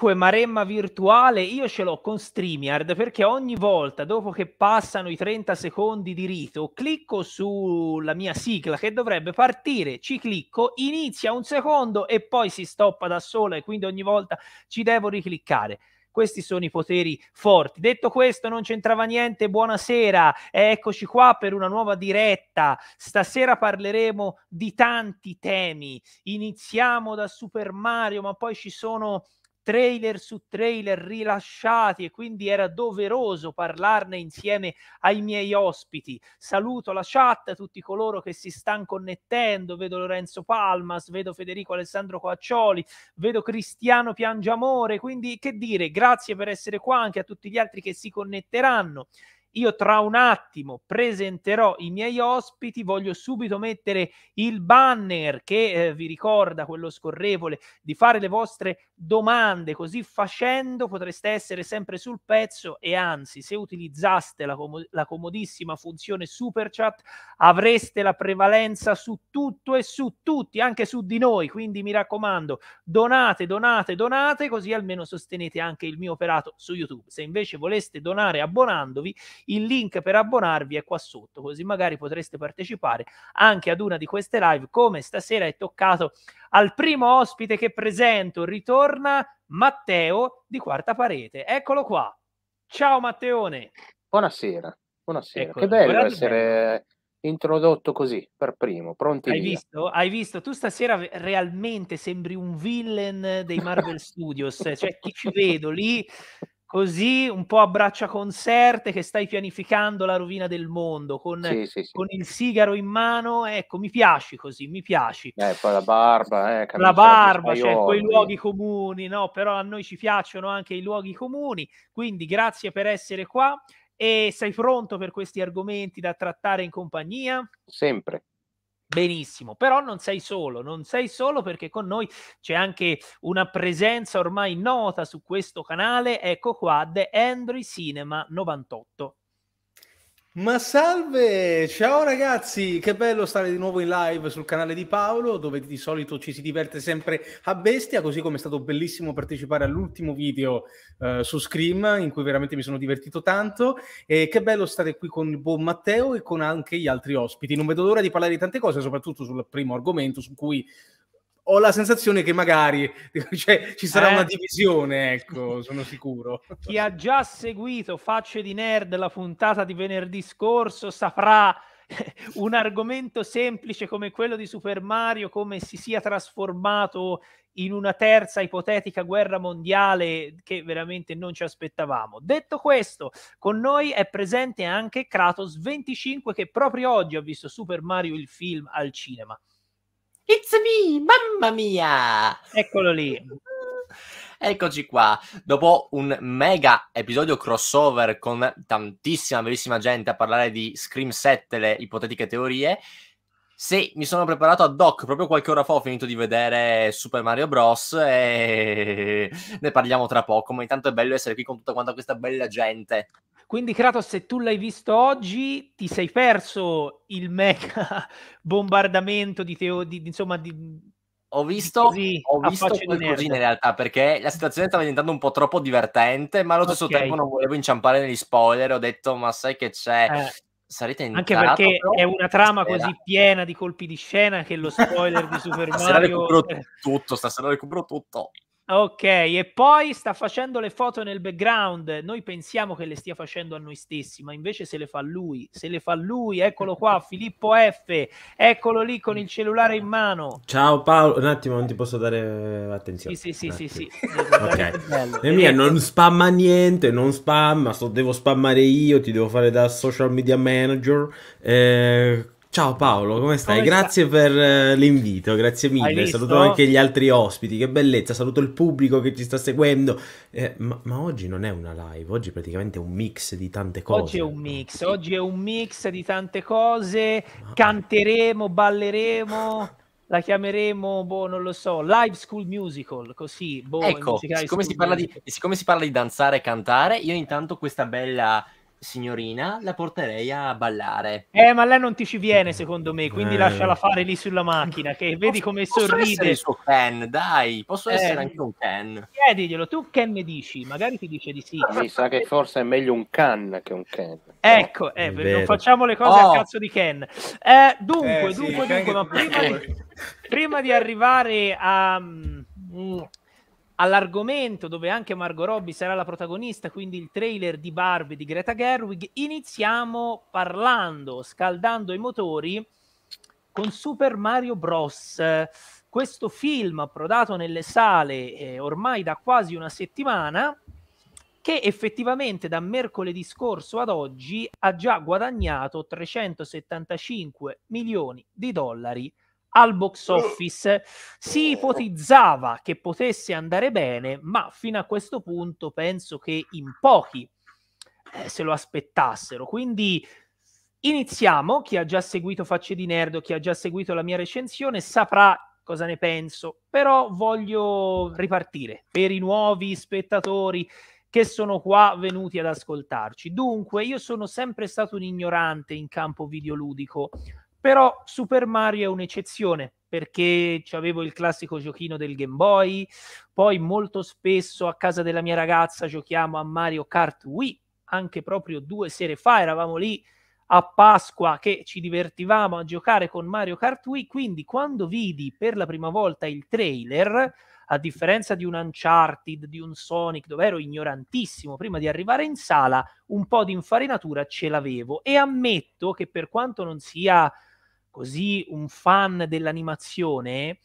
qualunque maremma virtuale io ce l'ho con StreamYard perché ogni volta dopo che passano i 30 secondi di rito clicco sulla mia sigla che dovrebbe partire, ci clicco, inizia un secondo e poi si stoppa da sola e quindi ogni volta ci devo ricliccare. Questi sono i poteri forti. Detto questo, non c'entrava niente. Buonasera, eh, eccoci qua per una nuova diretta. Stasera parleremo di tanti temi. Iniziamo da Super Mario, ma poi ci sono trailer su trailer rilasciati e quindi era doveroso parlarne insieme ai miei ospiti. Saluto la chat, tutti coloro che si stanno connettendo, vedo Lorenzo Palmas, vedo Federico Alessandro Coaccioli, vedo Cristiano Piangiamore, quindi che dire, grazie per essere qua anche a tutti gli altri che si connetteranno. Io tra un attimo presenterò i miei ospiti, voglio subito mettere il banner che eh, vi ricorda quello scorrevole di fare le vostre domande, così facendo potreste essere sempre sul pezzo e anzi se utilizzaste la, com- la comodissima funzione super chat avreste la prevalenza su tutto e su tutti, anche su di noi, quindi mi raccomando donate, donate, donate così almeno sostenete anche il mio operato su YouTube. Se invece voleste donare abbonandovi il link per abbonarvi è qua sotto, così magari potreste partecipare anche ad una di queste live, come stasera è toccato al primo ospite che presento. Ritorna Matteo di Quarta Parete. Eccolo qua. Ciao Matteone. Buonasera. Buonasera. Eccolo. che bello essere introdotto così per primo, pronti hai via. visto? Hai visto? Tu stasera realmente sembri un villain dei Marvel Studios, cioè chi ci vedo lì così un po' a braccia concerte che stai pianificando la rovina del mondo con, sì, sì, sì. con il sigaro in mano, ecco, mi piaci così, mi piaci. Eh, poi la barba, eh, la barba, cioè quei luoghi comuni, no? Però a noi ci piacciono anche i luoghi comuni, quindi grazie per essere qua e sei pronto per questi argomenti da trattare in compagnia? Sempre. Benissimo, però non sei solo, non sei solo perché con noi c'è anche una presenza ormai nota su questo canale, ecco qua, The Android Cinema 98. Ma salve, ciao ragazzi, che bello stare di nuovo in live sul canale di Paolo, dove di solito ci si diverte sempre a bestia, così come è stato bellissimo partecipare all'ultimo video eh, su Scream, in cui veramente mi sono divertito tanto, e che bello stare qui con il buon Matteo e con anche gli altri ospiti. Non vedo l'ora di parlare di tante cose, soprattutto sul primo argomento su cui ho la sensazione che magari cioè, ci sarà eh? una divisione, ecco, sono sicuro. Chi ha già seguito Facce di Nerd la puntata di venerdì scorso saprà un argomento semplice come quello di Super Mario, come si sia trasformato in una terza ipotetica guerra mondiale che veramente non ci aspettavamo. Detto questo, con noi è presente anche Kratos25 che proprio oggi ha visto Super Mario il film al cinema. It's me, mamma mia! Eccolo lì. Eccoci qua, dopo un mega episodio crossover con tantissima, bellissima gente a parlare di Scream 7, le ipotetiche teorie, sì, mi sono preparato ad hoc, proprio qualche ora fa ho finito di vedere Super Mario Bros e ne parliamo tra poco, ma intanto è bello essere qui con tutta questa bella gente. Quindi Kratos, se tu l'hai visto oggi, ti sei perso il mega bombardamento di, teo- di, insomma, di, ho visto, così, ho visto qualcosina in realtà perché la situazione stava diventando un po' troppo divertente, ma allo stesso okay. tempo non volevo inciampare negli spoiler. Ho detto, ma sai che c'è. Eh. Sarete Anche perché è una trama stasera. così piena di colpi di scena che lo spoiler di Super Mario... stasera recupero tutto, stasera recupero tutto. Ok, e poi sta facendo le foto nel background. Noi pensiamo che le stia facendo a noi stessi, ma invece se le fa lui, se le fa lui, eccolo qua, Filippo F, eccolo lì con il cellulare in mano. Ciao Paolo, un attimo, non ti posso dare attenzione. Sì, sì, sì, sì, ok. Le mie non spamma niente, non spamma, sto, devo spammare io, ti devo fare da social media manager. Eh Ciao Paolo, come stai? Come grazie sta? per eh, l'invito, grazie mille. Saluto anche gli altri ospiti, che bellezza. Saluto il pubblico che ci sta seguendo. Eh, ma, ma, oggi non è una live, oggi praticamente è un mix di tante cose. Oggi è un mix, oggi è un mix di tante cose. Ma... Canteremo, balleremo. la chiameremo, boh, non lo so, live school musical, così, boh, ecco, siccome si, di, siccome si parla di danzare e cantare, io intanto questa bella signorina, la porterei a ballare. Eh, ma lei non ti ci viene, secondo me, quindi eh. lasciala fare lì sulla macchina, che vedi come posso sorride. Posso essere il suo Ken, dai, posso eh. essere anche un Ken. Chiediglielo, tu che ne dici, magari ti dice di sì. Ah, mi sa che forse è meglio un Can che un Ken. Ecco, eh, non facciamo le cose oh. a cazzo di Ken. Eh, dunque, dunque, eh sì, dunque, ma prima, prima, di arrivare a... Mm, all'argomento dove anche Margot Robbie sarà la protagonista, quindi il trailer di Barbie di Greta Gerwig, iniziamo parlando, scaldando i motori con Super Mario Bros. Questo film approdato nelle sale eh, ormai da quasi una settimana, che effettivamente da mercoledì scorso ad oggi ha già guadagnato 375 milioni di dollari al box office si ipotizzava che potesse andare bene, ma fino a questo punto penso che in pochi eh, se lo aspettassero. Quindi iniziamo, chi ha già seguito Facce di Nerdo, chi ha già seguito la mia recensione saprà cosa ne penso, però voglio ripartire per i nuovi spettatori che sono qua venuti ad ascoltarci. Dunque, io sono sempre stato un ignorante in campo videoludico. Però Super Mario è un'eccezione perché avevo il classico giochino del Game Boy, poi molto spesso a casa della mia ragazza giochiamo a Mario Kart Wii, anche proprio due sere fa eravamo lì a Pasqua che ci divertivamo a giocare con Mario Kart Wii, quindi quando vidi per la prima volta il trailer, a differenza di un Uncharted, di un Sonic, dove ero ignorantissimo prima di arrivare in sala, un po' di infarinatura ce l'avevo e ammetto che per quanto non sia così un fan dell'animazione,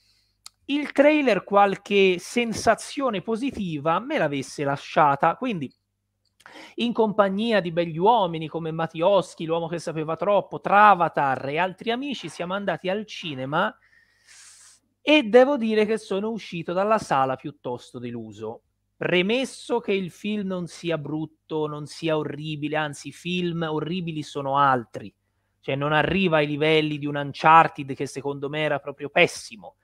il trailer qualche sensazione positiva me l'avesse lasciata. Quindi, in compagnia di begli uomini come Mattioschi, l'uomo che sapeva troppo, Travatar e altri amici, siamo andati al cinema e devo dire che sono uscito dalla sala piuttosto deluso. Premesso che il film non sia brutto, non sia orribile, anzi, film orribili sono altri cioè non arriva ai livelli di un Uncharted che secondo me era proprio pessimo.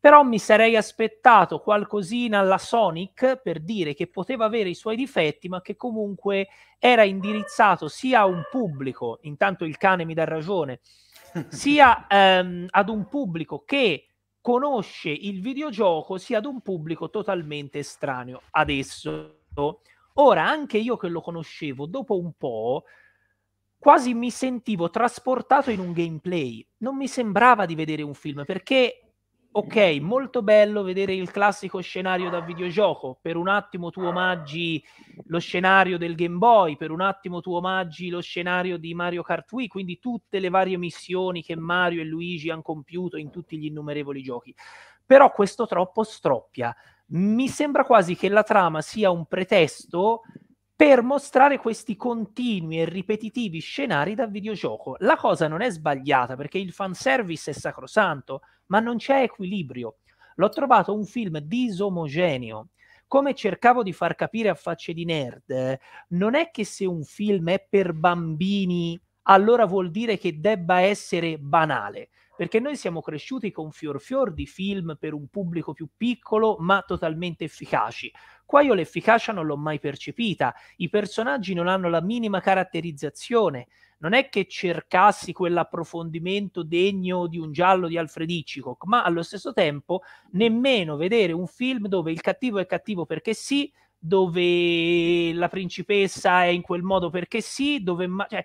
Però mi sarei aspettato qualcosina alla Sonic per dire che poteva avere i suoi difetti, ma che comunque era indirizzato sia a un pubblico, intanto il cane mi dà ragione, sia ehm, ad un pubblico che conosce il videogioco, sia ad un pubblico totalmente estraneo. Adesso, ora anche io che lo conoscevo, dopo un po' quasi mi sentivo trasportato in un gameplay. Non mi sembrava di vedere un film perché ok, molto bello vedere il classico scenario da videogioco, per un attimo tu omaggi lo scenario del Game Boy, per un attimo tu omaggi lo scenario di Mario Kart Wii, quindi tutte le varie missioni che Mario e Luigi hanno compiuto in tutti gli innumerevoli giochi. Però questo troppo stroppia. Mi sembra quasi che la trama sia un pretesto per mostrare questi continui e ripetitivi scenari da videogioco. La cosa non è sbagliata perché il fanservice è sacrosanto, ma non c'è equilibrio. L'ho trovato un film disomogeneo. Come cercavo di far capire a facce di nerd, eh, non è che se un film è per bambini, allora vuol dire che debba essere banale perché noi siamo cresciuti con fior fior di film per un pubblico più piccolo ma totalmente efficaci. Qua io l'efficacia non l'ho mai percepita, i personaggi non hanno la minima caratterizzazione, non è che cercassi quell'approfondimento degno di un giallo di Alfred Hitchcock, ma allo stesso tempo nemmeno vedere un film dove il cattivo è cattivo perché sì, dove la principessa è in quel modo perché sì, dove... Ma- cioè,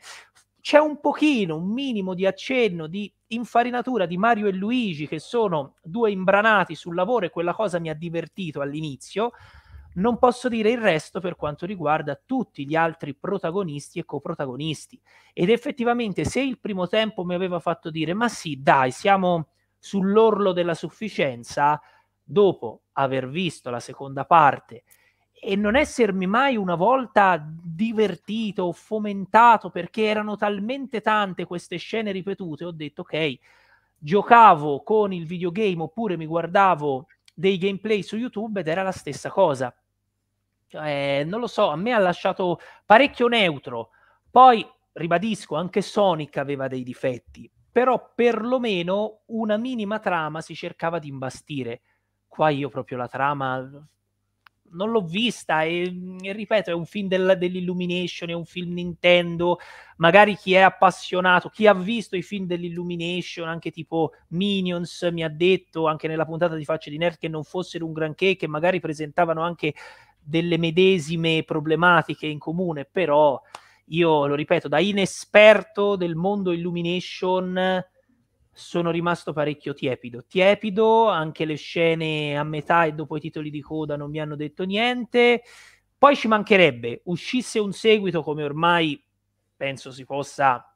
c'è un pochino, un minimo di accenno, di infarinatura di Mario e Luigi, che sono due imbranati sul lavoro e quella cosa mi ha divertito all'inizio, non posso dire il resto per quanto riguarda tutti gli altri protagonisti e coprotagonisti. Ed effettivamente, se il primo tempo mi aveva fatto dire ma sì, dai, siamo sull'orlo della sufficienza, dopo aver visto la seconda parte e non essermi mai una volta divertito o fomentato perché erano talmente tante queste scene ripetute, ho detto ok, giocavo con il videogame oppure mi guardavo dei gameplay su YouTube ed era la stessa cosa eh, non lo so, a me ha lasciato parecchio neutro. Poi, ribadisco, anche Sonic aveva dei difetti, però perlomeno una minima trama si cercava di imbastire. Qua io proprio la trama non l'ho vista e, mm, e ripeto, è un film del, dell'Illumination, è un film Nintendo, magari chi è appassionato, chi ha visto i film dell'Illumination, anche tipo Minions, mi ha detto anche nella puntata di Facce di Nerd che non fossero un granché, che magari presentavano anche delle medesime problematiche in comune, però io lo ripeto, da inesperto del mondo Illumination sono rimasto parecchio tiepido. Tiepido, anche le scene a metà e dopo i titoli di coda non mi hanno detto niente. Poi ci mancherebbe, uscisse un seguito come ormai penso si possa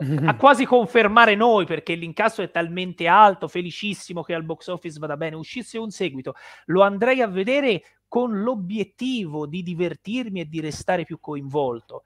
a mm-hmm. quasi confermare noi perché l'incasso è talmente alto, felicissimo che al box office vada bene, uscisse un seguito, lo andrei a vedere con l'obiettivo di divertirmi e di restare più coinvolto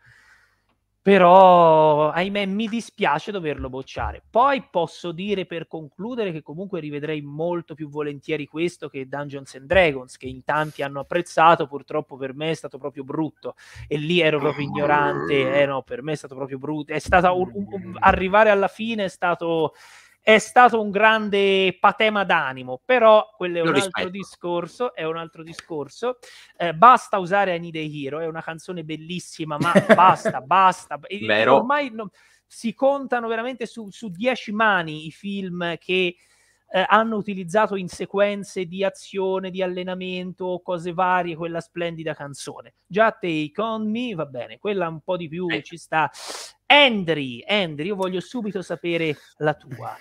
però ahimè mi dispiace doverlo bocciare. Poi posso dire per concludere che comunque rivedrei molto più volentieri questo che Dungeons and Dragons, che in tanti hanno apprezzato, purtroppo per me è stato proprio brutto e lì ero proprio ignorante, eh no, per me è stato proprio brutto, è stato un, un, un, mm. arrivare alla fine è stato è stato un grande patema d'animo, però quello è un altro discorso, è un altro discorso. Eh, basta usare Anide Hero, è una canzone bellissima, ma basta, basta. Vero. Ormai no, si contano veramente su, su dieci mani i film che eh, hanno utilizzato in sequenze di azione, di allenamento, cose varie, quella splendida canzone. Già Take On Me va bene, quella un po' di più eh. ci sta. Andri, Andri, io voglio subito sapere la tua.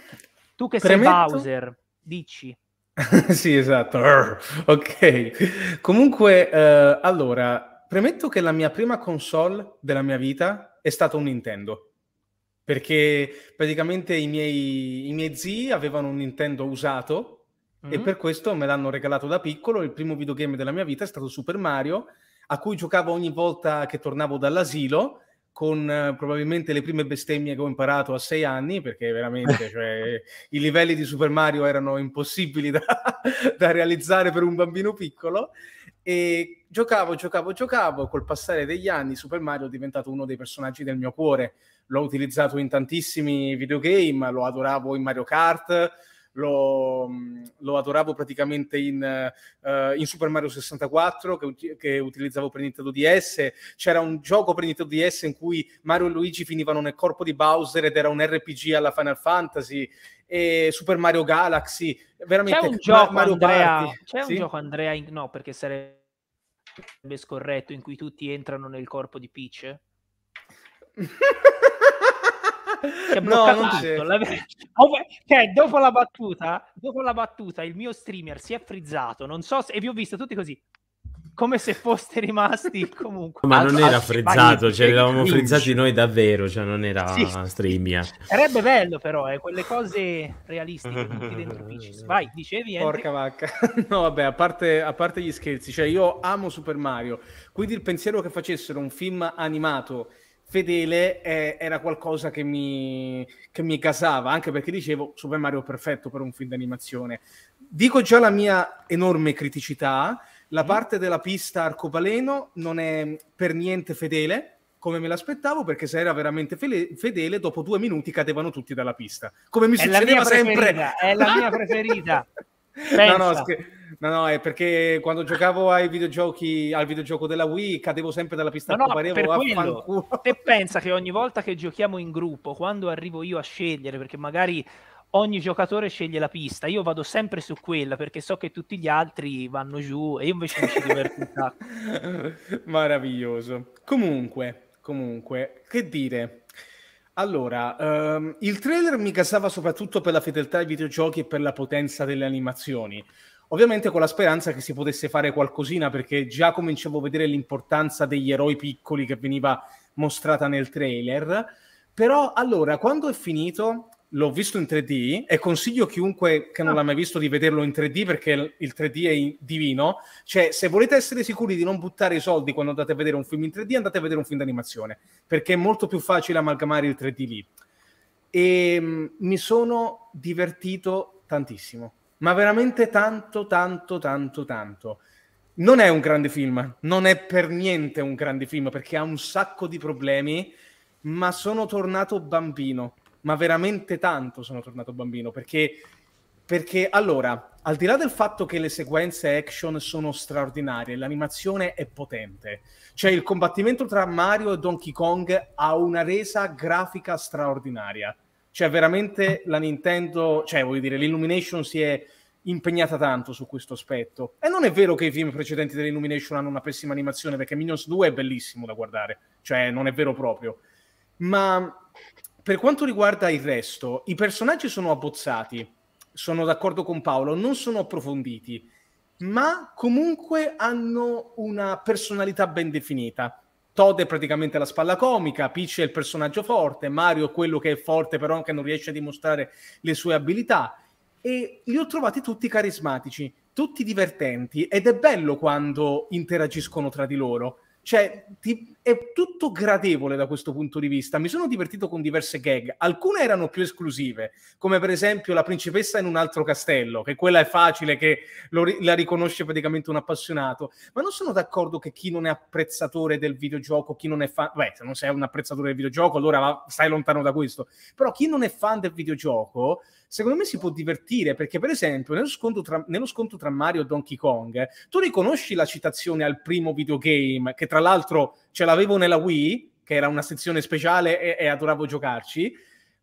Tu che Premetto... sei Bowser, dici. sì, esatto. ok. Comunque, eh, allora, premetto che la mia prima console della mia vita è stata un Nintendo. Perché praticamente i miei, i miei zii avevano un Nintendo usato mm-hmm. e mm. per questo me l'hanno regalato da piccolo. Il primo videogame della mia vita è stato Super Mario, a cui giocavo ogni volta che tornavo dall'asilo con eh, probabilmente le prime bestemmie che ho imparato a sei anni, perché veramente cioè, i livelli di Super Mario erano impossibili da, da, realizzare per un bambino piccolo. E giocavo, giocavo, giocavo. Col passare degli anni, Super Mario è diventato uno dei personaggi del mio cuore. L'ho utilizzato in tantissimi videogame, lo adoravo in Mario Kart, lo, lo adoravo praticamente in, uh, in, Super Mario 64 che, che utilizzavo per Nintendo DS. C'era un gioco per Nintendo DS in cui Mario e Luigi finivano nel corpo di Bowser ed era un RPG alla Final Fantasy e Super Mario Galaxy. Veramente c'è un gioco, Mario Andrea, c'è sì? un gioco Andrea, in... no, perché sarebbe scorretto in cui tutti entrano nel corpo di Peach. Cioè, no, non c'è. La... Cioè, dopo la battuta, dopo la battuta, il mio streamer si è frizzato. Non so se... E vi ho visto tutti così come se foste rimasti comunque. Ma non era frizzato, cioè eravamo frizzati noi davvero, cioè non era sì, streamia. Sarebbe bello però, eh, quelle cose realistiche tutti dentro Vai, dicevi Henry. Porca vacca. No, vabbè, a parte, a parte, gli scherzi, cioè io amo Super Mario, quindi il pensiero che facessero un film animato fedele eh, era qualcosa che mi, che mi, casava, anche perché dicevo Super Mario perfetto per un film d'animazione. Dico già la mia enorme criticità, la mm-hmm. parte della pista arcobaleno non è per niente fedele, come me l'aspettavo, perché se era veramente fedele, dopo due minuti cadevano tutti dalla pista. Come mi succedeva sempre. è la mia preferita. No no, sch- no, no, è perché quando giocavo ai videogiochi, al videogioco della Wii cadevo sempre dalla pista no, no, per quello, te pensa che ogni volta che giochiamo in gruppo, quando arrivo io a scegliere, perché magari ogni giocatore sceglie la pista, io vado sempre su quella perché so che tutti gli altri vanno giù e io invece mi ci diverto un Meraviglioso. Comunque, comunque, che dire? Allora, um, il trailer mi casava soprattutto per la fedeltà ai videogiochi e per la potenza delle animazioni. Ovviamente con la speranza che si potesse fare qualcosina, perché già cominciavo a vedere l'importanza degli eroi piccoli che veniva mostrata nel trailer. Però allora, quando è finito, l'ho visto in 3D e consiglio a chiunque che non ah. l'ha mai visto di vederlo in 3D perché il 3D è divino. Cioè, se volete essere sicuri di non buttare i soldi quando andate a vedere un film in 3D, andate a vedere un film d'animazione perché è molto più facile amalgamare il 3D lì. E ehm, mi sono divertito tantissimo, ma veramente tanto, tanto, tanto, tanto. Non è un grande film, non è per niente un grande film perché ha un sacco di problemi, ma sono tornato bambino ma veramente tanto sono tornato bambino perché, perché allora, al di là del fatto che le sequenze action sono straordinarie, l'animazione è potente. Cioè il combattimento tra Mario e Donkey Kong ha una resa grafica straordinaria. Cioè veramente la Nintendo, cioè voglio dire, l'Illumination si è impegnata tanto su questo aspetto. E non è vero che i film precedenti dell'Illumination hanno una pessima animazione, perché Minions 2 è bellissimo da guardare, cioè non è vero proprio. Ma per quanto riguarda il resto, i personaggi sono abbozzati, sono d'accordo con Paolo, non sono approfonditi, ma comunque hanno una personalità ben definita. Todd è praticamente la spalla comica, Peach è il personaggio forte, Mario è quello che è forte però anche non riesce a dimostrare le sue abilità e li ho trovati tutti carismatici, tutti divertenti ed è bello quando interagiscono tra di loro cioè, ti, è tutto gradevole da questo punto di vista. Mi sono divertito con diverse gag. Alcune erano più esclusive, come per esempio la principessa in un altro castello, che quella è facile, che lo, la riconosce praticamente un appassionato. Ma non sono d'accordo che chi non è apprezzatore del videogioco, chi non è fan... Beh, se non sei un apprezzatore del videogioco, allora stai lontano da questo. Però chi non è fan del videogioco secondo me si può divertire perché per esempio nello scontro tra, nello scontro tra Mario e Donkey Kong tu riconosci la citazione al primo videogame che tra l'altro ce l'avevo nella Wii che era una sezione speciale e, e adoravo giocarci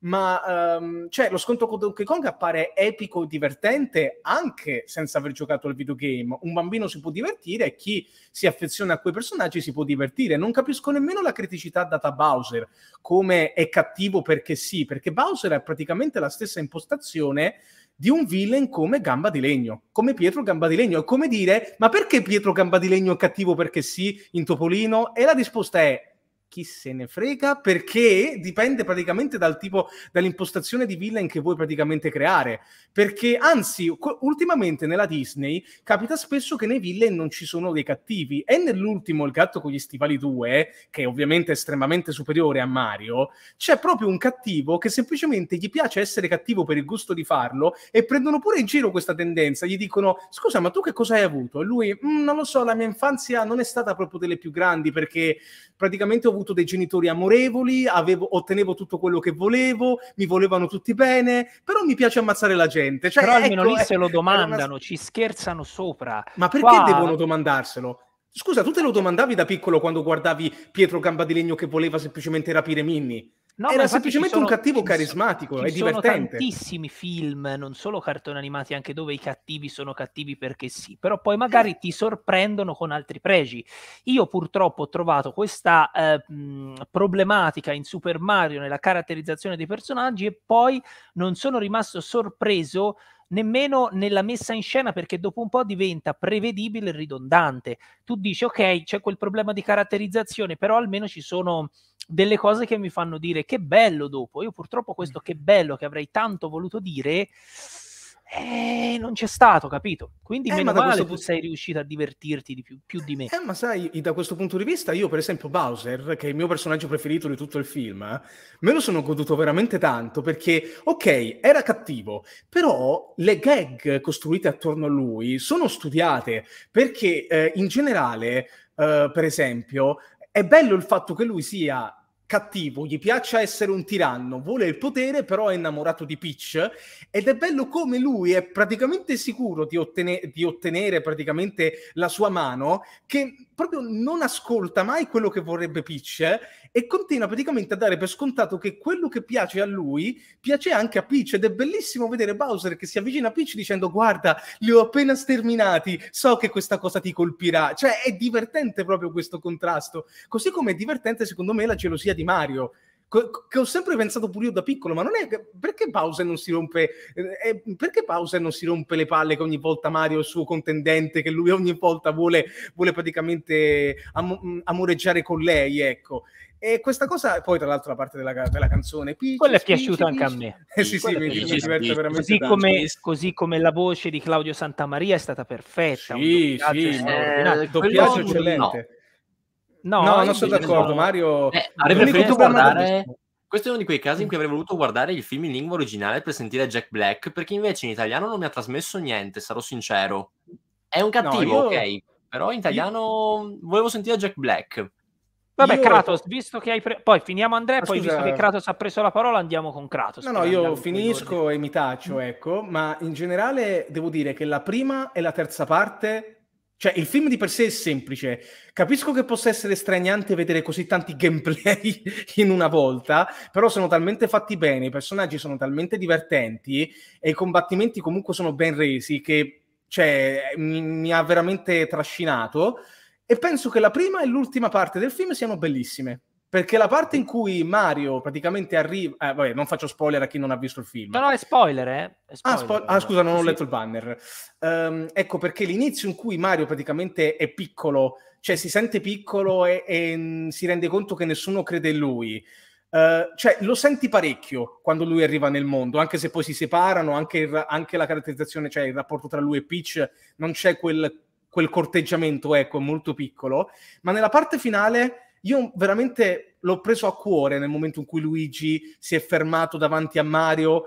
ma um, cioè, lo scontro con Donkey Kong appare epico e divertente anche senza aver giocato al videogame. Un bambino si può divertire e chi si affeziona a quei personaggi si può divertire. Non capisco nemmeno la criticità data a Bowser, come è cattivo perché sì, perché Bowser è praticamente la stessa impostazione di un villain come Gamba di Legno, come Pietro Gamba di Legno. È come dire, ma perché Pietro Gamba di Legno è cattivo perché sì in Topolino? E la risposta è chi se ne frega perché dipende praticamente dal tipo dall'impostazione di villain che vuoi praticamente creare perché anzi ultimamente nella Disney capita spesso che nei villain non ci sono dei cattivi e nell'ultimo il gatto con gli stivali 2 che ovviamente è estremamente superiore a Mario c'è proprio un cattivo che semplicemente gli piace essere cattivo per il gusto di farlo e prendono pure in giro questa tendenza gli dicono scusa ma tu che cosa hai avuto e lui mm, non lo so la mia infanzia non è stata proprio delle più grandi perché praticamente ho avuto dei genitori amorevoli, avevo, ottenevo tutto quello che volevo, mi volevano tutti bene, però mi piace ammazzare la gente. Cioè, però almeno lì ecco, se lo domandano, una... ci scherzano sopra. Ma perché Qua... devono domandarselo? Scusa, tu te lo domandavi da piccolo quando guardavi Pietro Gamba di Legno che voleva semplicemente rapire Minni? No, Era eh, semplicemente sono, un cattivo carismatico, ci è divertente. Ci sono tantissimi film, non solo cartoni animati, anche dove i cattivi sono cattivi perché sì, però poi magari ti sorprendono con altri pregi. Io purtroppo ho trovato questa eh, problematica in Super Mario nella caratterizzazione dei personaggi e poi non sono rimasto sorpreso nemmeno nella messa in scena perché dopo un po' diventa prevedibile e ridondante. Tu dici ok, c'è quel problema di caratterizzazione, però almeno ci sono delle cose che mi fanno dire che bello dopo. Io purtroppo mm. questo che bello che avrei tanto voluto dire eh, non c'è stato, capito? Quindi eh, meno ma male punto... sei riuscito a divertirti di più, più, di me. Eh, ma sai, da questo punto di vista, io per esempio Bowser, che è il mio personaggio preferito di tutto il film, eh, me lo sono goduto veramente tanto perché, ok, era cattivo, però le gag costruite attorno a lui sono studiate perché eh, in generale, eh, per esempio, è bello il fatto che lui sia cattivo, gli piaccia essere un tiranno, vuole il potere, però è innamorato di Peach ed è bello come lui è praticamente sicuro di, ottene- di ottenere praticamente la sua mano, che proprio non ascolta mai quello che vorrebbe Peach eh, e continua praticamente a dare per scontato che quello che piace a lui piace anche a Peach ed è bellissimo vedere Bowser che si avvicina a Peach dicendo guarda li ho appena sterminati so che questa cosa ti colpirà cioè è divertente proprio questo contrasto così come è divertente secondo me la gelosia di Mario che ho sempre pensato pure io da piccolo, ma non è perché Bowser non si rompe eh, eh, perché Bowser non si rompe le palle che ogni volta Mario è il suo contendente che lui ogni volta vuole, vuole praticamente am- mm, amoreggiare con lei, ecco. E questa cosa, poi tra l'altro la parte della, della canzone Peach, quella è piaciuta anche a me eh, sì, sì, mi, mi diverte veramente così come, così come, la voce di Claudio Santamaria è stata perfetta sì, un doppiaggio, sì, eh, doppiaggio eccellente no No, no non sono d'accordo, no. Mario. Eh, avrei preferito guardare... Questo è uno di quei casi in cui avrei voluto guardare il film in lingua originale per sentire Jack Black, perché invece in italiano non mi ha trasmesso niente, sarò sincero. È un cattivo, no, io... ok, però in italiano io... volevo sentire Jack Black. Vabbè, io... Kratos, visto che hai. Pre... Poi finiamo Andrea, poi visto che Kratos ha preso la parola, andiamo con Kratos. No, no, io finisco e mi taccio, ecco, ma in generale devo dire che la prima e la terza parte cioè, il film di per sé è semplice. Capisco che possa essere straniante vedere così tanti gameplay in una volta, però sono talmente fatti bene, i personaggi sono talmente divertenti e i combattimenti comunque sono ben resi che cioè, mi, mi ha veramente trascinato. E penso che la prima e l'ultima parte del film siano bellissime. Perché la parte in cui Mario praticamente arriva. Eh, vabbè, non faccio spoiler a chi non ha visto il film. No, no, è spoiler, eh? È spoiler, ah, spo- ah, scusa, non ho letto il banner. Um, ecco perché l'inizio in cui Mario praticamente è piccolo, cioè si sente piccolo e, e si rende conto che nessuno crede in lui. Uh, cioè, lo senti parecchio quando lui arriva nel mondo, anche se poi si separano, anche, il, anche la caratterizzazione, cioè il rapporto tra lui e Peach, non c'è quel, quel corteggiamento, ecco, è molto piccolo. Ma nella parte finale io veramente l'ho preso a cuore nel momento in cui Luigi si è fermato davanti a Mario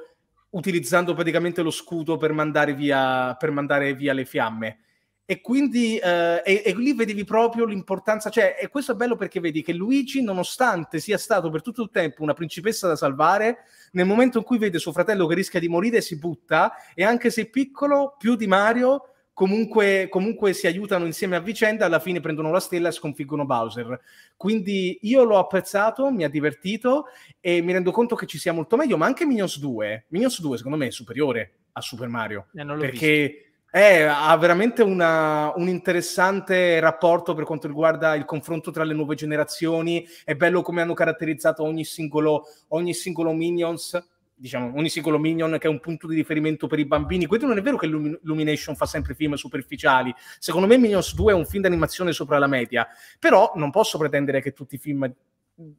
utilizzando praticamente lo scudo per mandare via, per mandare via le fiamme. E quindi eh, e, e lì vedevi proprio l'importanza, cioè, e questo è bello perché vedi che Luigi, nonostante sia stato per tutto il tempo una principessa da salvare, nel momento in cui vede suo fratello che rischia di morire si butta e anche se piccolo, più di Mario, Comunque, comunque, si aiutano insieme a vicenda, alla fine prendono la stella e sconfiggono Bowser. Quindi io l'ho apprezzato, mi ha divertito e mi rendo conto che ci sia molto meglio, ma anche Minions 2, Minions 2 secondo me è superiore a Super Mario, eh, perché è, ha veramente una, un interessante rapporto per quanto riguarda il confronto tra le nuove generazioni, è bello come hanno caratterizzato ogni singolo, ogni singolo Minions diciamo, ogni singolo Minion che è un punto di riferimento per i bambini. Questo non è vero che Illumination fa sempre film superficiali. Secondo me Minions 2 è un film d'animazione sopra la media, però non posso pretendere che tutti i film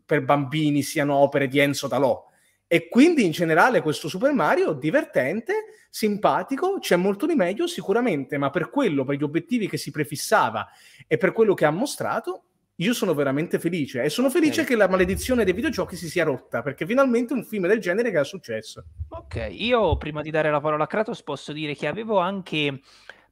per bambini siano opere di Enzo Dalò. E quindi in generale questo Super Mario divertente, simpatico, c'è molto di meglio sicuramente, ma per quello, per gli obiettivi che si prefissava e per quello che ha mostrato, io sono veramente felice e sono okay. felice che la maledizione dei videogiochi si sia rotta perché finalmente un film del genere che ha successo. Ok, io prima di dare la parola a Kratos posso dire che avevo anche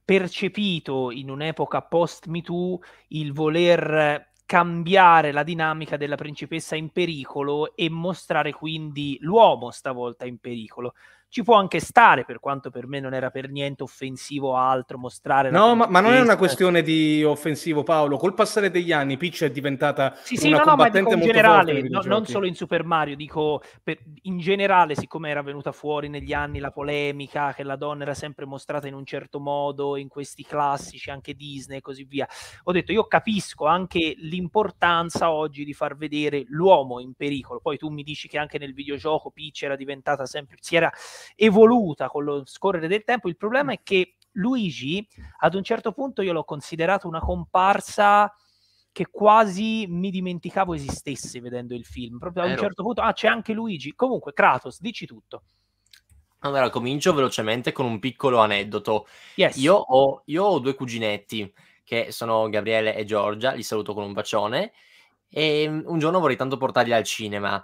percepito in un'epoca post Me Too il voler cambiare la dinamica della principessa in pericolo e mostrare quindi l'uomo stavolta in pericolo ci può anche stare, per quanto per me non era per niente offensivo o altro mostrare... No, ma, ma, non è una questione di offensivo Paolo, col passare degli anni Peach è diventata sì, sì, una no, combattente no, ma in generale, no, non solo in Super Mario, dico per, in generale, siccome era venuta fuori negli anni la polemica che la donna era sempre mostrata in un certo modo, in questi classici anche Disney e così via, ho detto io capisco anche l'importanza oggi di far vedere l'uomo in pericolo, poi tu mi dici che anche nel videogioco Peach era diventata sempre... Si era, evoluta con lo scorrere del tempo. Il problema mm. è che Luigi, ad un certo punto, io l'ho considerato una comparsa che quasi mi dimenticavo esistesse vedendo il film. Proprio a un certo punto, ah, c'è anche Luigi. Comunque, Kratos, dici tutto. Allora, comincio velocemente con un piccolo aneddoto. Yes. Io, ho, io ho due cuginetti che sono Gabriele e Giorgia, li saluto con un bacione. E ehm, un giorno vorrei tanto portarli al cinema.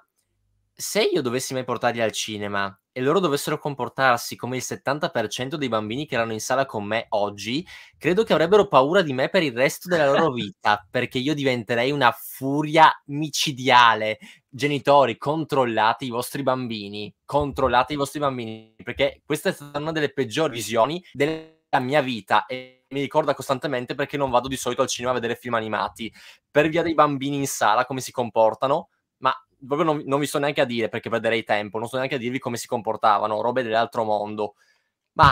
Se io dovessi mai portarli al cinema, e loro dovessero comportarsi come il 70% dei bambini che erano in sala con me oggi, credo che avrebbero paura di me per il resto della loro vita, perché io diventerei una furia micidiale. Genitori, controllate i vostri bambini, controllate i vostri bambini, perché questa è stata una delle peggiori visioni della mia vita e mi ricorda costantemente perché non vado di solito al cinema a vedere film animati, per via dei bambini in sala, come si comportano, ma proprio non, non, vi so neanche a dire perché perderei tempo, non so neanche a dirvi come si comportavano, robe dell'altro mondo. Ma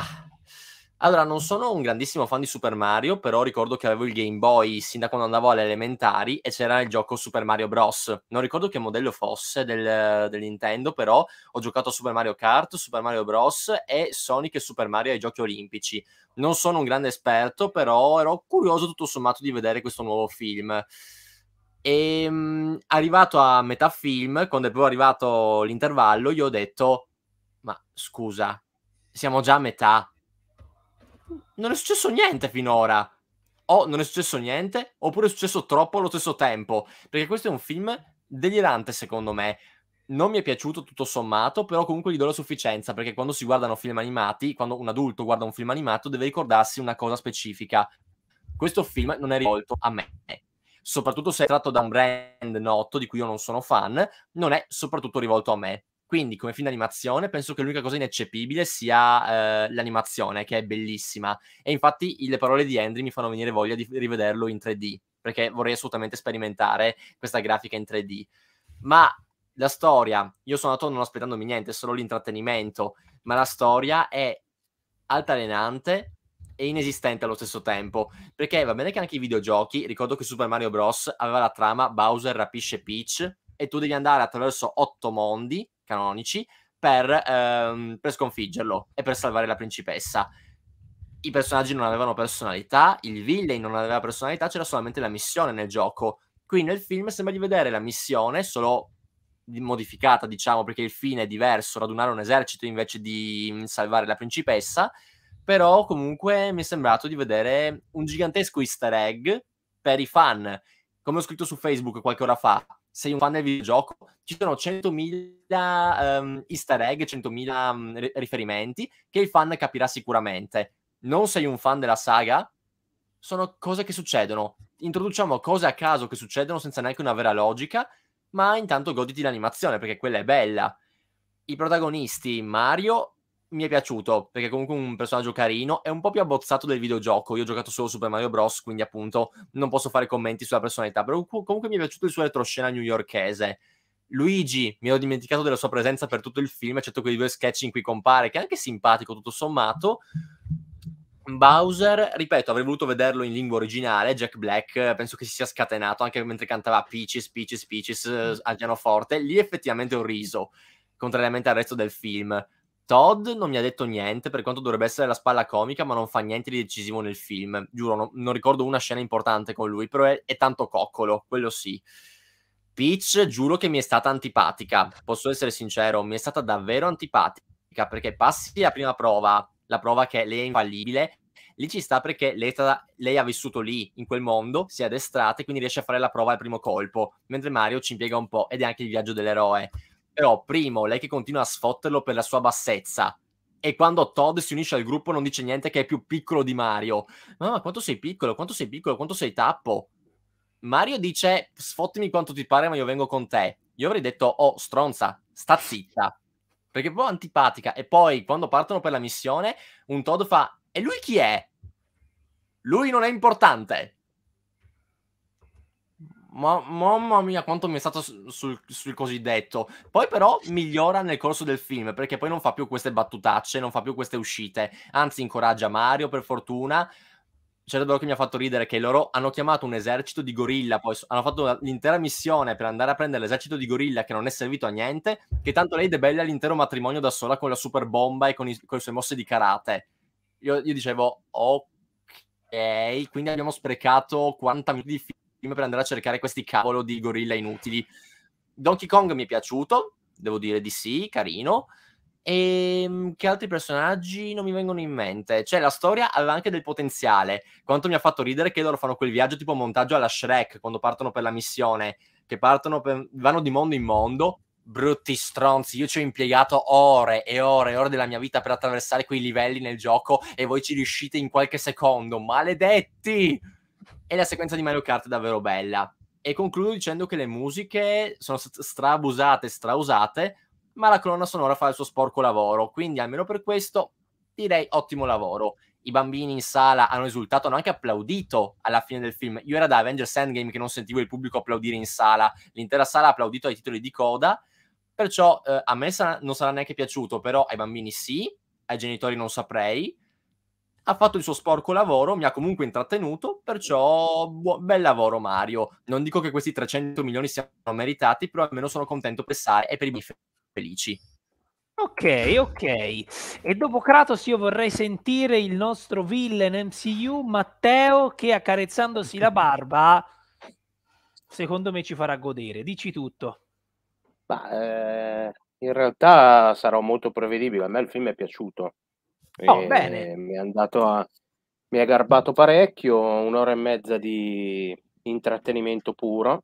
allora, non sono un grandissimo fan di Super Mario, però ricordo che avevo il Game Boy sin da quando andavo alle elementari e c'era il gioco Super Mario Bros. Non ricordo che modello fosse del, del Nintendo, però ho giocato a Super Mario Kart, Super Mario Bros. e Sonic e Super Mario ai giochi olimpici. Non sono un grande esperto, però ero curioso tutto sommato di vedere questo nuovo film. E ehm, mh, arrivato a metà film, quando è proprio arrivato l'intervallo, io ho detto: Ma scusa, siamo già a metà. Non è successo niente finora. O non è successo niente, oppure è successo troppo allo stesso tempo. Perché questo è un film delirante, secondo me. Non mi è piaciuto tutto sommato, però comunque gli do la sufficienza, perché quando si guardano film animati, quando un adulto guarda un film animato, deve ricordarsi una cosa specifica. Questo film non è rivolto a me soprattutto se è tratto da un brand noto di cui io non sono fan, non è soprattutto rivolto a me. Quindi, come film d'animazione, penso che l'unica cosa ineccepibile sia eh, l'animazione, che è bellissima. E infatti le parole di Andrew mi fanno venire voglia di rivederlo in 3D, perché vorrei assolutamente sperimentare questa grafica in 3D. Ma la storia, io sono andato non aspettandomi niente, solo l'intrattenimento, ma la storia è altalenante, e inesistente allo stesso tempo. Perché va bene che anche i videogiochi, ricordo che Super Mario Bros. aveva la trama Bowser rapisce Peach e tu devi andare attraverso otto mondi canonici per, ehm, per sconfiggerlo e per salvare la principessa. I personaggi non avevano personalità, il villain non aveva personalità, c'era solamente la missione nel gioco. Qui nel film sembra di vedere la missione solo modificata, diciamo, perché il fine è diverso, radunare un esercito invece di mm, salvare la principessa, però comunque mi è sembrato di vedere un gigantesco easter egg per i fan. Come ho scritto su Facebook qualche ora fa, sei un fan del videogioco, ci sono 100.000 um, ehm, easter egg, 100.000 um, mm, riferimenti che il fan capirà sicuramente. Non sei un fan della saga, sono cose che succedono. Introduciamo cose a caso che succedono senza neanche una vera logica, ma intanto goditi l'animazione perché quella è bella. I protagonisti Mario mi è piaciuto perché comunque è un personaggio carino, è un po' più abbozzato del videogioco. Io ho giocato solo Super Mario Bros, quindi appunto non posso fare commenti sulla personalità, però comunque mi è piaciuto il suo retroscena newyorkese Luigi, mi ero dimenticato della sua presenza per tutto il film, eccetto quei due sketch in cui compare, che è anche simpatico tutto sommato. Bowser, ripeto, avrei voluto vederlo in lingua originale, Jack Black, penso che si sia scatenato anche mentre cantava Peaches, Peaches, Peaches eh, al pianoforte, lì effettivamente ho riso, contrariamente al resto del film. Todd non mi ha detto niente per quanto dovrebbe essere la spalla comica, ma non fa niente di decisivo nel film. Giuro, non, non ricordo una scena importante con lui, però è, è, tanto coccolo, quello sì. Peach, giuro che mi è stata antipatica, posso essere sincero, mi è stata davvero antipatica perché passi la prima prova, la prova che lei è infallibile, lì ci sta perché lei, tra, lei ha vissuto lì, in quel mondo, si è addestrata e quindi riesce a fare la prova al primo colpo, mentre Mario ci impiega un po' ed è anche il viaggio dell'eroe però, primo, lei che continua a sfotterlo per la sua bassezza. E quando Todd si unisce al gruppo non dice niente che è più piccolo di Mario. ma quanto sei piccolo, quanto sei piccolo, quanto sei tappo. Mario dice, sfottimi quanto ti pare ma io vengo con te. Io avrei detto, oh, stronza, sta zitta. Perché è un po' antipatica. E poi, quando partono per la missione, un Todd fa, e lui chi è? Lui non è importante ma, mamma mia, quanto mi è stato sul, sul, cosiddetto. Poi, però, migliora nel corso del film perché poi non fa più queste battutacce, non fa più queste uscite. Anzi, incoraggia Mario, per fortuna. C'è davvero che mi ha fatto ridere che loro hanno chiamato un esercito di gorilla, poi hanno fatto l'intera missione per andare a prendere l'esercito di gorilla che non è servito a niente, che tanto lei debella l'intero matrimonio da sola con la super bomba e con, i, con le sue mosse di karate. Io, io dicevo, ok, quindi abbiamo sprecato 40 minuti di film team per andare a cercare questi cavolo di gorilla inutili. Donkey Kong mi è piaciuto, devo dire di sì, carino. E ehm, che altri personaggi non mi vengono in mente? Cioè, la storia aveva anche del potenziale. Quanto mi ha fatto ridere che loro fanno quel viaggio tipo montaggio alla Shrek quando partono per la missione, che partono per... vanno di mondo in mondo. Brutti stronzi, io ci ho impiegato ore e ore e ore della mia vita per attraversare quei livelli nel gioco e voi ci riuscite in qualche secondo. Maledetti! E la sequenza di Mario Kart è davvero bella. E concludo dicendo che le musiche sono strabusate, strausate, ma la colonna sonora fa il suo sporco lavoro. Quindi, almeno per questo, direi ottimo lavoro. I bambini in sala hanno esultato, hanno anche applaudito alla fine del film. Io era da Avengers Endgame che non sentivo il pubblico applaudire in sala. L'intera sala ha applaudito ai titoli di coda. Perciò eh, a me sarà, non sarà neanche piaciuto, però ai bambini sì, ai genitori non saprei ha fatto il suo sporco lavoro, mi ha comunque intrattenuto, perciò bu- bel lavoro Mario. Non dico che questi 300 milioni siano meritati, però almeno sono contento per Sara e per i miei felici. Ok, ok. E dopo Kratos io vorrei sentire il nostro villain MCU Matteo che accarezzandosi la barba secondo me ci farà godere. Dici tutto. Ma, eh, in realtà sarò molto prevedibile, a me il film è piaciuto Oh, bene. Mi è andato a... Mi è garbato parecchio, un'ora e mezza di intrattenimento puro,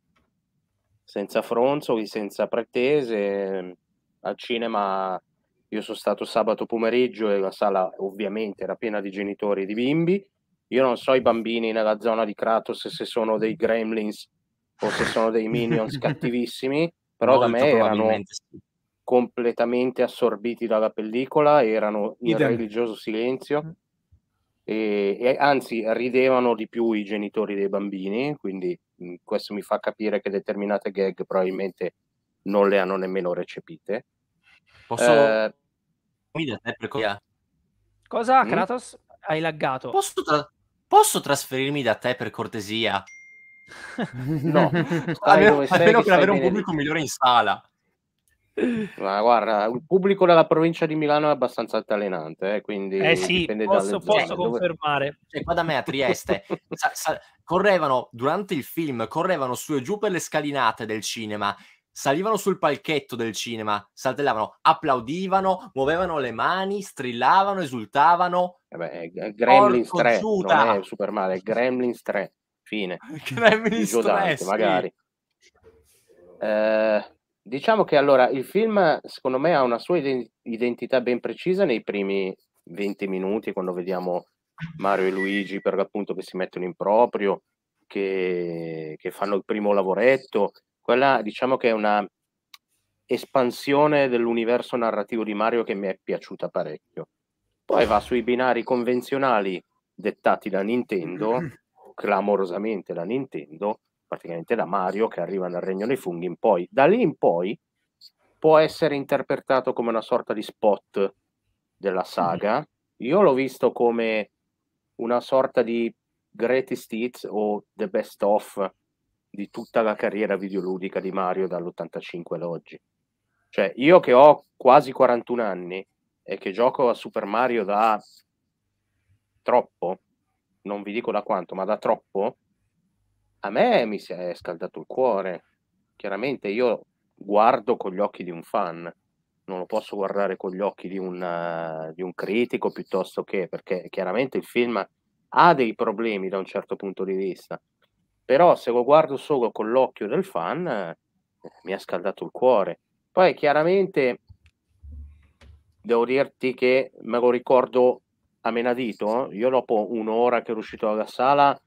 senza fronzoli, senza pretese. Al cinema io sono stato sabato pomeriggio e la sala ovviamente era piena di genitori e di bimbi. Io non so i bambini nella zona di Kratos se sono dei gremlins o se sono dei minions cattivissimi, però Molto da me erano... Sì completamente assorbiti dalla pellicola, erano in Idem. religioso silenzio mm. e, e, anzi ridevano di più i genitori dei bambini, quindi mh, mm, questo mi fa capire che determinate gag probabilmente non le hanno nemmeno recepite. Posso... Eh... Cosa, mm? Kratos? Mm? Hai laggato. Posso, tra... Posso trasferirmi da te per cortesia? no, almeno, almeno per avere un pubblico migliore in sala. Ma guarda, il pubblico della provincia di Milano è abbastanza altalenante, eh, quindi eh sì, posso, posso confermare. Cioè, qua da me a Trieste sa, sa, correvano durante il film, correvano su e giù per le scalinate del cinema, salivano sul palchetto del cinema, saltellavano, applaudivano, muovevano le mani, strillavano, esultavano. Eh, eh Gremlins 3, giuda. non è super male, Gremlins 3, fine. Gremlins Giodante, 3, sì. magari. Eh Diciamo che allora il film, secondo me, ha una sua identità ben precisa nei primi 20 minuti, quando vediamo Mario e Luigi per l'appunto che si mettono in proprio, che, che fanno il primo lavoretto. Quella diciamo che è una espansione dell'universo narrativo di Mario che mi è piaciuta parecchio. Poi va sui binari convenzionali dettati da Nintendo, clamorosamente da Nintendo, praticamente da Mario che arriva nel Regno dei Funghi in poi. Da lì in poi può essere interpretato come una sorta di spot della saga. Io l'ho visto come una sorta di greatest hits o the best of di tutta la carriera videoludica di Mario dall'85 ad oggi. Cioè, io che ho quasi 41 anni e che gioco a Super Mario da troppo, non vi dico da quanto, ma da troppo, a me mi si è scaldato il cuore. Chiaramente io guardo con gli occhi di un fan, non lo posso guardare con gli occhi di un, eh, di un critico piuttosto che perché chiaramente il film ha dei problemi da un certo punto di vista. Però se lo guardo solo con l'occhio del fan eh, mi ha scaldato il cuore. Poi chiaramente devo dirti che me lo ricordo a menadito, io dopo un'ora che ero uscito dalla sala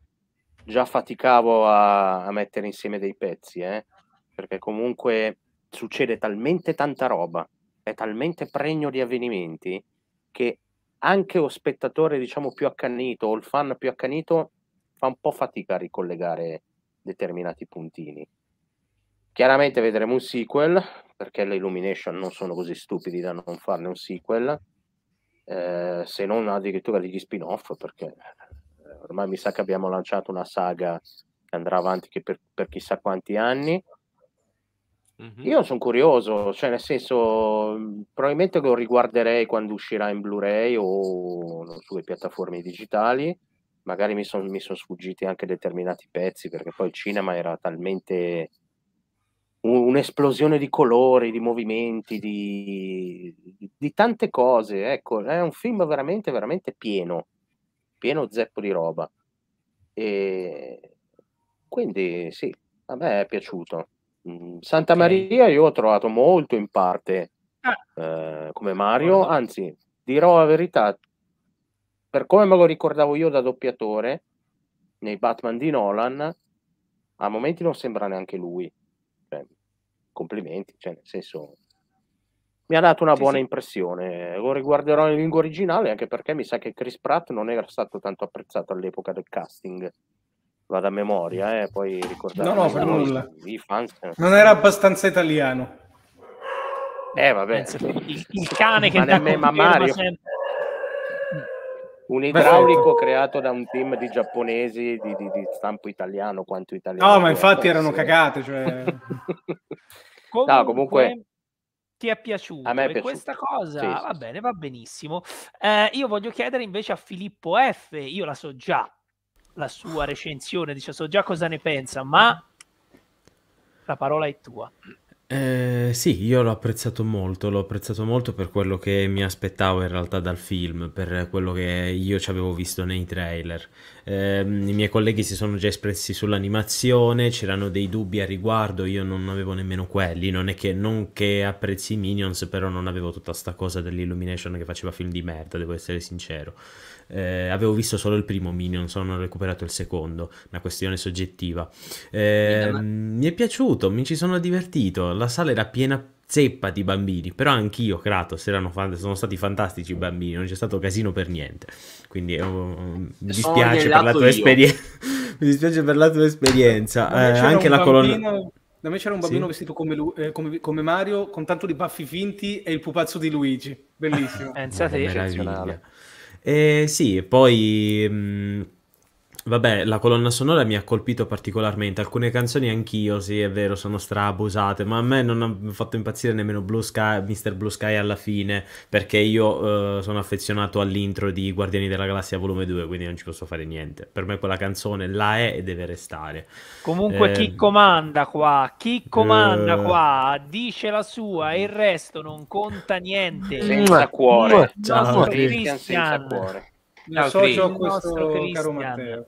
già faticavo a, a mettere insieme dei pezzi, eh? perché comunque succede talmente tanta roba, è talmente pregno di avvenimenti che anche lo spettatore diciamo più accanito o il fan più accanito fa un po' fatica a ricollegare determinati puntini. Chiaramente vedremo un sequel, perché le Illumination non sono così stupidi da non farne un sequel, eh, se non addirittura degli spin-off, perché ormai mi sa che abbiamo lanciato una saga che andrà avanti che per, per chissà quanti anni. Mm-hmm. Io sono curioso, cioè nel senso, probabilmente lo riguarderei quando uscirà in Blu-ray o sulle piattaforme digitali. Magari mi sono son sfuggiti anche determinati pezzi perché poi il cinema era talmente un'esplosione di colori, di movimenti, di, di, tante cose. Ecco, è un film veramente, veramente pieno pieno zeppo di roba. E quindi sì, a me è piaciuto. Mm, Santa Maria io ho trovato molto in parte ah. eh, come Mario, anzi dirò la verità, per come me lo ricordavo io da doppiatore nei Batman di Nolan, a momenti non sembra neanche lui. Cioè, complimenti, cioè, nel senso mi ha dato una sì, buona sì. impressione. Lo riguarderò in lingua originale anche perché mi sa che Chris Pratt non era stato tanto apprezzato all'epoca del casting. Vado a memoria, eh, poi ricordate. No, no, per nulla. I fans. Non era abbastanza italiano. Eh, vabbè. Il, il cane che ma dà nemmeno Mario. Un idraulico Beh, certo. creato da un team di giapponesi di, di, di stampo italiano quanto italiano. No, ma infatti erano cagate, cioè... comunque... comunque ti è piaciuto. A me è piaciuto. questa cosa sì, va bene, va benissimo. Eh, io voglio chiedere invece a Filippo F. Io la so già la sua recensione, dice so già cosa ne pensa, ma la parola è tua. Eh, sì, io l'ho apprezzato molto, l'ho apprezzato molto per quello che mi aspettavo in realtà dal film, per quello che io ci avevo visto nei trailer. Eh, I miei colleghi si sono già espressi sull'animazione, c'erano dei dubbi a riguardo, io non avevo nemmeno quelli, non è che, non che apprezzi Minions, però non avevo tutta sta cosa dell'illumination che faceva film di merda, devo essere sincero eh, avevo visto solo il primo Minions, non ho recuperato il secondo, una questione soggettiva. Eh, Quindi, ma... Ehm, mi è piaciuto, mi ci sono divertito, la sala era piena zeppa di bambini, però anch'io, Kratos, erano fan- sono stati fantastici i bambini, non c'è stato casino per niente, quindi um, mi dispiace per la tua esperienza. mi dispiace per la tua esperienza, eh, anche la bambino... Da me c'era un bambino sì. vestito come, lui, eh, come, come, Mario, con tanto di baffi finti e il pupazzo di Luigi. Bellissimo. Pensate, eh, eccezionale. Eh, sì, poi... Mh, mm, Vabbè, la colonna sonora mi ha colpito particolarmente. Alcune canzoni anch'io, sì, è vero, sono strabusate, ma a me non ha fatto impazzire nemmeno Blue Sky, Mr. Blue Sky alla fine, perché io eh, sono affezionato all'intro di Guardiani della Galassia Volume 2, quindi non ci posso fare niente. Per me quella canzone la è e deve restare. Comunque eh, chi ehm, comanda qua, chi comanda eh... qua, dice la sua e il resto non conta niente. Senza cuore. Ciao, Cristian. Senza cuore. Mi associo a questo caro Matteo.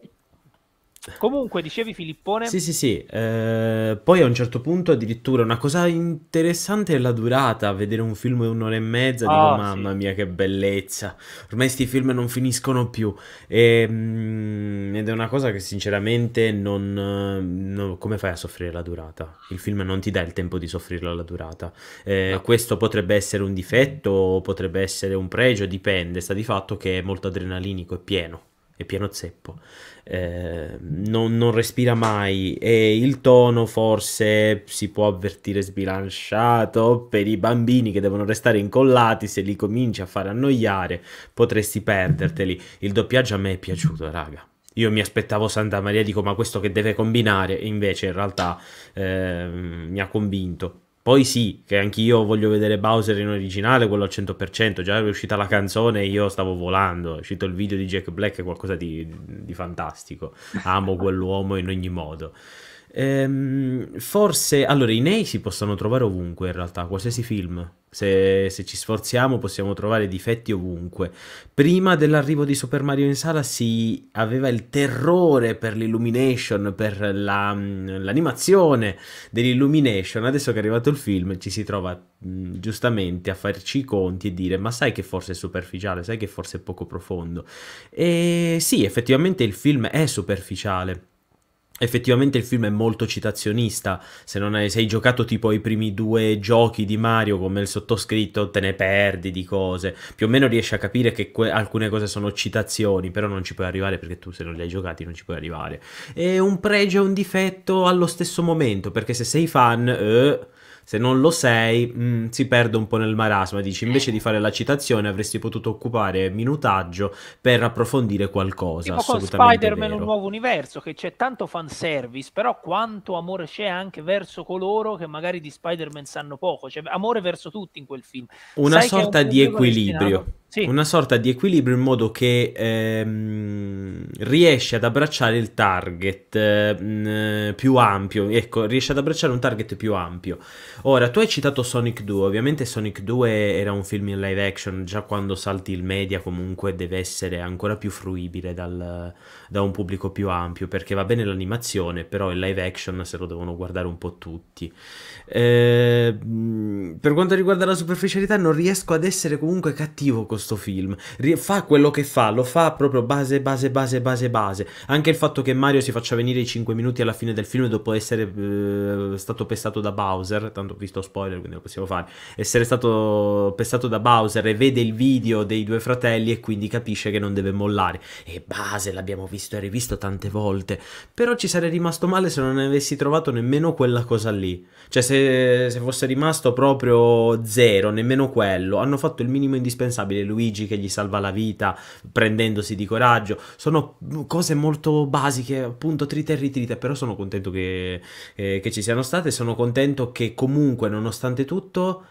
Comunque, dicevi Filippone. Sì, sì, sì. Eh, poi a un certo punto, addirittura, una cosa interessante è la durata. Vedere un film di un'ora e mezza, oh, dico, ah, mamma sì. mia, che bellezza. Ormai questi film non finiscono più. E, ehm, mh, ed è una cosa che, sinceramente, non, non, Come fai a soffrire la durata? Il film non ti dà il tempo di soffrirla la durata. Eh, no. Ah. Questo potrebbe essere un difetto, potrebbe essere un pregio, dipende. Sta di fatto che è molto adrenalinico, è pieno, è pieno zeppo eh, non, non, respira mai e il tono forse si può avvertire sbilanciato per i bambini che devono restare incollati se li cominci a fare annoiare potresti perderteli il doppiaggio a me è piaciuto raga io mi aspettavo Santa Maria dico ma questo che deve combinare e invece in realtà eh, mi ha convinto poi sì, che anch'io voglio vedere Bowser in originale, quello al 100%, già è uscita la canzone e io stavo volando, è uscito il video di Jack Black, è qualcosa di, di fantastico, amo quell'uomo in ogni modo. Ehm, forse, allora, i nei si possono trovare ovunque in realtà, qualsiasi film. Se, se, ci sforziamo possiamo trovare difetti ovunque. Prima dell'arrivo di Super Mario in sala si aveva il terrore per l'illumination, per la, l'animazione dell'illumination. Adesso che è arrivato il film ci si trova mh, giustamente a farci i conti e dire ma sai che forse è superficiale, sai che forse è poco profondo. E sì, effettivamente il film è superficiale Effettivamente il film è molto citazionista, se non hai, se hai giocato tipo i primi due giochi di Mario come il sottoscritto te ne perdi di cose, più o meno riesci a capire che que- alcune cose sono citazioni, però non ci puoi arrivare perché tu se non li hai giocati non ci puoi arrivare. È un pregio e un difetto allo stesso momento, perché se sei fan... Eh, se non lo sei mh, mm, si perde un po' nel marasma, dici eh. invece di fare la citazione avresti potuto occupare minutaggio per approfondire qualcosa. Tipo con Spider-Man vero. un nuovo universo, che c'è tanto fanservice, però quanto amore c'è anche verso coloro che magari di Spider-Man sanno poco, c'è cioè, amore verso tutti in quel film. Una Sai sorta di equilibrio. Sì. Una sorta di equilibrio in modo che ehm, riesce ad abbracciare il target ehm, più ampio, ecco, riesce ad abbracciare un target più ampio. Ora, tu hai citato Sonic 2, ovviamente Sonic 2 era un film in live action, già quando salti il media comunque deve essere ancora più fruibile dal, da un pubblico più ampio, perché va bene l'animazione, però il live action se lo devono guardare un po' tutti. Eh, per quanto riguarda la superficialità non riesco ad essere comunque cattivo così con sto film. Fa quello che fa, lo fa proprio base, base, base, base, base. Anche il fatto che Mario si faccia venire i 5 minuti alla fine del film dopo essere eh, stato pestato da Bowser, tanto visto spoiler quindi lo possiamo fare, essere stato pestato da Bowser e vede il video dei due fratelli e quindi capisce che non deve mollare. E base, l'abbiamo visto e rivisto tante volte. Però ci sarei rimasto male se non avessi trovato nemmeno quella cosa lì. Cioè se, se fosse rimasto proprio zero, nemmeno quello. Hanno fatto il minimo indispensabile Luigi che gli salva la vita prendendosi di coraggio. Sono cose molto basiche, appunto trite e ritrite, però sono contento che, eh, che ci siano state. Sono contento che comunque, nonostante tutto,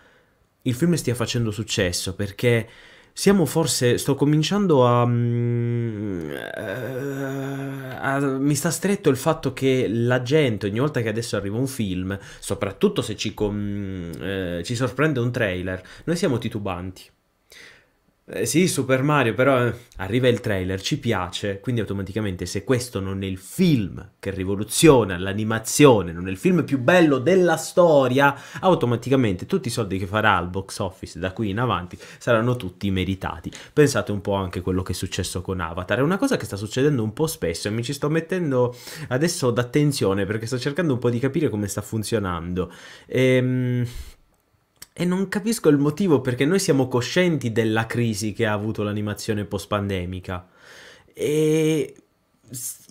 il film stia facendo successo perché siamo forse. Sto cominciando a, a, mm, eh, a, Mi sta stretto il fatto che la gente, ogni volta che adesso arriva un film, soprattutto se ci, com, eh, ci sorprende un trailer, noi siamo titubanti eh, sì, Super Mario, però eh, arriva il trailer, ci piace, quindi automaticamente se questo non è il film che rivoluziona l'animazione, non è il film più bello della storia, automaticamente tutti i soldi che farà al box office da qui in avanti saranno tutti meritati. Pensate un po' anche a quello che è successo con Avatar, è una cosa che sta succedendo un po' spesso e mi ci sto mettendo adesso d'attenzione perché sto cercando un po' di capire come sta funzionando. Ehm e non capisco il motivo perché noi siamo coscienti della crisi che ha avuto l'animazione post-pandemica. E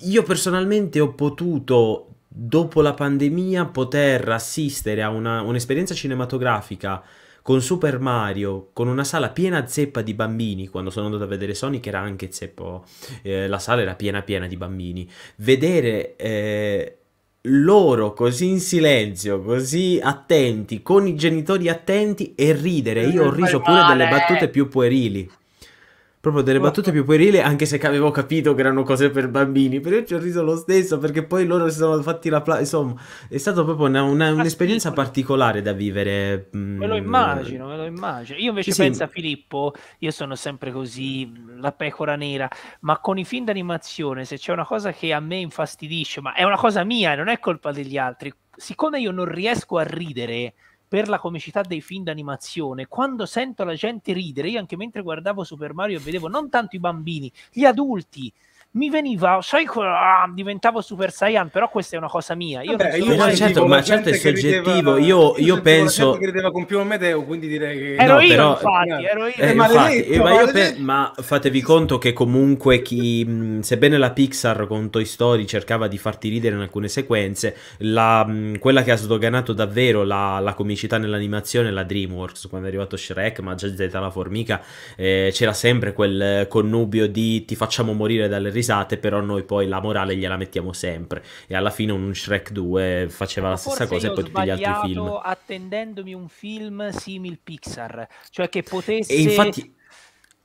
io personalmente ho potuto, dopo la pandemia, poter assistere a un'esperienza cinematografica con Super Mario, con una sala piena zeppa di bambini, quando sono andato a vedere Sonic era anche zeppo, eh, la sala era piena piena di bambini, vedere eh, loro così in silenzio, così attenti, con i genitori attenti e ridere. Io ho riso pure delle battute più puerili proprio delle battute più puerili, anche se avevo capito che erano cose per bambini, però ci ho riso lo stesso perché poi loro si sono fatti la pla- insomma, è stata proprio una, una, un'esperienza particolare da vivere. Mm. Me lo immagino, me lo immagino. Io invece sì, penso sì. a Filippo, io sono sempre così, la pecora nera, ma con i film d'animazione, se c'è una cosa che a me infastidisce, ma è una cosa mia, non è colpa degli altri, siccome io non riesco a ridere per la comicità dei film d'animazione, quando sento la gente ridere, io anche mentre guardavo Super Mario vedevo non tanto i bambini, gli adulti mi veniva, sai, ah, diventavo Super Saiyan, però questa è una cosa mia. Io Vabbè, io certo, ma certo è soggettivo. Rideva, io, io penso. Certo che credeva con Pio Amedeo, quindi direi che. Ero no, io, però... infatti, eh, ero io. Eh, eh infatti, maledetto. Ma, pe... ma, fatevi conto che comunque chi. Sebbene la Pixar con Toy Story cercava di farti ridere in alcune sequenze, la... quella che ha sdoganato davvero la, la comicità nell'animazione è la Dreamworks. Quando è arrivato Shrek, ma già Zeta la formica, eh, c'era sempre quel connubio di ti facciamo morire dalle risate risate, però noi poi la morale gliela mettiamo sempre. E alla fine un Shrek 2 faceva la stessa cosa e poi tutti gli altri film. attendendomi un film simil Pixar, cioè che potesse... E infatti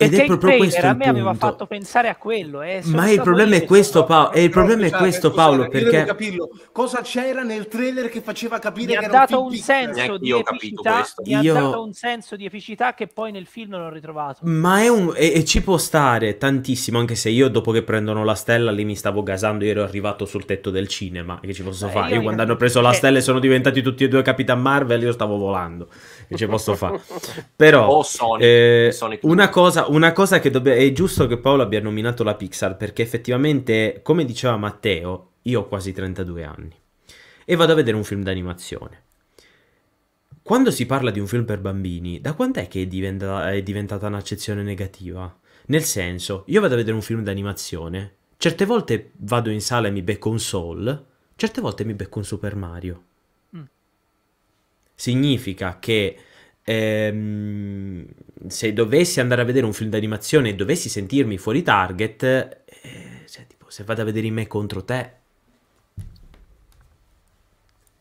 ed è proprio trailer, questo a me aveva fatto pensare a quello. Eh. Ma il problema è questo, Paolo. E il problema è questo, Paolo. Perché capirlo. cosa c'era nel trailer che faceva capire mi che ha dato un, senso di epicità, mi ha dato un senso di epicità che poi nel film non ho ritrovato. Ma è un e, e, ci può stare tantissimo. Anche se io, dopo che prendono la stella, lì mi stavo gasando. Io ero arrivato sul tetto del cinema. Che ci posso Beh, fare? Io, io quando hanno preso la eh. stella e sono diventati tutti e due Capitan Marvel, io stavo volando che ci posso fare. Però oh, Sonic, eh, Sonic. Una, cosa, una, cosa, che dobbiamo... è giusto che Paolo abbia nominato la Pixar perché effettivamente, come diceva Matteo, io ho quasi 32 anni e vado a vedere un film d'animazione. Quando si parla di un film per bambini, da quant'è che è, diventa, è diventata un'accezione negativa? Nel senso, io vado a vedere un film d'animazione, certe volte vado in sala e mi becco un Soul, certe volte mi becco un Super Mario significa che ehm, se dovessi andare a vedere un film d'animazione e dovessi sentirmi fuori target, eh, cioè, tipo, se vado a vedere in me contro te,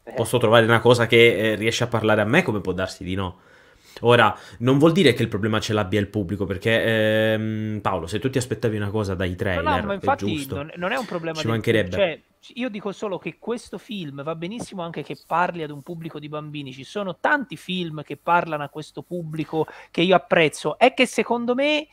eh. posso trovare una cosa che eh, riesce a parlare a me come può darsi di no. Ora, non vuol dire che il problema ce l'abbia il pubblico, perché ehm, Paolo, se tu ti aspettavi una cosa dai trailer, no, no, ma infatti è giusto, non, non, è un problema. Ci mancherebbe. Cioè, io dico solo che questo film va benissimo anche che parli ad un pubblico di bambini. Ci sono tanti film che parlano a questo pubblico che io apprezzo. È che secondo me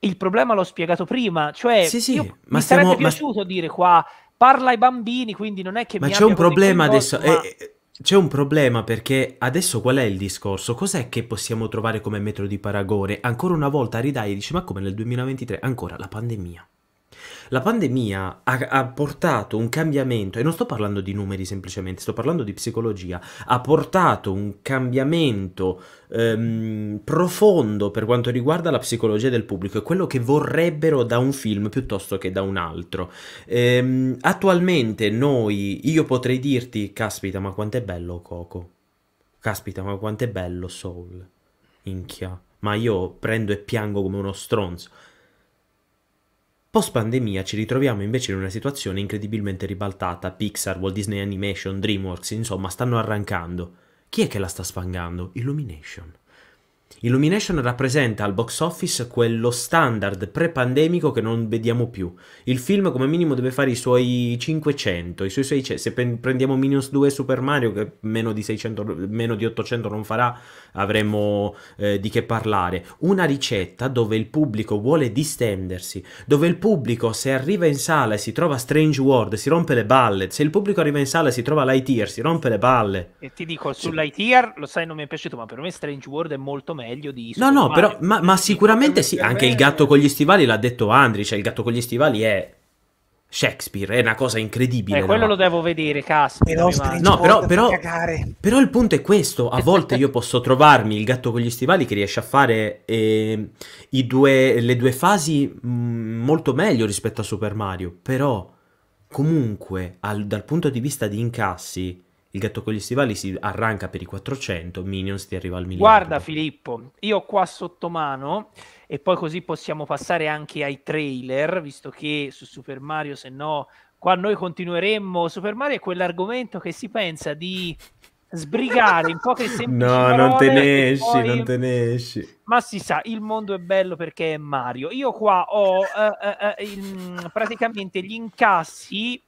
il problema l'ho spiegato prima. Cioè, sì, sì, io, ma mi stiamo, sarebbe piaciuto ma... dire qua parla ai bambini, quindi non è che... Ma c'è un problema adesso... Eh, ma... Eh, c'è un problema perché adesso qual è il discorso? Cos'è che possiamo trovare come metro di paragone? Ancora una volta Ridai dice ma come nel 2023? Ancora la pandemia. La pandemia ha, ha, portato un cambiamento, e non sto parlando di numeri semplicemente, sto parlando di psicologia, ha portato un cambiamento ehm, profondo per quanto riguarda la psicologia del pubblico e quello che vorrebbero da un film piuttosto che da un altro. Ehm, attualmente noi, io potrei dirti, caspita, ma quanto è bello Coco, caspita, ma quanto è bello Soul, minchia ma io prendo e piango come uno stronzo. Post pandemia ci ritroviamo invece in una situazione incredibilmente ribaltata. Pixar, Walt Disney Animation, DreamWorks, insomma, stanno arrancando. Chi è che la sta sfangando? Illumination. Illumination rappresenta al box office quello standard pre-pandemico che non vediamo più. Il film come minimo deve fare i suoi 500, i suoi 600. Se prendiamo Minions 2 Super Mario, che meno di, 600, meno di 800 non farà, avremo eh, di che parlare. Una ricetta dove il pubblico vuole distendersi, dove il pubblico se arriva in sala e si trova Strange World si rompe le balle, se il pubblico arriva in sala e si trova Lightyear si rompe le balle. E ti dico, sull'High Tier, lo sai non mi è piaciuto, ma per me Strange World è molto meglio di... No, no, però, ma, ma sicuramente sì, anche il gatto con gli stivali l'ha detto Andri, cioè il gatto con gli stivali è Shakespeare, è una cosa incredibile. Eh, quello no? lo devo vedere, caspita. No, però, però, però, il punto è questo, a volte io posso trovarmi il gatto con gli stivali che riesce a fare eh, due, le due fasi mh, mm, molto meglio rispetto a Super Mario, però comunque al, dal punto di vista di incassi il gatto con gli stivali si arranca per i 400, Minions ti arriva al miliardo. Guarda Filippo, io qua sotto mano e poi così possiamo passare anche ai trailer, visto che su Super Mario se no qua noi continueremmo. Super Mario è quell'argomento che si pensa di sbrigare in poche semplici No, non te ne esci, poi... non te ne esci. Ma si sa, il mondo è bello perché è Mario. Io qua ho uh, uh, uh, in, praticamente gli incassi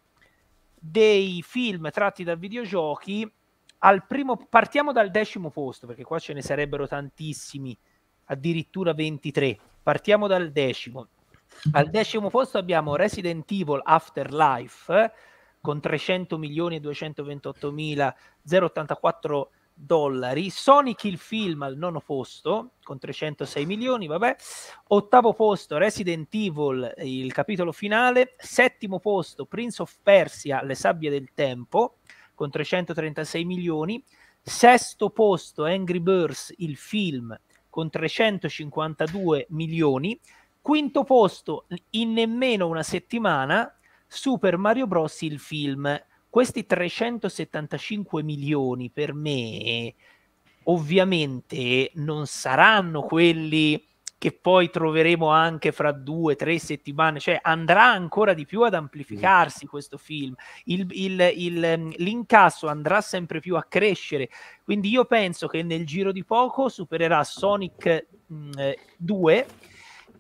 dei film tratti da videogiochi. Al Primo, partiamo dal decimo posto, perché qua ce ne sarebbero tantissimi, addirittura 23. Partiamo dal decimo. Al decimo posto abbiamo Resident Evil Afterlife eh, con 300 milioni e 228 mila 084 dollari. Sonic il film al nono posto con 306 milioni, vabbè. Ottavo posto Resident Evil, il capitolo finale. Settimo posto Prince of Persia, le sabbie del tempo con 336 milioni. Sesto posto Angry Birds, il film con 352 milioni. Quinto posto in nemmeno una settimana Super Mario Bros. il film questi 375 milioni per me ovviamente non saranno quelli che poi troveremo anche fra due, tre settimane, cioè andrà ancora di più ad amplificarsi mm. questo film, il, il, il, mm, l'incasso andrà sempre più a crescere, quindi io penso che nel giro di poco supererà Sonic mh, mm, eh, 2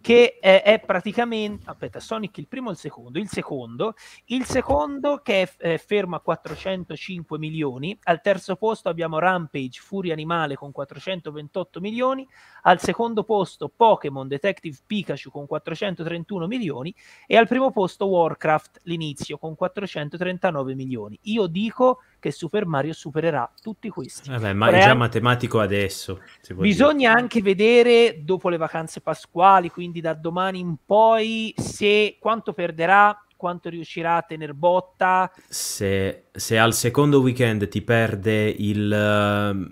che è, è, praticamente aspetta Sonic il primo o il secondo il secondo il secondo che è, è fermo a 405 milioni al terzo posto abbiamo Rampage Furia Animale con 428 milioni al secondo posto Pokémon Detective Pikachu con 431 milioni e al primo posto Warcraft l'inizio con 439 milioni io dico che Super Mario supererà tutti questi. Vabbè, ma è già matematico adesso. Bisogna dire. anche vedere dopo le vacanze pasquali, quindi da domani in poi, se quanto perderà quanto riuscirà a tener botta. Se, se, al secondo weekend ti perde il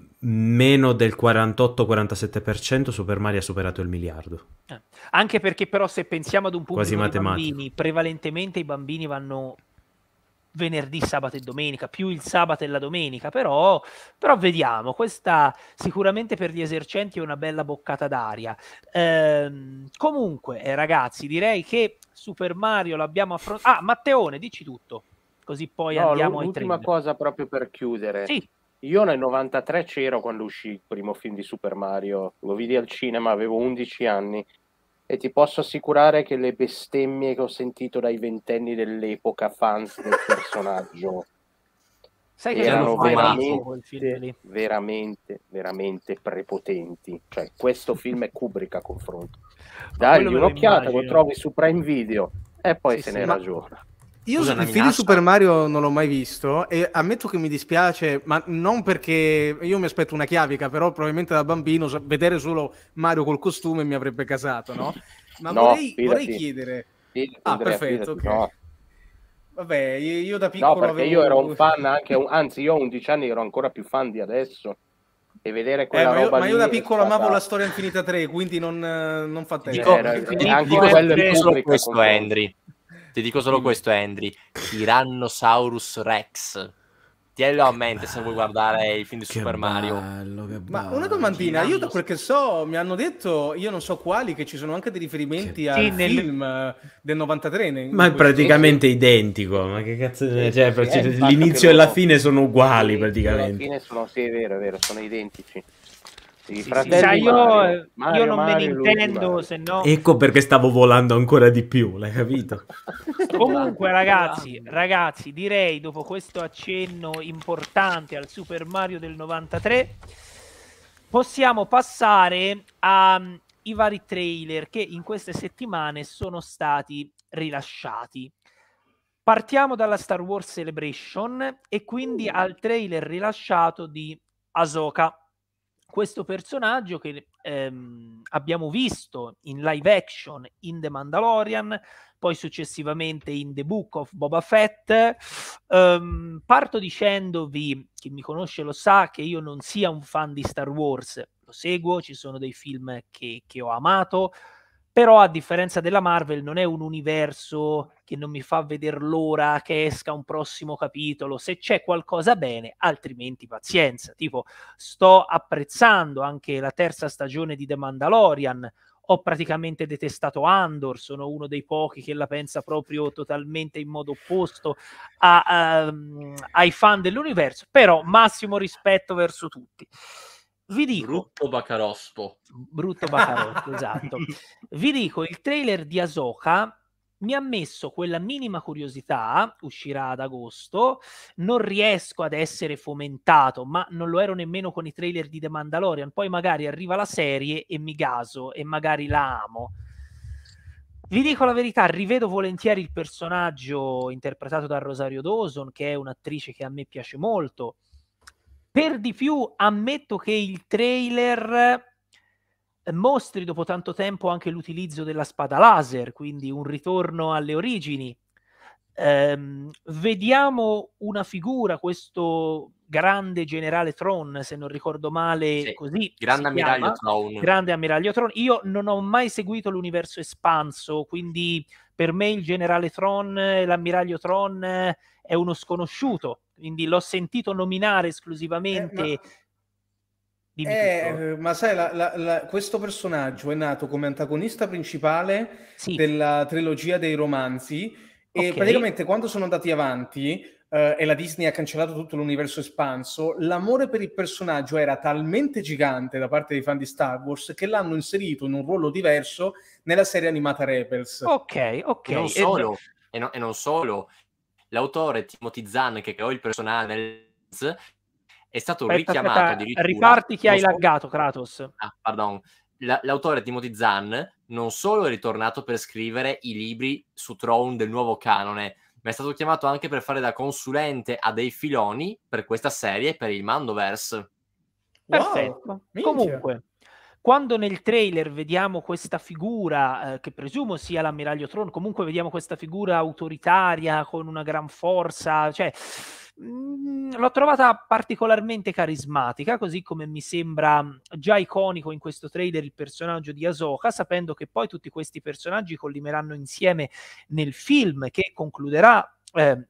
uh, meno del 48-47%, Super Mario ha superato il miliardo. Eh. Anche perché però se pensiamo ad un punto di bambini, prevalentemente i bambini vanno venerdì, sabato e domenica, più il sabato e la domenica, però, però vediamo, questa sicuramente per gli esercenti è una bella boccata d'aria. Ehm, comunque, eh, ragazzi, direi che Super Mario l'abbiamo affrontato. Ah, Matteone, dici tutto, così poi no, andiamo ai L'ultima cosa proprio per chiudere. Sì. Io nel 93 c'ero quando uscì il primo film di Super Mario, lo vidi al cinema, avevo 11 anni e ti posso assicurare che le bestemmie che ho sentito dai ventenni dell'epoca, fans del personaggio, Sai che erano veramente, veramente, veramente prepotenti. Cioè, questo film è Kubrick a confronto. Dagli un'occhiata, lo, lo trovi su Prime Video e poi sì, se sì, ne ma... ragiona. Io Scusa, il film di Super Mario non l'ho mai visto e ammetto che mi dispiace, ma non perché io mi aspetto una chiavica, però probabilmente da bambino vedere solo Mario col costume mi avrebbe casato, no? Ma no, vorrei, vorrei, chiedere... Fidati, ah, Andrea, perfetto, fidati, okay. no. Vabbè, io da piccolo... No, perché avevo... io ero un fan anche, anzi io a 11 anni ero ancora più fan di adesso e vedere eh, quella eh, ma io, roba ma io da piccolo stata... amavo la storia Infinita 3, quindi non, non fa tempo. Dico, eh, era, quindi anche quello è questo, Henry. Ti dico solo questo, Andri. Tyrannosaurus Rex. Tienilo a mente bello, se vuoi guardare i film di Super Mario. Bello, bello, Ma una domandina, io da quel che so mi hanno detto, io non so quali, che ci sono anche dei riferimenti che... a sì, nel... film eh, del 93. Nel... Ma è praticamente identico. Ma che cazzo, cioè, sì, cioè, l'inizio e la fine sono uguali praticamente. Alla fine sono, sì, è vero, è vero, sono identici. Sì, sì, sì. Cioè, io, eh, Mario, io, non Mario, me ne intendo, se no... Ecco perché stavo volando ancora di più, l'hai capito? Comunque, ragazzi, ragazzi, direi dopo questo accenno importante al Super Mario del 93, possiamo passare ai mm, vari trailer che in queste settimane sono stati rilasciati. Partiamo dalla Star Wars Celebration e quindi uh. al trailer rilasciato di Ahsoka questo personaggio che ehm, abbiamo visto in live action in The Mandalorian, poi successivamente in The Book of Boba Fett. Um, parto dicendovi, chi mi conosce lo sa, che io non sia un fan di Star Wars, lo seguo, ci sono dei film che, che ho amato, però a differenza della Marvel non è un universo che non mi fa vedere l'ora che esca un prossimo capitolo, se c'è qualcosa bene, altrimenti pazienza, tipo sto apprezzando anche la terza stagione di The Mandalorian, ho praticamente detestato Andor, sono uno dei pochi che la pensa proprio totalmente in modo opposto a, a, ehm, ai fan dell'universo, però massimo rispetto verso tutti. Vi dico, brutto Bacarospo. Brutto Bacarospo, esatto. Vi dico, il trailer di Asoka mi ha messo quella minima curiosità, uscirà ad agosto, non riesco ad essere fomentato, ma non lo ero nemmeno con i trailer di The Mandalorian, poi magari arriva la serie e mi gaso e magari la amo. Vi dico la verità, rivedo volentieri il personaggio interpretato da Rosario Dawson, che è un'attrice che a me piace molto per di più, ammetto che il trailer eh, mostri dopo tanto tempo anche l'utilizzo della spada laser, quindi un ritorno alle origini. Ehm, vediamo una figura, questo grande generale Tron, se non ricordo male, sì, così. Grande ammiraglio Tron. Grande ammiraglio Tron. Io non ho mai seguito l'universo espanso, quindi per me il generale Tron, l'ammiraglio Tron eh, è uno sconosciuto quindi l'ho sentito nominare esclusivamente. Eh, ma... Eh, eh, ma sai, la, la, la, questo personaggio è nato come antagonista principale sì. della trilogia dei romanzi okay. e praticamente quando sono andati avanti eh, e la Disney ha cancellato tutto l'universo espanso, l'amore per il personaggio era talmente gigante da parte dei fan di Star Wars che l'hanno inserito in un ruolo diverso nella serie animata Rebels. Ok, ok. non solo, e, no, e non solo l'autore Timothy Zahn, che creò il personaggio è stato aspetta, richiamato aspetta, addirittura... Riparti che hai laggato, Kratos. Ah, pardon. L- l'autore Timothy Zahn non solo è ritornato per scrivere i libri su Throne del nuovo canone, ma è stato chiamato anche per fare da consulente a dei filoni per questa serie per il Mandoverse. Perfetto. Wow, Comunque, quando nel trailer vediamo questa figura, eh, che presumo sia l'ammiraglio Tron, comunque vediamo questa figura autoritaria con una gran forza, cioè mm, l'ho trovata particolarmente carismatica, così come mi sembra mm, già iconico in questo trailer il personaggio di Ahsoka, sapendo che poi tutti questi personaggi collimeranno insieme nel film che concluderà eh,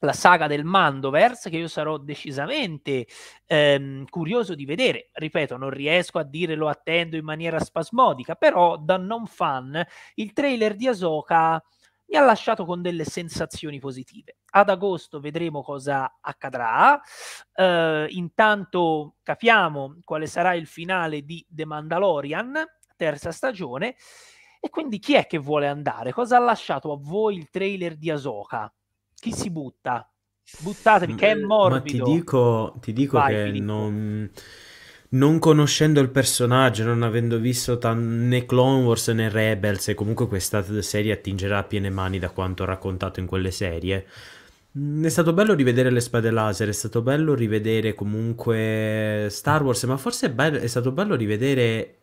la saga del Mandoverse che io sarò decisamente ehm, curioso di vedere. Ripeto, non riesco a dire lo attendo in maniera spasmodica, però da non fan il trailer di Asoka mi ha lasciato con delle sensazioni positive. Ad agosto vedremo cosa accadrà. Eh, intanto capiamo quale sarà il finale di The Mandalorian, terza stagione. E quindi chi è che vuole andare? Cosa ha lasciato a voi il trailer di Asoka? chi si butta? Buttatevi, che è morbido. Eh, ma ti dico, ti dico Vai, che non non conoscendo il personaggio, non avendo visto né Clone Wars né Rebels, e comunque questa serie attingerà a piene mani da quanto raccontato in quelle serie. Mm, è stato bello rivedere le spade laser, è stato bello rivedere comunque Star Wars, ma forse è, be- è stato bello rivedere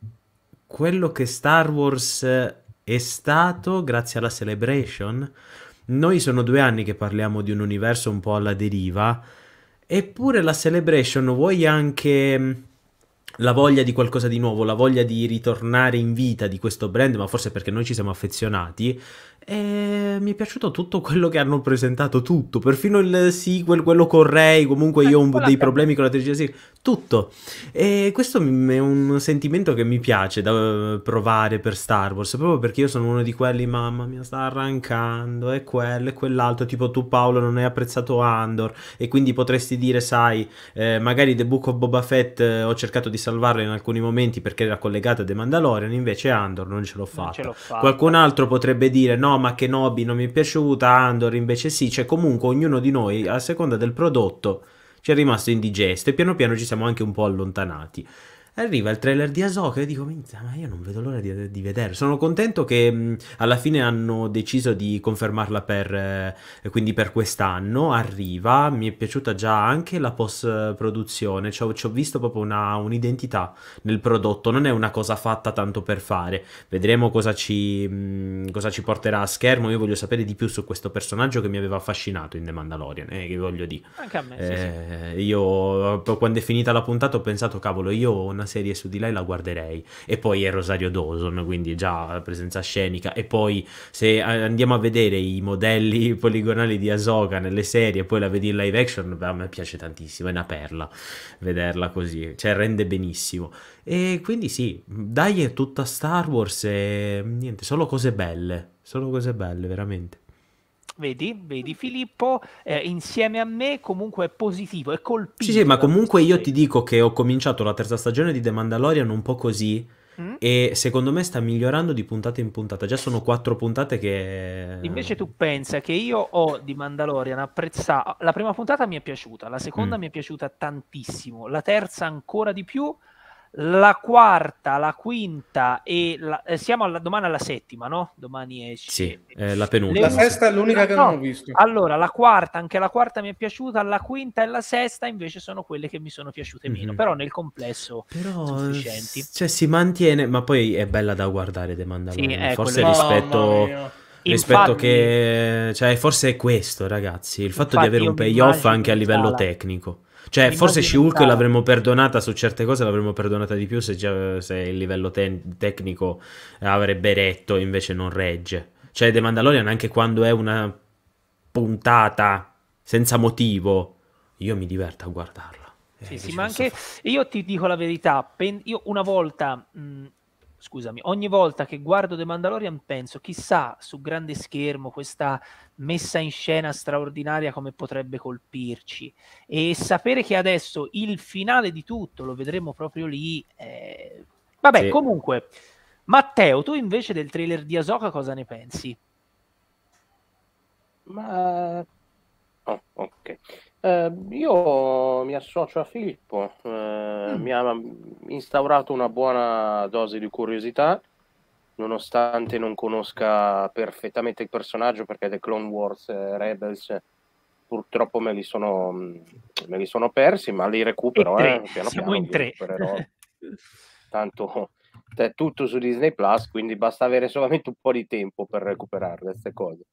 quello che Star Wars è stato grazie alla Celebration noi sono due anni che parliamo di un universo un po' alla deriva, eppure la Celebration vuoi anche mm, la voglia di qualcosa di nuovo, la voglia di ritornare in vita di questo brand, ma forse perché noi ci siamo affezionati, e mi è piaciuto tutto quello che hanno presentato, tutto, perfino il sequel, quello con Ray, comunque io ho dei problemi con la trilogia sequel, tutto. E questo è un sentimento che mi piace da eh, provare per Star Wars, proprio perché io sono uno di quelli, mamma mia, sta arrancando, e quello, e quell'altro, tipo tu Paolo non hai apprezzato Andor, e quindi potresti dire, sai, eh, magari The Book of Boba Fett eh, ho cercato di salvarlo in alcuni momenti perché era collegato a The Mandalorian, invece Andor non ce l'ho fatta. Qualcun altro potrebbe dire, no, no, ma Kenobi non mi è piaciuta, Andor invece sì, cioè comunque ognuno di noi a seconda del prodotto ci è rimasto indigesto e piano piano ci siamo anche un po' allontanati. Arriva il trailer di Ahsoka e dico, ma io non vedo l'ora di, di vedere. Sono contento che mh, alla fine hanno deciso di confermarla per, eh, quindi per quest'anno. Arriva, mi è piaciuta già anche la post-produzione, ci ho visto proprio una, un'identità nel prodotto, non è una cosa fatta tanto per fare. Vedremo cosa ci, mh, cosa ci porterà a schermo, io voglio sapere di più su questo personaggio che mi aveva affascinato in The Mandalorian, eh, che voglio dire. Anche a me, eh, sì. Io, quando è finita la puntata, ho pensato, cavolo, io ho una una serie su di lei la guarderei. E poi è Rosario Dawson, quindi già presenza scenica. E poi se andiamo a vedere i modelli poligonali di Asoka nelle serie e poi la vedi in live action, a me piace tantissimo, è una perla vederla così, cioè rende benissimo. E quindi sì, dai è tutta Star Wars e niente, solo cose belle, solo cose belle veramente. Vedi, vedi Filippo, eh, insieme a me comunque è positivo, è colpito. Sì, sì, ma comunque io ti dico che ho cominciato la terza stagione di The Mandalorian un po' così mm? e secondo me sta migliorando di puntata in puntata, già sono quattro puntate che... Invece tu pensa che io ho di Mandalorian apprezzato, la prima puntata mi è piaciuta, la seconda mm. mi è piaciuta tantissimo, la terza ancora di più, la quarta, la quinta e la, eh, siamo alla, domani alla settima, no? Domani è, Sì, eh, la penultima. La sesta è l'unica no, che non ho visto. Allora, la quarta, anche la quarta mi è piaciuta, la quinta e la sesta invece sono quelle che mi sono piaciute meno, mm-hmm. però nel complesso però, sufficienti. Cioè si mantiene, ma poi è bella da guardare The Mandalorian, sì, eh, forse quello... rispetto... rispetto Infatti, che cioè, forse è questo ragazzi il fatto di avere un payoff anche a livello tecnico cioè, Mi forse Shiulk l'avremmo perdonata su certe cose, l'avremmo perdonata di più se, già, se il livello te- tecnico eh, avrebbe retto, invece non regge. Cioè, The Mandalorian, anche quando è una puntata senza motivo, io mi diverto a guardarla. Eh, sì, cioè, ma anche fa... io ti dico la verità, pen... io una volta mh, scusami, ogni volta che guardo The Mandalorian penso, chissà, su grande schermo questa messa in scena straordinaria come potrebbe colpirci. E sapere che adesso il finale di tutto lo vedremo proprio lì. Eh... Vabbè, sì. comunque, Matteo, tu invece del trailer di Asoka cosa ne pensi? Ma... Oh, ok. Eh, io mi associo a Filippo, eh, mm. mi ha instaurato una buona dose di curiosità, nonostante non conosca perfettamente il personaggio perché The Clone Wars eh, Rebels purtroppo me li, sono, mm, me li sono persi, ma li recupero. Eh, piano Siamo piano, in tre. Tanto è tutto su Disney Plus, quindi basta avere solamente un po' di tempo per recuperarle queste cose.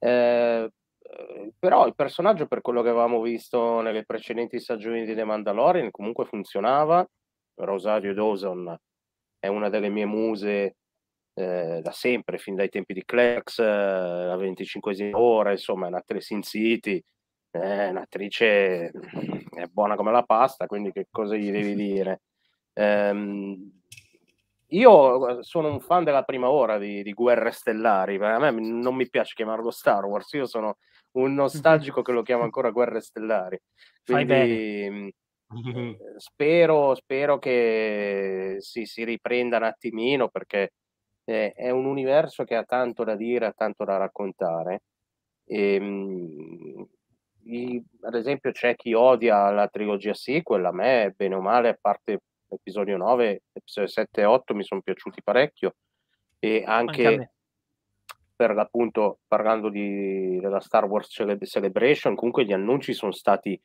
Eh, Ehm, però il personaggio, per quello che avevamo visto nelle precedenti stagioni di The Mandalorian, comunque funzionava. Rosario Dawson è una delle mie muse eh, da sempre, fin dai tempi di Clerks, eh, la 25 ora, insomma, è un'attrice in City, è eh, un'attrice mm, è buona come la pasta, quindi che cosa gli devi dire? Ehm, io eh, sono un fan della prima ora di, di Guerre Stellari, a me non mi piace chiamarlo Star Wars, io sono un nostalgico che lo chiama ancora Guerre Stellari. Quindi mm, eh, spero, spero che si, si, riprenda un attimino perché eh, è un universo che ha tanto da dire, ha tanto da raccontare. E, ehm, i, ad esempio c'è chi odia la trilogia sequel, a me bene o male, a parte episodio 9, episodio 7 e 8 mi sono piaciuti parecchio e anche, anche per l'appunto, parlando di, della Star Wars Cele- Celebration, comunque gli annunci sono stati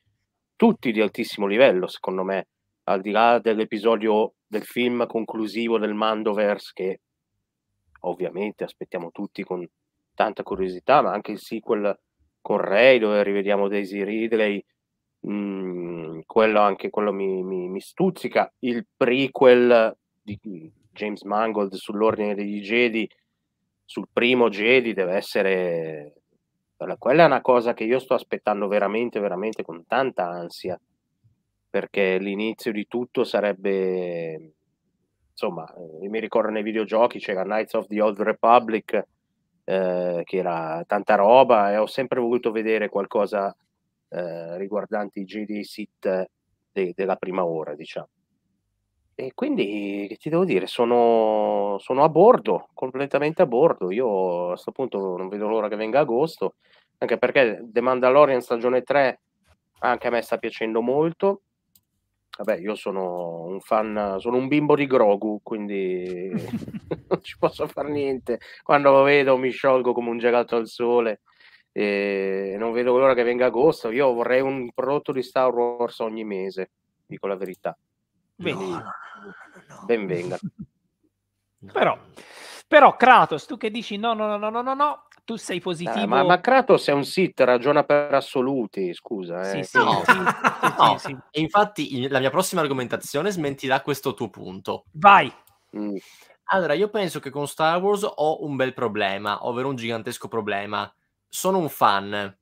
tutti di altissimo livello, secondo me, al di là dell'episodio del film conclusivo del Mandoverse che ovviamente aspettiamo tutti con tanta curiosità, ma anche il sequel con Ray dove rivediamo Daisy Ridley, mh, mm, quello anche quello mi, mi, mi, stuzzica, il prequel di James Mangold sull'ordine degli Jedi sul primo Jedi deve essere... Quella è una cosa che io sto aspettando veramente, veramente con tanta ansia, perché l'inizio di tutto sarebbe... Insomma, eh, mi ricordo nei videogiochi c'era Knights of the Old Republic, eh, che era tanta roba, e ho sempre voluto vedere qualcosa eh, riguardanti i Jedi Sith eh, de- della prima ora, diciamo. E quindi che ti devo dire, sono, sono, a bordo, completamente a bordo. Io a questo punto non vedo l'ora che venga agosto, anche perché The Mandalorian stagione 3 anche a me sta piacendo molto. Vabbè, io sono un fan, sono un bimbo di Grogu, quindi non ci posso fare niente. Quando lo vedo mi sciolgo come un gelato al sole e non vedo l'ora che venga agosto. Io vorrei un prodotto di Star Wars ogni mese, dico la verità Vedi? No, no, Ben venga. però, però, Kratos, tu che dici no, no, no, no, no, no, tu sei positivo. Eh, ma, ma, Kratos è un sit, ragiona per assoluti, scusa. Eh. Sì, sì, no. sì, no. sì, E infatti la mia prossima argomentazione smentirà questo tuo punto. Vai. Mm. Allora, io penso che con Star Wars ho un bel problema, ovvero un gigantesco problema. Sono un fan,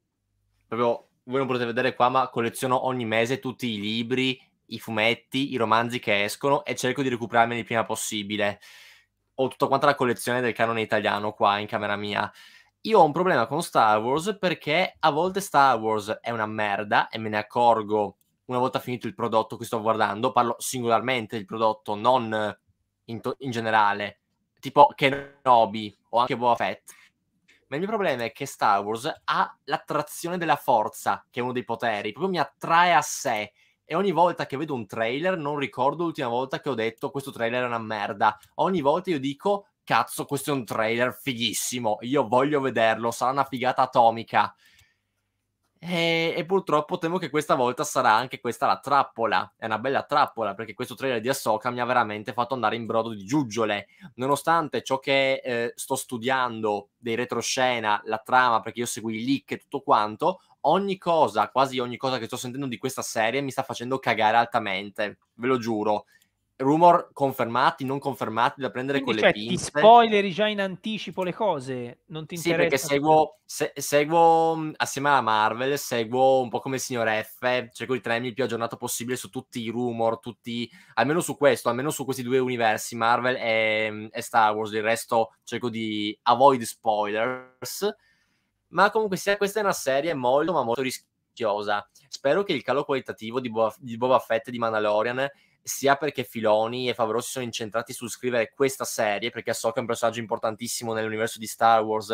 proprio, voi non potete vedere qua, ma colleziono ogni mese tutti i libri i fumetti, i romanzi che escono e cerco di recuperarmeli il prima possibile. Ho tutta quanta la collezione del canone italiano qua in camera mia. Io ho un problema con Star Wars perché a volte Star Wars è una merda e me ne accorgo una volta finito il prodotto che sto guardando, parlo singolarmente del prodotto, non in, to- in generale, tipo Kenobi o anche Boba Fett. Ma il mio problema è che Star Wars ha l'attrazione della forza, che è uno dei poteri, proprio mi attrae a sé e ogni volta che vedo un trailer non ricordo l'ultima volta che ho detto questo trailer è una merda. Ogni volta io dico cazzo questo è un trailer fighissimo, io voglio vederlo, sarà una figata atomica. E, eh, e, purtroppo temo che questa volta sarà anche questa la trappola. È una bella trappola perché questo trailer di Ahsoka mi ha veramente fatto andare in brodo di giuggiole. Nonostante ciò che eh, sto studiando dei retroscena, la trama, perché io seguo i leak e tutto quanto, ogni cosa, quasi ogni cosa che sto sentendo di questa serie mi sta facendo cagare altamente. Ve lo giuro rumor confermati, non confermati, da prendere Quindi con cioè, le pinze. Ti spoileri già in anticipo le cose, non ti sì, interessa. Sì, perché seguo, se, seguo, mm, assieme alla Marvel, seguo un po' come il signor F, cerco di tenermi il più aggiornato possibile su tutti i rumor, tutti, almeno su questo, almeno su questi due universi, Marvel e, mm, e Star Wars, il resto cerco di avoid spoilers. Ma comunque sia, questa è una serie molto ma molto rischiosa. Spero che il calo qualitativo di Boba, di Boba Fett e di Mandalorian sia perché Filoni e Favreau si sono incentrati su scrivere questa serie, perché so che è un personaggio importantissimo nell'universo di Star Wars,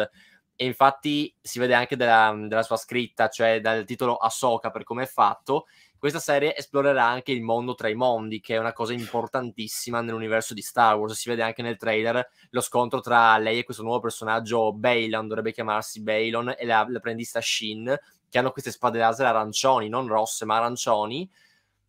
e infatti si vede anche della, della sua scritta, cioè dal titolo Ahsoka per come è fatto, questa serie esplorerà anche il mondo tra i mondi, che è una cosa importantissima nell'universo di Star Wars. Si vede anche nel trailer lo scontro tra lei e questo nuovo personaggio, Balon, dovrebbe chiamarsi Balon, e la, l'apprendista Shin, che hanno queste spade laser arancioni, non rosse ma arancioni,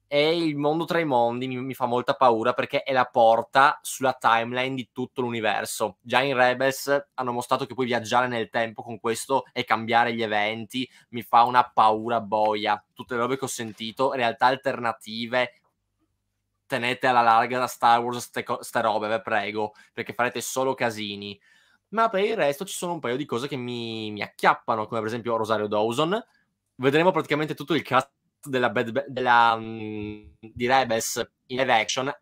è il mondo tra i mondi, mi, mi, fa molta paura perché è la porta sulla timeline di tutto l'universo. Già in Rebels hanno mostrato che puoi viaggiare nel tempo con questo e cambiare gli eventi, mi fa una paura boia. Tutte le robe che ho sentito, realtà alternative, tenete alla larga da Star Wars queste ste robe, ve prego, perché farete solo casini. Ma per il resto ci sono un paio di cose che mi, mi acchiappano, come per esempio Rosario Dawson. Vedremo praticamente tutto il cast della, bad, della um, di Rebels in live action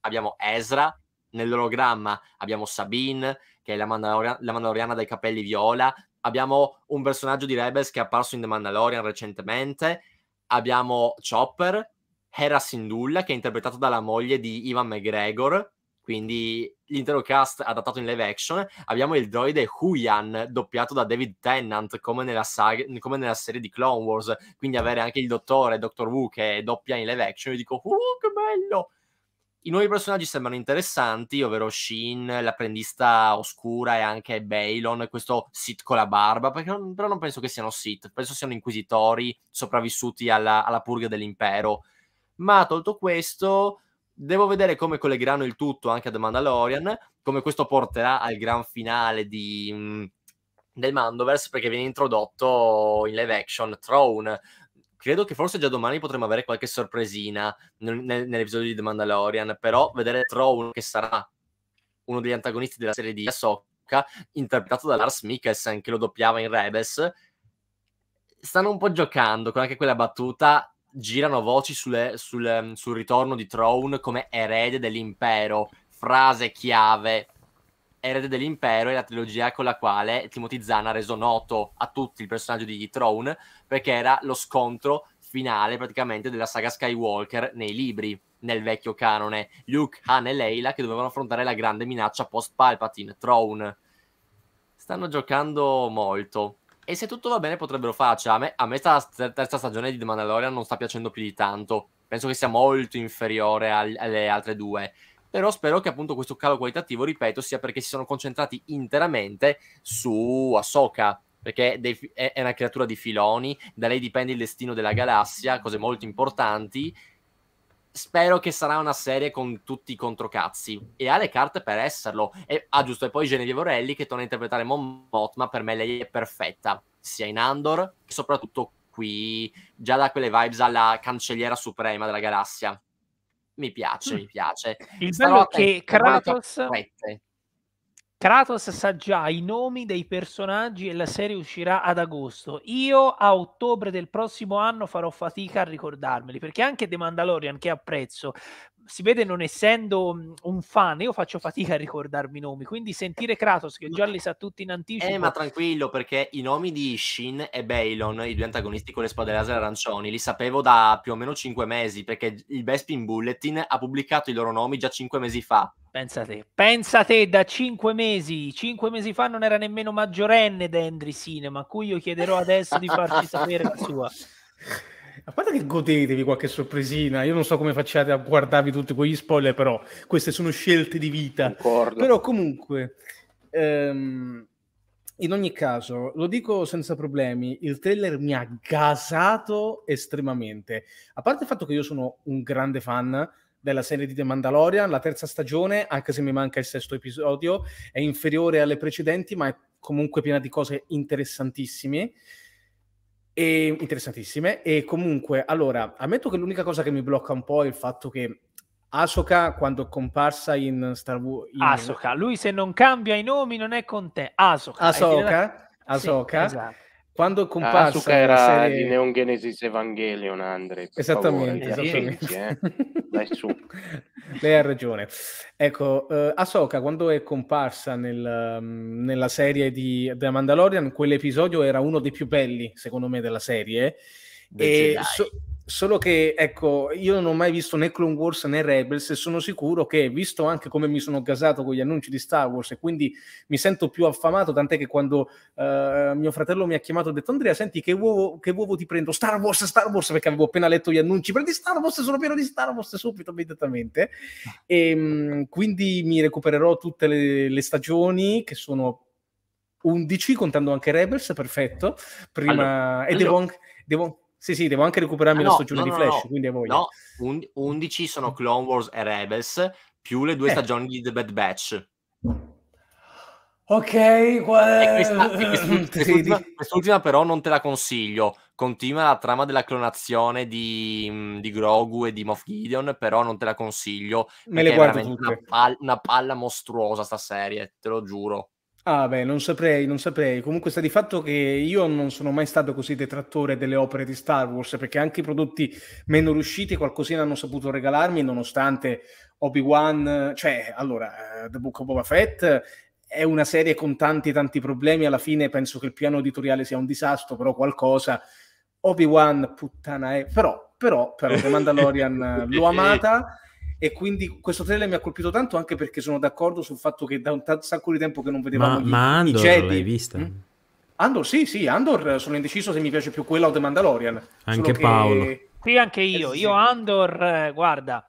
abbiamo Ezra nell'ologramma abbiamo Sabine che è la, Mandalorian, la Mandaloriana dai capelli viola abbiamo un personaggio di Rebels che è apparso in The Mandalorian recentemente abbiamo Chopper Hera Syndulla che è interpretato dalla moglie di Ivan McGregor quindi l'intero cast adattato in live action. Abbiamo il droide Huyan, doppiato da David Tennant, come nella, saga, come nella, serie di Clone Wars. Quindi avere anche il dottore, Doctor Wu, che doppia in live action, io dico, uh, che bello! I nuovi personaggi sembrano interessanti, ovvero Shin, l'apprendista oscura e anche Balon, questo Sith con la barba, non, però non penso che siano Sith, penso siano inquisitori sopravvissuti alla, alla purga dell'impero. Ma tolto questo, Devo vedere come collegheranno il tutto anche a The Mandalorian, come questo porterà al gran finale di, mh, mm, del Mandoverse, perché viene introdotto in live action Throne. Credo che forse già domani potremmo avere qualche sorpresina nel, nel, nell'episodio di The Mandalorian, però vedere Throne, che sarà uno degli antagonisti della serie di Ahsoka, interpretato da Lars Mikkelsen, che lo doppiava in Rebels, stanno un po' giocando con anche quella battuta girano voci sulle, sul, ehm, sul ritorno di Throne come erede dell'impero, frase chiave Erede dell'Impero è la trilogia con la quale Timothy Zahn ha reso noto a tutti il personaggio di Throne perché era lo scontro finale praticamente della saga Skywalker nei libri, nel vecchio canone. Luke, Han e Leila che dovevano affrontare la grande minaccia post Palpatine, Throne. Stanno giocando molto e se tutto va bene potrebbero farci. A me, a me sta terza stagione di The Mandalorian non sta piacendo più di tanto. Penso che sia molto inferiore al, alle altre due. Però spero che appunto questo calo qualitativo, ripeto, sia perché si sono concentrati interamente su Ahsoka, perché è una creatura di filoni, da lei dipende il destino della galassia, cose molto importanti, spero che sarà una serie con tutti i controcazzi e ha le carte per esserlo. E, ah, giusto, e poi Genevieve Orelli che torna a interpretare Mon Mothma, per me lei è perfetta, sia in Andor che soprattutto qui, già da quelle vibes alla cancelliera suprema della galassia. Mi piace, mm. mi piace. Il Starò bello è che Kratos... Kratos sa già i nomi dei personaggi e la serie uscirà ad agosto. Io a ottobre del prossimo anno farò fatica a ricordarmeli, perché anche The Mandalorian, che apprezzo, si vede non essendo mm, un fan, io faccio fatica a ricordarmi i nomi, quindi sentire Kratos che già li sa tutti in anticipo. Eh, ma tranquillo, perché i nomi di Shin e Balon, i due antagonisti con le spade laser arancioni, li sapevo da più o meno cinque mesi, perché il Bespin Bulletin ha pubblicato i loro nomi già cinque mesi fa. Pensate, pensate da cinque mesi, cinque mesi fa non era nemmeno maggiorenne Dendry Cinema, a cui io chiederò adesso di farci sapere la sua. A parte che godetevi qualche sorpresina, io non so come facciate a guardarvi tutti quegli spoiler, però queste sono scelte di vita. Concordo. Però comunque, ehm, in ogni caso, lo dico senza problemi, il trailer mi ha gasato estremamente. A parte il fatto che io sono un grande fan della serie di The Mandalorian, la terza stagione, anche se mi manca il sesto episodio, è inferiore alle precedenti, ma è comunque piena di cose interessantissime. E, interessantissime. E comunque, allora, ammetto che l'unica cosa che mi blocca un po' è il fatto che Asoka, quando è comparsa in Star Wars... In... Asoka, lui se non cambia i nomi non è con te. Asoka. Asoka, Asoka. Sì, esatto. Quando è ah, Asuka era serie... di Neon Genesis Evangelion, Andre. Esattamente, favore, esattamente. Eh. Dai su. Lei ha ragione. Ecco, eh, Ahsoka quando è comparsa nel, mm, nella serie di The Mandalorian, quell'episodio era uno dei più belli, secondo me, della serie. The e Solo che, ecco, io non ho mai visto né Clone Wars né Rebels e sono sicuro che, visto anche come mi sono gasato con gli annunci di Star Wars e quindi mi sento più affamato, tant'è che quando uh, mio fratello mi ha chiamato e ha detto Andrea, senti che uovo, che uovo ti prendo? Star Wars, Star Wars, perché avevo appena letto gli annunci, prendi Star Wars, sono pieno di Star Wars subito, immediatamente. Ah. E, um, quindi mi recupererò tutte le, le stagioni che sono 11, contando anche Rebels, perfetto. Prima... Allora, e allora. devo anche... Devo sì, sì, devo anche recuperarmi ah, no, la stagione no, di Flash, quindi è voglia. No, 11 und- sono Clone Wars e Rebels, più le due eh. stagioni di The Bad Batch. Ok, qual... e questa, e quest'ultima, quest'ultima, quest'ultima, però non te la consiglio. Continua la trama della clonazione di, mm, di Grogu e di Moff Gideon, però non te la consiglio. Me le guardo tutte. Una, pal- una palla mostruosa sta serie, te lo giuro. Ah, beh, non saprei, non saprei. Comunque sta di fatto che io non sono mai stato così detrattore delle opere di Star Wars, perché anche i prodotti meno riusciti qualcosina hanno saputo regalarmi, nonostante Obi-Wan, cioè, allora, eh, The Book of Boba Fett è una serie con tanti tanti problemi, alla fine penso che il piano editoriale sia un disastro, però qualcosa Obi-Wan puttana è, però però però The Mandalorian l'ho amata e quindi questo trailer mi ha colpito tanto anche perché sono d'accordo sul fatto che da un t- sacco di tempo che non vedevamo ma, gli, ma Andor, Jedi. l'hai vista? Mm? Andor sì sì, Andor eh, sono indeciso se mi piace più quella o The Mandalorian anche che... Paolo qui anche io, eh, io Andor eh, guarda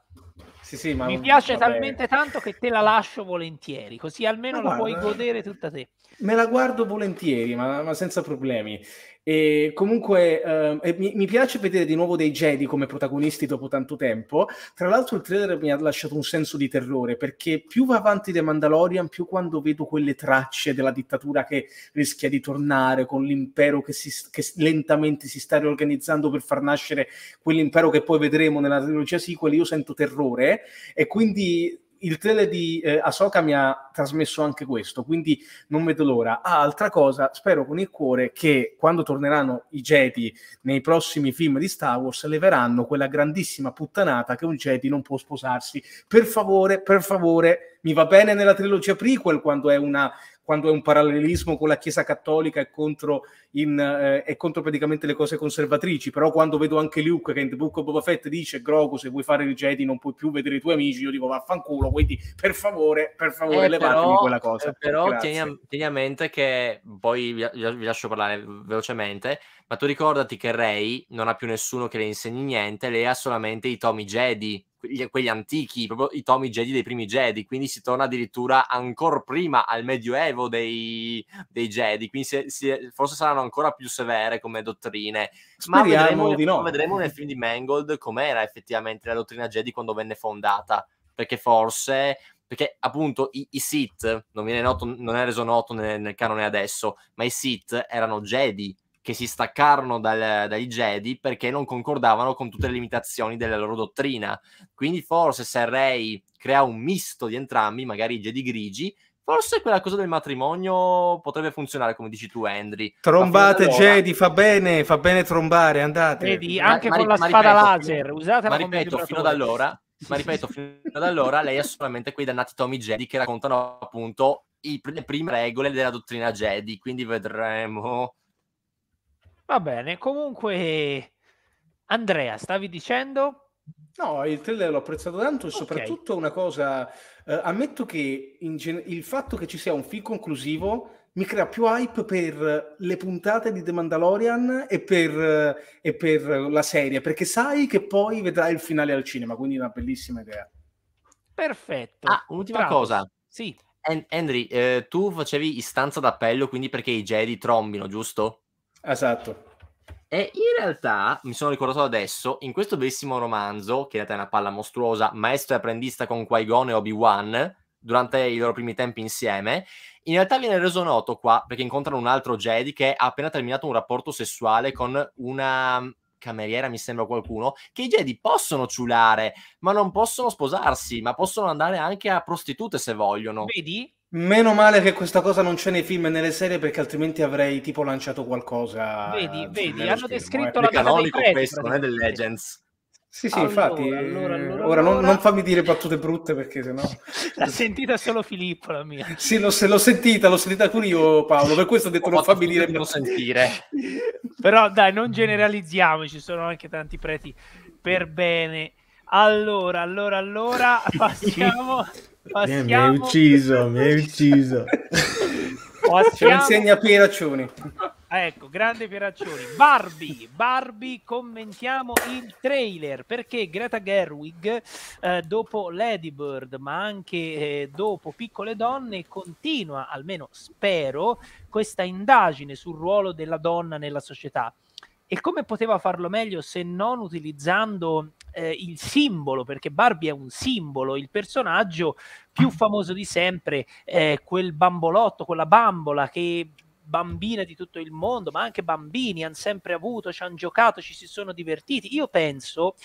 sì, sì, ma... mi piace Vabbè. talmente tanto che te la lascio volentieri, così almeno ma la guarda, puoi godere tutta te. Me la guardo volentieri, ma, ma senza problemi. E comunque eh, mi, mi, piace vedere di nuovo dei Jedi come protagonisti dopo tanto tempo. Tra l'altro, il trailer mi ha lasciato un senso di terrore perché più va avanti The Mandalorian, più quando vedo quelle tracce della dittatura che rischia di tornare con l'impero che, si, che lentamente si sta riorganizzando per far nascere quell'impero che poi vedremo nella trilogia sequel, io sento terrore e quindi il trailer di eh, Asoka mi ha trasmesso anche questo, quindi non vedo l'ora. Ah, altra cosa, spero con il cuore che quando torneranno i Jedi nei prossimi film di Star Wars leveranno quella grandissima puttanata che un Jedi non può sposarsi. Per favore, per favore, mi va bene nella trilogia prequel quando è, una, quando è un parallelismo con la Chiesa Cattolica e contro, in, eh, e contro, praticamente le cose conservatrici, però quando vedo anche Luke che in The Book of Boba Fett dice Grogu se vuoi fare il Jedi non puoi più vedere i tuoi amici, io dico vaffanculo, quindi per favore, per favore eh, levatemi quella cosa. Eh, però tieni a, tieni a, mente che, poi vi, vi lascio parlare velocemente, ma tu ricordati che Rey non ha più nessuno che le insegni niente, lei ha solamente i Tommy Jedi quegli, quelli antichi, proprio i tomi Jedi dei primi Jedi, quindi si torna addirittura ancora prima al medioevo dei, dei Jedi, quindi se, se, forse saranno ancora più severe come dottrine. Speriamo ma vedremo, di no. vedremo nel film di Mangold com'era effettivamente la dottrina Jedi quando venne fondata, perché forse perché appunto i, i Sith non, viene noto, non è reso noto nel, nel canone adesso, ma i Sith erano Jedi che si staccarono dal, dai Jedi perché non concordavano con tutte le limitazioni della loro dottrina. Quindi forse se Rey crea un misto di entrambi, magari i Jedi grigi, forse quella cosa del matrimonio potrebbe funzionare come dici tu Henry trombate Jedi fa bene fa bene trombare andate Vedi, anche ma, con ma, la ma spada ripeto, laser usatela ma ripeto fino ad allora ma ripeto fino ad allora lei ha solamente quei dannati Tommy Jedi che raccontano appunto i, le prime regole della dottrina Jedi quindi vedremo Va bene, comunque Andrea, stavi dicendo? No, il trailer l'ho apprezzato tanto e okay. soprattutto una cosa, eh, ammetto che gen- il fatto che ci sia un film conclusivo mi crea più hype per le puntate di The Mandalorian e per, e per la serie, perché sai che poi vedrai il finale al cinema, quindi è una bellissima idea. Perfetto. Ah, un'ultima Bravo. cosa. Sì. And- Andri, eh, tu facevi istanza d'appello quindi perché i Jedi trombino, giusto? Esatto. E in realtà, mi sono ricordato adesso, in questo bellissimo romanzo, che è una palla mostruosa, maestro e apprendista con Qui-Gon e Obi-Wan, durante i loro primi tempi insieme, in realtà viene reso noto qua, perché incontrano un altro Jedi che ha appena terminato un rapporto sessuale con una cameriera, mi sembra qualcuno, che i Jedi possono ciulare, ma non possono sposarsi, ma possono andare anche a prostitute se vogliono. Vedi? Meno male che questa cosa non c'è nei film e nelle serie perché altrimenti avrei tipo lanciato qualcosa. Vedi, vedi, hanno schermo, eh. descritto eh. la canonico dei questo, non è del Legends. Sì, sì, allora, infatti. Eh, allora, allora, ora non, non, fammi dire battute brutte perché sennò. L'ha sentita solo Filippo la mia. Sì, l'ho, l'ho sentita, l'ho sentita pure io Paolo, per questo ho detto ho non fammi dire non sentire. Però dai, non generalizziamo, ci sono anche tanti preti per bene. Allora, allora, allora, passiamo Passiamo... Mi hai ucciso, mi hai ucciso. Passiamo... Ce insegna Pieraccioni. Ecco, grande Pieraccioni. Barbie, Barbie, commentiamo il trailer perché Greta Gerwig, eh, dopo Lady Bird, ma anche eh, dopo Piccole Donne, continua, almeno spero, questa indagine sul ruolo della donna nella società. E come poteva farlo meglio se non utilizzando eh, il simbolo, perché Barbie è un simbolo, il personaggio più mm. famoso di sempre, eh, quel bambolotto, quella bambola che bambine di tutto il mondo, ma anche bambini hanno sempre avuto, ci hanno giocato, ci si sono divertiti. Io penso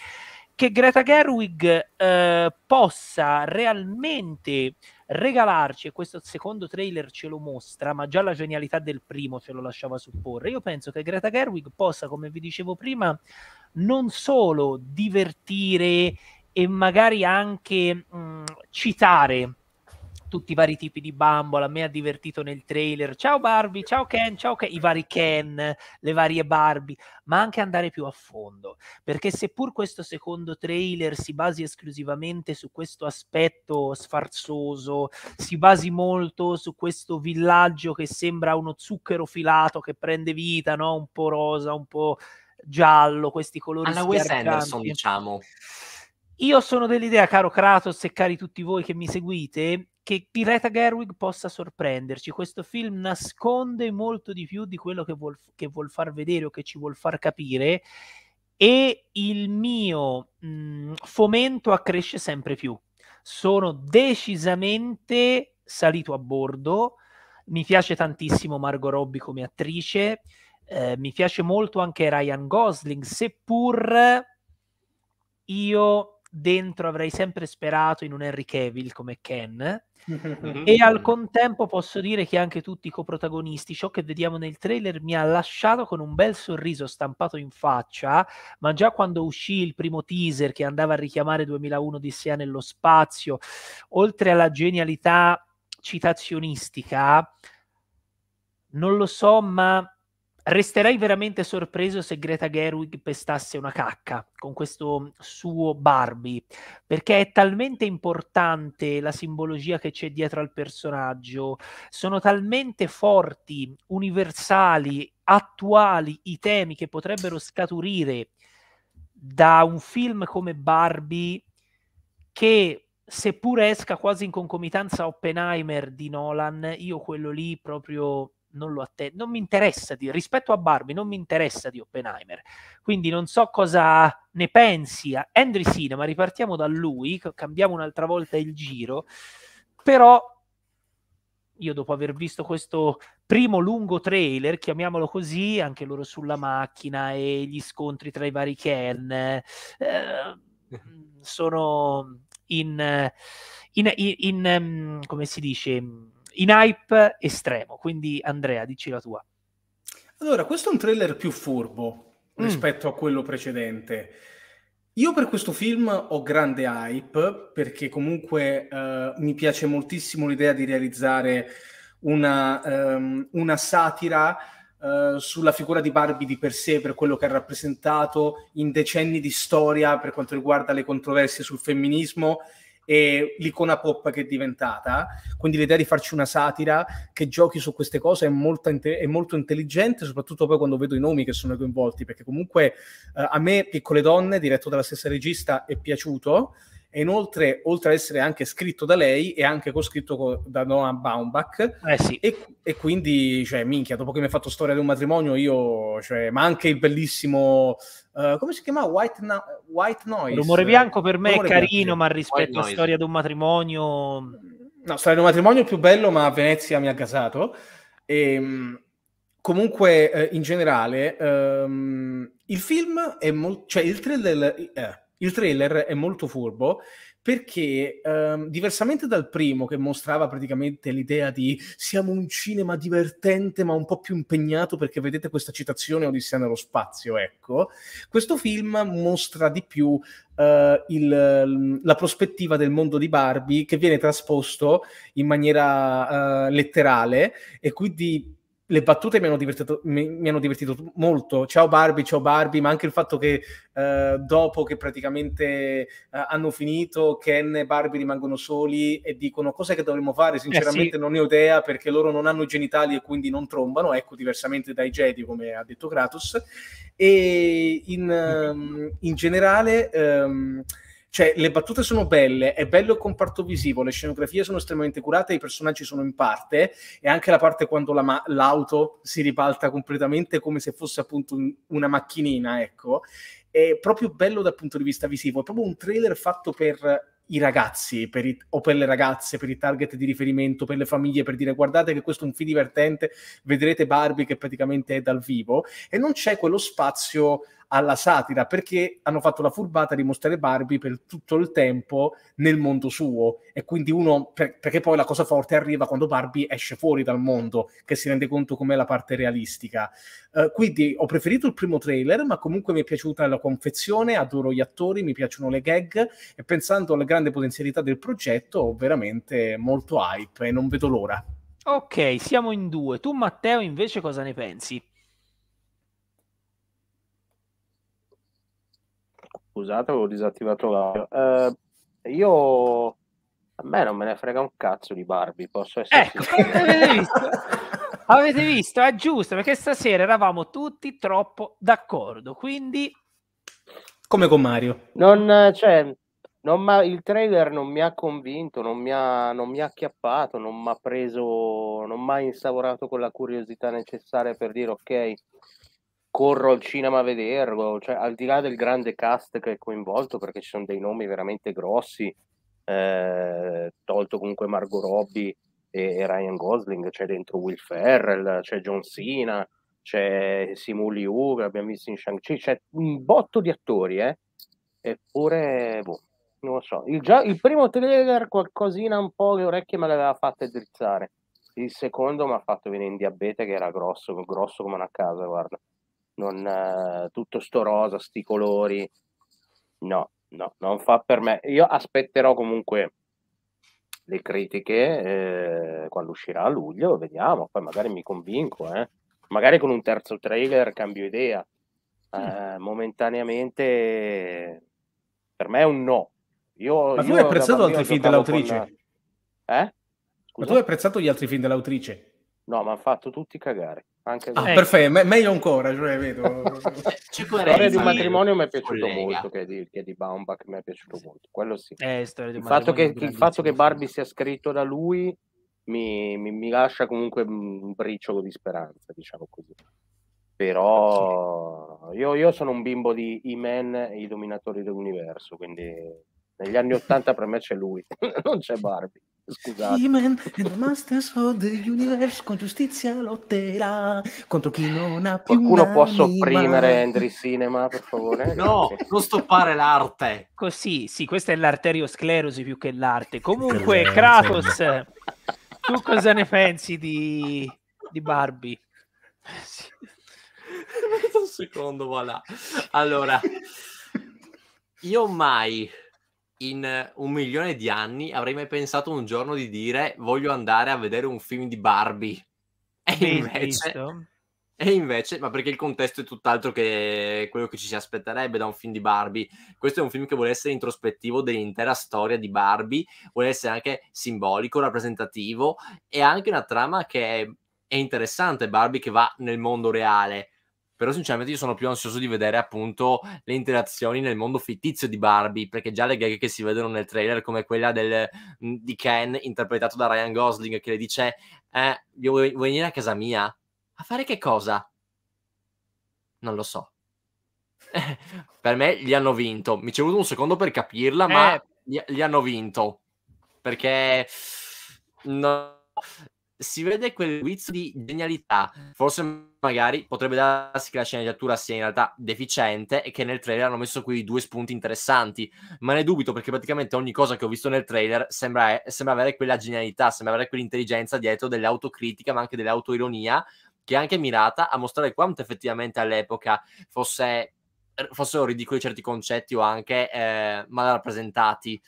che Greta Gerwig eh, possa realmente regalarci, e questo secondo trailer ce lo mostra, ma già la genialità del primo ce lo lasciava supporre. Io penso che Greta Gerwig possa, come vi dicevo prima, non solo divertire e magari anche mh, mm, citare tutti i vari tipi di bambola. A me ha divertito nel trailer. Ciao Barbie, ciao Ken, ciao Ken, i vari Ken, le varie Barbie, ma anche andare più a fondo. Perché seppur questo secondo trailer si basi esclusivamente su questo aspetto sfarzoso, si basi molto su questo villaggio che sembra uno zucchero filato che prende vita, no? un po' rosa, un po' giallo, questi colori Alla Wes Anderson, diciamo. Io sono dell'idea, caro Kratos e cari tutti voi che mi seguite, che Greta Gerwig possa sorprenderci. Questo film nasconde molto di più di quello che vuol, che vuol far vedere o che ci vuol far capire e il mio mh, mm, fomento accresce sempre più. Sono decisamente salito a bordo, mi piace tantissimo Margot Robbie come attrice, eh, mi piace molto anche Ryan Gosling, seppur io dentro avrei sempre sperato in un Henry Cavill come Ken mhm. e al contempo posso dire che anche tutti i coprotagonisti, ciò che vediamo nel trailer mi ha lasciato con un bel sorriso stampato in faccia, ma già quando uscì il primo teaser che andava a richiamare 2001 di Sia nello spazio, oltre alla genialità citazionistica, non lo so, ma Resterei veramente sorpreso se Greta Gerwig pestasse una cacca con questo suo Barbie, perché è talmente importante la simbologia che c'è dietro al personaggio, sono talmente forti, universali, attuali i temi che potrebbero scaturire da un film come Barbie che seppure esca quasi in concomitanza Oppenheimer di Nolan, io quello lì proprio non lo attendo, non mi interessa di, rispetto a Barbie, non mi interessa di Oppenheimer. Quindi non so cosa ne pensi. Andrew ma ripartiamo da lui, cambiamo un'altra volta il giro, però io dopo aver visto questo primo lungo trailer, chiamiamolo così, anche loro sulla macchina e gli scontri tra i vari Ken, eh, sono in, in, in, in, mm, come si dice mm, in hype estremo. Quindi Andrea, dici la tua. Allora, questo è un trailer più furbo mm. rispetto a quello precedente. Io per questo film ho grande hype perché comunque eh, mi piace moltissimo l'idea di realizzare una, ehm, una satira eh, sulla figura di Barbie di per sé, per quello che ha rappresentato in decenni di storia per quanto riguarda le controversie sul femminismo e l'icona pop che è diventata. Quindi l'idea di farci una satira che giochi su queste cose è molto, è molto intelligente, soprattutto poi quando vedo i nomi che sono coinvolti, perché comunque eh, a me Piccole Donne, diretto dalla stessa regista, è piaciuto e inoltre, oltre ad essere anche scritto da lei, è anche coscritto co- da Noah Baumbach. Eh sì. e, e, quindi, cioè, minchia, dopo che mi ha fatto storia di un matrimonio, io, cioè, ma anche il bellissimo, uh, come si chiama? White, no- White Noise. Rumore bianco per me Rumore è carino, bianco. ma rispetto a storia di un matrimonio... No, storia di un matrimonio è più bello, ma a Venezia mi ha gasato. E, ehm, comunque, eh, in generale, ehm, il film è molto... cioè, il thriller... Eh, il trailer è molto furbo perché ehm, diversamente dal primo che mostrava praticamente l'idea di siamo un cinema divertente ma un po' più impegnato perché vedete questa citazione Odissea nello spazio, ecco, questo film mostra di più eh, il, la prospettiva del mondo di Barbie che viene trasposto in maniera eh, letterale e quindi le battute mi hanno, divertito, mi, mi hanno, divertito, molto. Ciao Barbie, ciao Barbie, ma anche il fatto che eh, dopo che praticamente eh, hanno finito, Ken e Barbie rimangono soli e dicono cosa che dovremmo fare, sinceramente eh sì. non ne ho idea perché loro non hanno genitali e quindi non trombano, ecco, diversamente dai Jedi, come ha detto Kratos. E in, um, in generale... Um, cioè le battute sono belle, è bello il comparto visivo, le scenografie sono estremamente curate, i personaggi sono in parte e anche la parte quando la ma- l'auto si ribalta completamente come se fosse appunto un- una macchinina, ecco, è proprio bello dal punto di vista visivo, è proprio un trailer fatto per i ragazzi per i, o per le ragazze, per i target di riferimento, per le famiglie, per dire guardate che questo è un film divertente, vedrete Barbie che praticamente è dal vivo e non c'è quello spazio alla satira perché hanno fatto la furbata di mostrare Barbie per tutto il tempo nel mondo suo e quindi uno per, perché poi la cosa forte arriva quando Barbie esce fuori dal mondo che si rende conto com'è la parte realistica uh, quindi ho preferito il primo trailer ma comunque mi è piaciuta la confezione adoro gli attori mi piacciono le gag e pensando alle grandi potenzialità del progetto ho veramente molto hype e non vedo l'ora ok siamo in due tu Matteo invece cosa ne pensi? Scusate, avevo disattivato l'audio. Eh, io a me non me ne frega un cazzo di Barbie, posso essere ecco, avete visto? avete visto? È giusto, perché stasera eravamo tutti troppo d'accordo, quindi come con Mario. Non cioè non ma il trailer non mi ha convinto, non mi ha, non mi ha acchiappato, non mi ha preso, non mi ha instaurato quella curiosità necessaria per dire ok, corro al cinema a vederlo, cioè, al di là del grande cast che è coinvolto, perché ci sono dei nomi veramente grossi, eh, tolto comunque Margot Robbie e, e, Ryan Gosling, c'è dentro Will Ferrell, c'è John Cena, c'è Simu Liu che abbiamo visto in Shang-Chi, c'è un botto di attori, eh? eppure, boh, non lo so, il, già, il primo trailer qualcosina un po' le orecchie me l'aveva fatta drizzare, il secondo mi ha fatto venire in diabete che era grosso, grosso come una casa, guarda non, eh, tutto sto rosa, sti colori. No, no, non fa per me. Io aspetterò comunque le critiche eh, quando uscirà a luglio, vediamo, poi magari mi convinco, eh. magari con un terzo trailer cambio idea. Mm. momentaneamente per me è un no. Io, Ma tu io hai apprezzato altri film dell'autrice? Con... Eh? Scusa? Ma tu hai apprezzato gli altri film dell'autrice? No, mi hanno fatto tutti cagare. Anche ah, ecco. perfetto, me- meglio ancora, cioè, vedo. storia di un matrimonio mi è piaciuto Collega. molto, che è di, che è di Baumbach, mi è piaciuto molto, quello sì. Eh, il, fatto che, il fatto che Barbie sia scritto da lui mi, mi, mi, lascia comunque un briciolo di speranza, diciamo così. Però io, io sono un bimbo di I-Men e i dominatori dell'universo, quindi negli anni Ottanta per me c'è lui, non c'è Barbie. Scusate. the Masters of the Universe con giustizia lotterà contro chi non ha più Qualcuno può sopprimere Henry Cinema, per favore? No, non stoppare l'arte. Così, sì, questa è l'arteriosclerosi più che l'arte. Comunque, Kratos, tu cosa ne pensi di, di Barbie? Un secondo, voilà. Allora, io mai in eh, un milione di anni avrei mai pensato un giorno di dire voglio andare a vedere un film di Barbie. E invece, e invece, ma perché il contesto è tutt'altro che quello che ci si aspetterebbe da un film di Barbie. Questo è un film che vuole essere introspettivo dell'intera storia di Barbie, vuole essere anche simbolico, rappresentativo e anche una trama che è, è interessante, Barbie che va nel mondo reale però sinceramente io sono più ansioso di vedere appunto le interazioni nel mondo fittizio di Barbie, perché già le gag che si vedono nel trailer, come quella del, mm, di Ken interpretato da Ryan Gosling, che le dice, eh, vuoi, venire a casa mia? A fare che cosa? Non lo so. per me li hanno vinto. Mi ci è voluto un secondo per capirla, eh. ma li, li, hanno vinto. Perché... No si vede quel guizzo di genialità. Forse magari potrebbe darsi che la sceneggiatura sia in realtà deficiente e che nel trailer hanno messo quei due spunti interessanti, ma ne dubito perché praticamente ogni cosa che ho visto nel trailer sembra, sembra avere quella genialità, sembra avere quell'intelligenza dietro dell'autocritica, ma anche dell'autoironia, che è anche mirata a mostrare quanto effettivamente all'epoca fosse, fossero ridicoli certi concetti o anche eh, mal rappresentati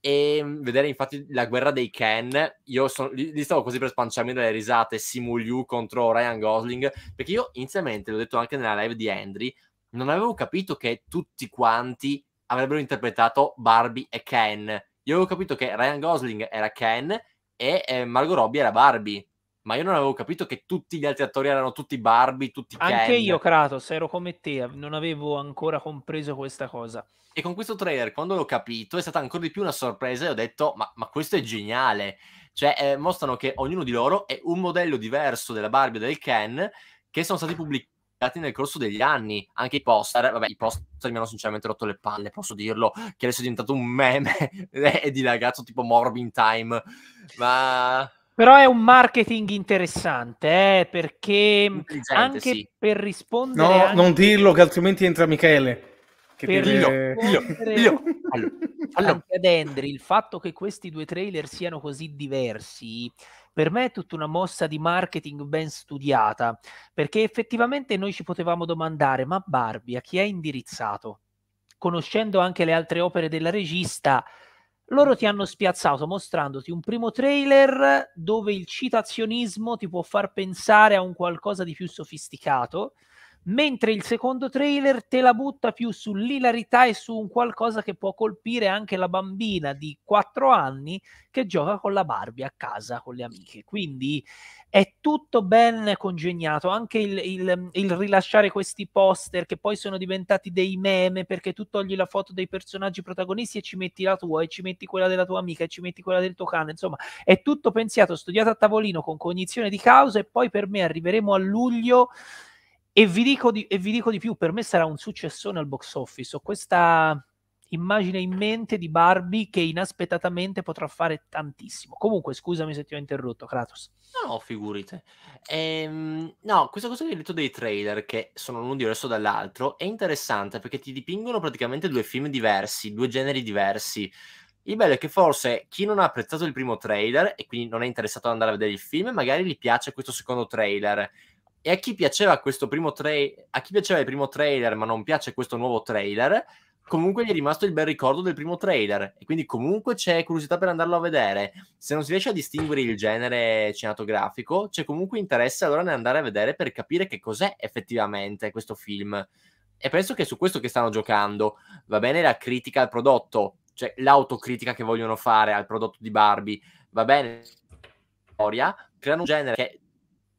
e ehm, vedere infatti la guerra dei Ken io son, li, li, stavo così per spanciarmi dalle risate Simu Liu contro Ryan Gosling perché io inizialmente l'ho detto anche nella live di Andri non avevo capito che tutti quanti avrebbero interpretato Barbie e Ken io avevo capito che Ryan Gosling era Ken e eh, Margot Robbie era Barbie ma io non avevo capito che tutti gli altri attori erano tutti Barbie, tutti Ken. Anche io, Kratos, ero come te, non avevo ancora compreso questa cosa. E con questo trailer, quando l'ho capito, è stata ancora di più una sorpresa e ho detto, ma, ma questo è geniale. Cioè, eh, mostrano che ognuno di loro è un modello diverso della Barbie e del Ken che sono stati pubblicati nel corso degli anni. Anche i poster, vabbè, i poster mi hanno sinceramente rotto le palle, posso dirlo, che adesso è diventato un meme e dilagato tipo Morbin Time. Ma... Però è un marketing interessante, eh, perché anche sì. per rispondere... No, anche... non dirlo, che altrimenti entra Michele. Che per deve... rispondere io, io. Allora, ad Andri, il fatto che questi due trailer siano così diversi, per me è tutta una mossa di marketing ben studiata, perché effettivamente noi ci potevamo domandare, ma Barbie a chi è indirizzato? Conoscendo anche le altre opere della regista loro ti hanno spiazzato mostrandoti un primo trailer dove il citazionismo ti può far pensare a un qualcosa di più sofisticato mentre il secondo trailer te la butta più sull'ilarità e su un qualcosa che può colpire anche la bambina di 4 anni che gioca con la Barbie a casa con le amiche. Quindi è tutto ben congegnato, anche il, il, il rilasciare questi poster che poi sono diventati dei meme perché tu togli la foto dei personaggi protagonisti e ci metti la tua e ci metti quella della tua amica e ci metti quella del tuo cane, insomma è tutto pensato, studiato a tavolino con cognizione di causa e poi per me arriveremo a luglio e vi, dico di, e vi dico di più, per me sarà un successone al box office. Ho questa immagine in mente di Barbie che inaspettatamente potrà fare tantissimo. Comunque, scusami se ti ho interrotto, Kratos. No, no, figurite. Ehm, no, questa cosa che hai detto dei trailer, che sono l'uno diverso dall'altro, è interessante perché ti dipingono praticamente due film diversi, due generi diversi. Il bello è che forse chi non ha apprezzato il primo trailer e quindi non è interessato ad andare a vedere il film, magari gli piace questo secondo trailer e a chi piaceva questo primo trailer, a chi piaceva il primo trailer, ma non piace questo nuovo trailer, comunque gli è rimasto il bel ricordo del primo trailer. E quindi comunque c'è curiosità per andarlo a vedere. Se non si riesce a distinguere il genere cinematografico, c'è comunque interesse allora nel andare a vedere per capire che cos'è effettivamente questo film. E penso che è su questo che stanno giocando. Va bene la critica al prodotto, cioè l'autocritica che vogliono fare al prodotto di Barbie. Va bene creano un genere che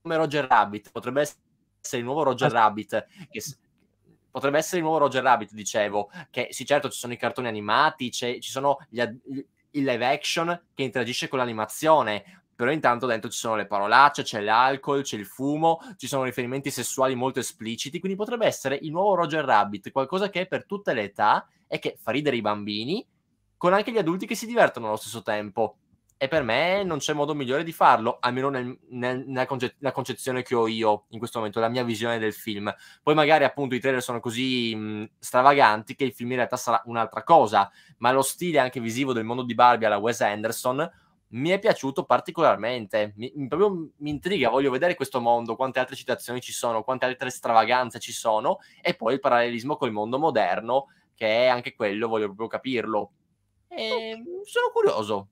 come Roger Rabbit, potrebbe essere il nuovo Roger Rabbit, che, potrebbe essere il nuovo Roger Rabbit, dicevo, che sì certo ci sono i cartoni animati, ci sono gli, il live action che interagisce con l'animazione, però intanto dentro ci sono le parolacce, c'è l'alcol, c'è il fumo, ci sono riferimenti sessuali molto espliciti, quindi potrebbe essere il nuovo Roger Rabbit, qualcosa che è per tutte le età e che fa ridere i bambini, con anche gli adulti che si divertono allo stesso tempo e per me non c'è modo migliore di farlo, almeno nel, nel, nella, conce- nella, concezione che ho io in questo momento, la mia visione del film. Poi magari appunto i trailer sono così mh, stravaganti che il film in realtà sarà un'altra cosa, ma lo stile anche visivo del mondo di Barbie alla Wes Anderson mi è piaciuto particolarmente, mi, proprio mi intriga, voglio vedere questo mondo, quante altre citazioni ci sono, quante altre stravaganze ci sono e poi il parallelismo col mondo moderno che è anche quello, voglio proprio capirlo. E sono curioso,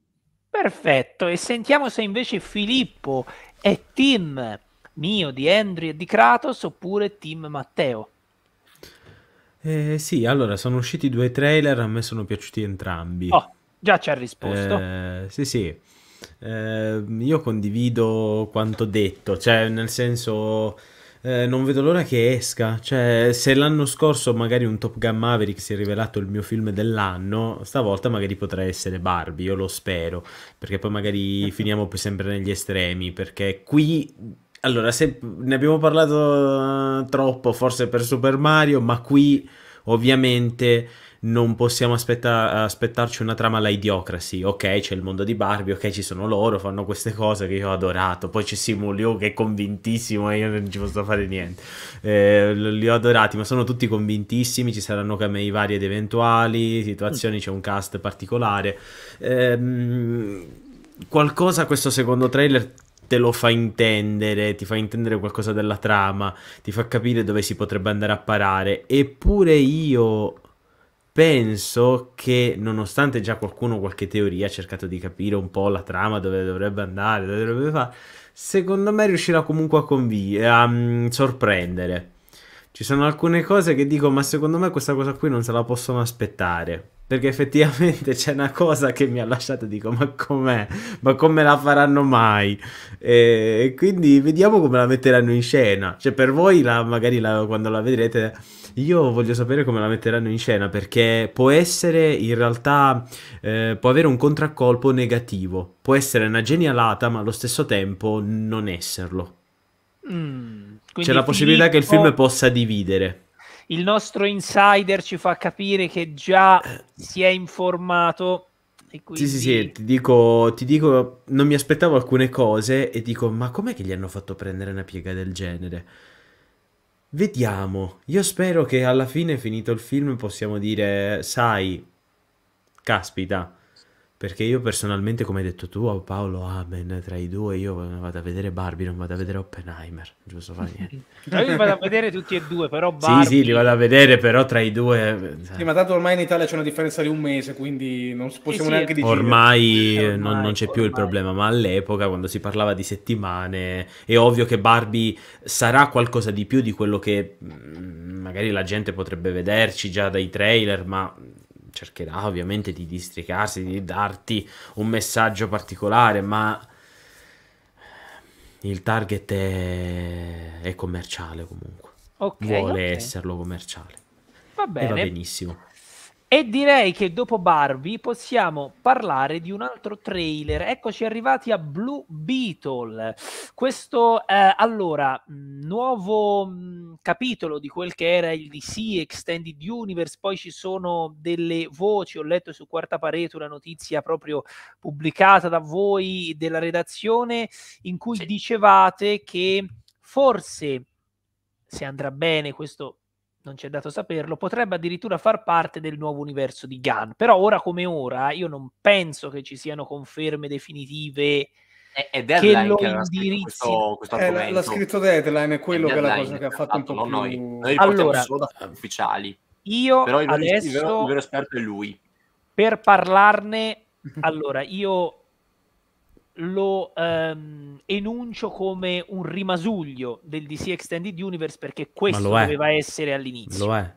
Perfetto, e sentiamo se invece Filippo è team mio, di Andrew e di Kratos oppure team Matteo. Eh, sì, allora sono usciti due trailer, a me sono piaciuti entrambi. Oh, già ci ha risposto. Eh, sì, sì. Eh, io condivido quanto detto, cioè nel senso eh, non vedo l'ora che esca. Cioè, se l'anno scorso magari un Top Gun Maverick si è rivelato il mio film dell'anno, stavolta magari potrà essere Barbie, io lo spero, perché poi magari finiamo sempre negli estremi, perché qui allora, se ne abbiamo parlato uh, troppo, forse per Super Mario, ma qui ovviamente non possiamo aspetta- aspettarci una trama alla idiocracy. Ok, c'è il mondo di Barbie, ok, ci sono loro, fanno queste cose che io ho adorato. Poi c'è Simu Liu che è convintissimo e io non ci posso fare niente. Eh, li ho adorati, ma sono tutti convintissimi. Ci saranno camei vari ed eventuali, situazioni, mm. c'è un cast particolare. Eh, qualcosa questo secondo trailer te lo fa intendere, ti fa intendere qualcosa della trama, ti fa capire dove si potrebbe andare a parare. Eppure io penso che nonostante già qualcuno qualche teoria ha cercato di capire un po' la trama dove dovrebbe andare, dove dovrebbe fare, secondo me riuscirà comunque a, conv- a um, sorprendere. Ci sono alcune cose che dico, ma secondo me questa cosa qui non se la possono aspettare perché effettivamente c'è una cosa che mi ha lasciato dico ma com'è ma come la faranno mai e quindi vediamo come la metteranno in scena cioè per voi la, magari la, quando la vedrete io voglio sapere come la metteranno in scena perché può essere in realtà, eh, può avere un contraccolpo negativo, può essere una genialata ma allo stesso tempo non esserlo. Mm, C'è la possibilità Filippo, che il film possa dividere. Il nostro insider ci fa capire che già si è informato. Quindi... Sì, sì, sì, ti dico, ti dico, non mi aspettavo alcune cose e dico, ma com'è che gli hanno fatto prendere una piega del genere? Vediamo. Io spero che alla fine, finito il film, possiamo dire, sai, caspita, perché io personalmente, come hai detto tu, oh Paolo Amen, tra i due io vado a vedere Barbie, non vado a vedere Oppenheimer, giusto fa niente. no, io vado a vedere tutti e due, però Barbie... Sì, sì, li vado a vedere, però tra i due... Cioè. Sì, ma tanto ormai in Italia c'è una differenza di un mese, quindi non possiamo sì, neanche sì. dire... Ormai, eh, ormai non, non c'è ormai. più il problema, ma all'epoca, quando si parlava di settimane, è ovvio che Barbie sarà qualcosa di più di quello che mm, magari la gente potrebbe vederci già dai trailer, ma cercherà ovviamente di districarsi, di darti un messaggio particolare, ma il target è, è commerciale comunque. Okay, Vuole okay. esserlo commerciale. Va bene. E va benissimo. E direi che dopo Barbie possiamo parlare di un altro trailer. Eccoci arrivati a Blue Beetle. Questo, eh, allora, mm, nuovo mh, mm, capitolo di quel che era il DC Extended Universe. Poi ci sono delle voci, ho letto su Quarta Parete una notizia proprio pubblicata da voi della redazione in cui sì. dicevate che forse se andrà bene questo non ci è dato saperlo, potrebbe addirittura far parte del nuovo universo di Gunn. Però ora come ora io non penso che ci siano conferme definitive eh, è, deadline che lo che indirizzi. Questo, questo eh, l'ha scritto deadline, è quello è che è la cosa che ha fatto un po' esatto. più... Noi, noi allora, solo da ufficiali. Io Però il adesso... Vero, il vero esperto è lui. Per parlarne, allora, io lo ehm, enuncio come un rimasuglio del DC Extended Universe perché questo doveva essere all'inizio.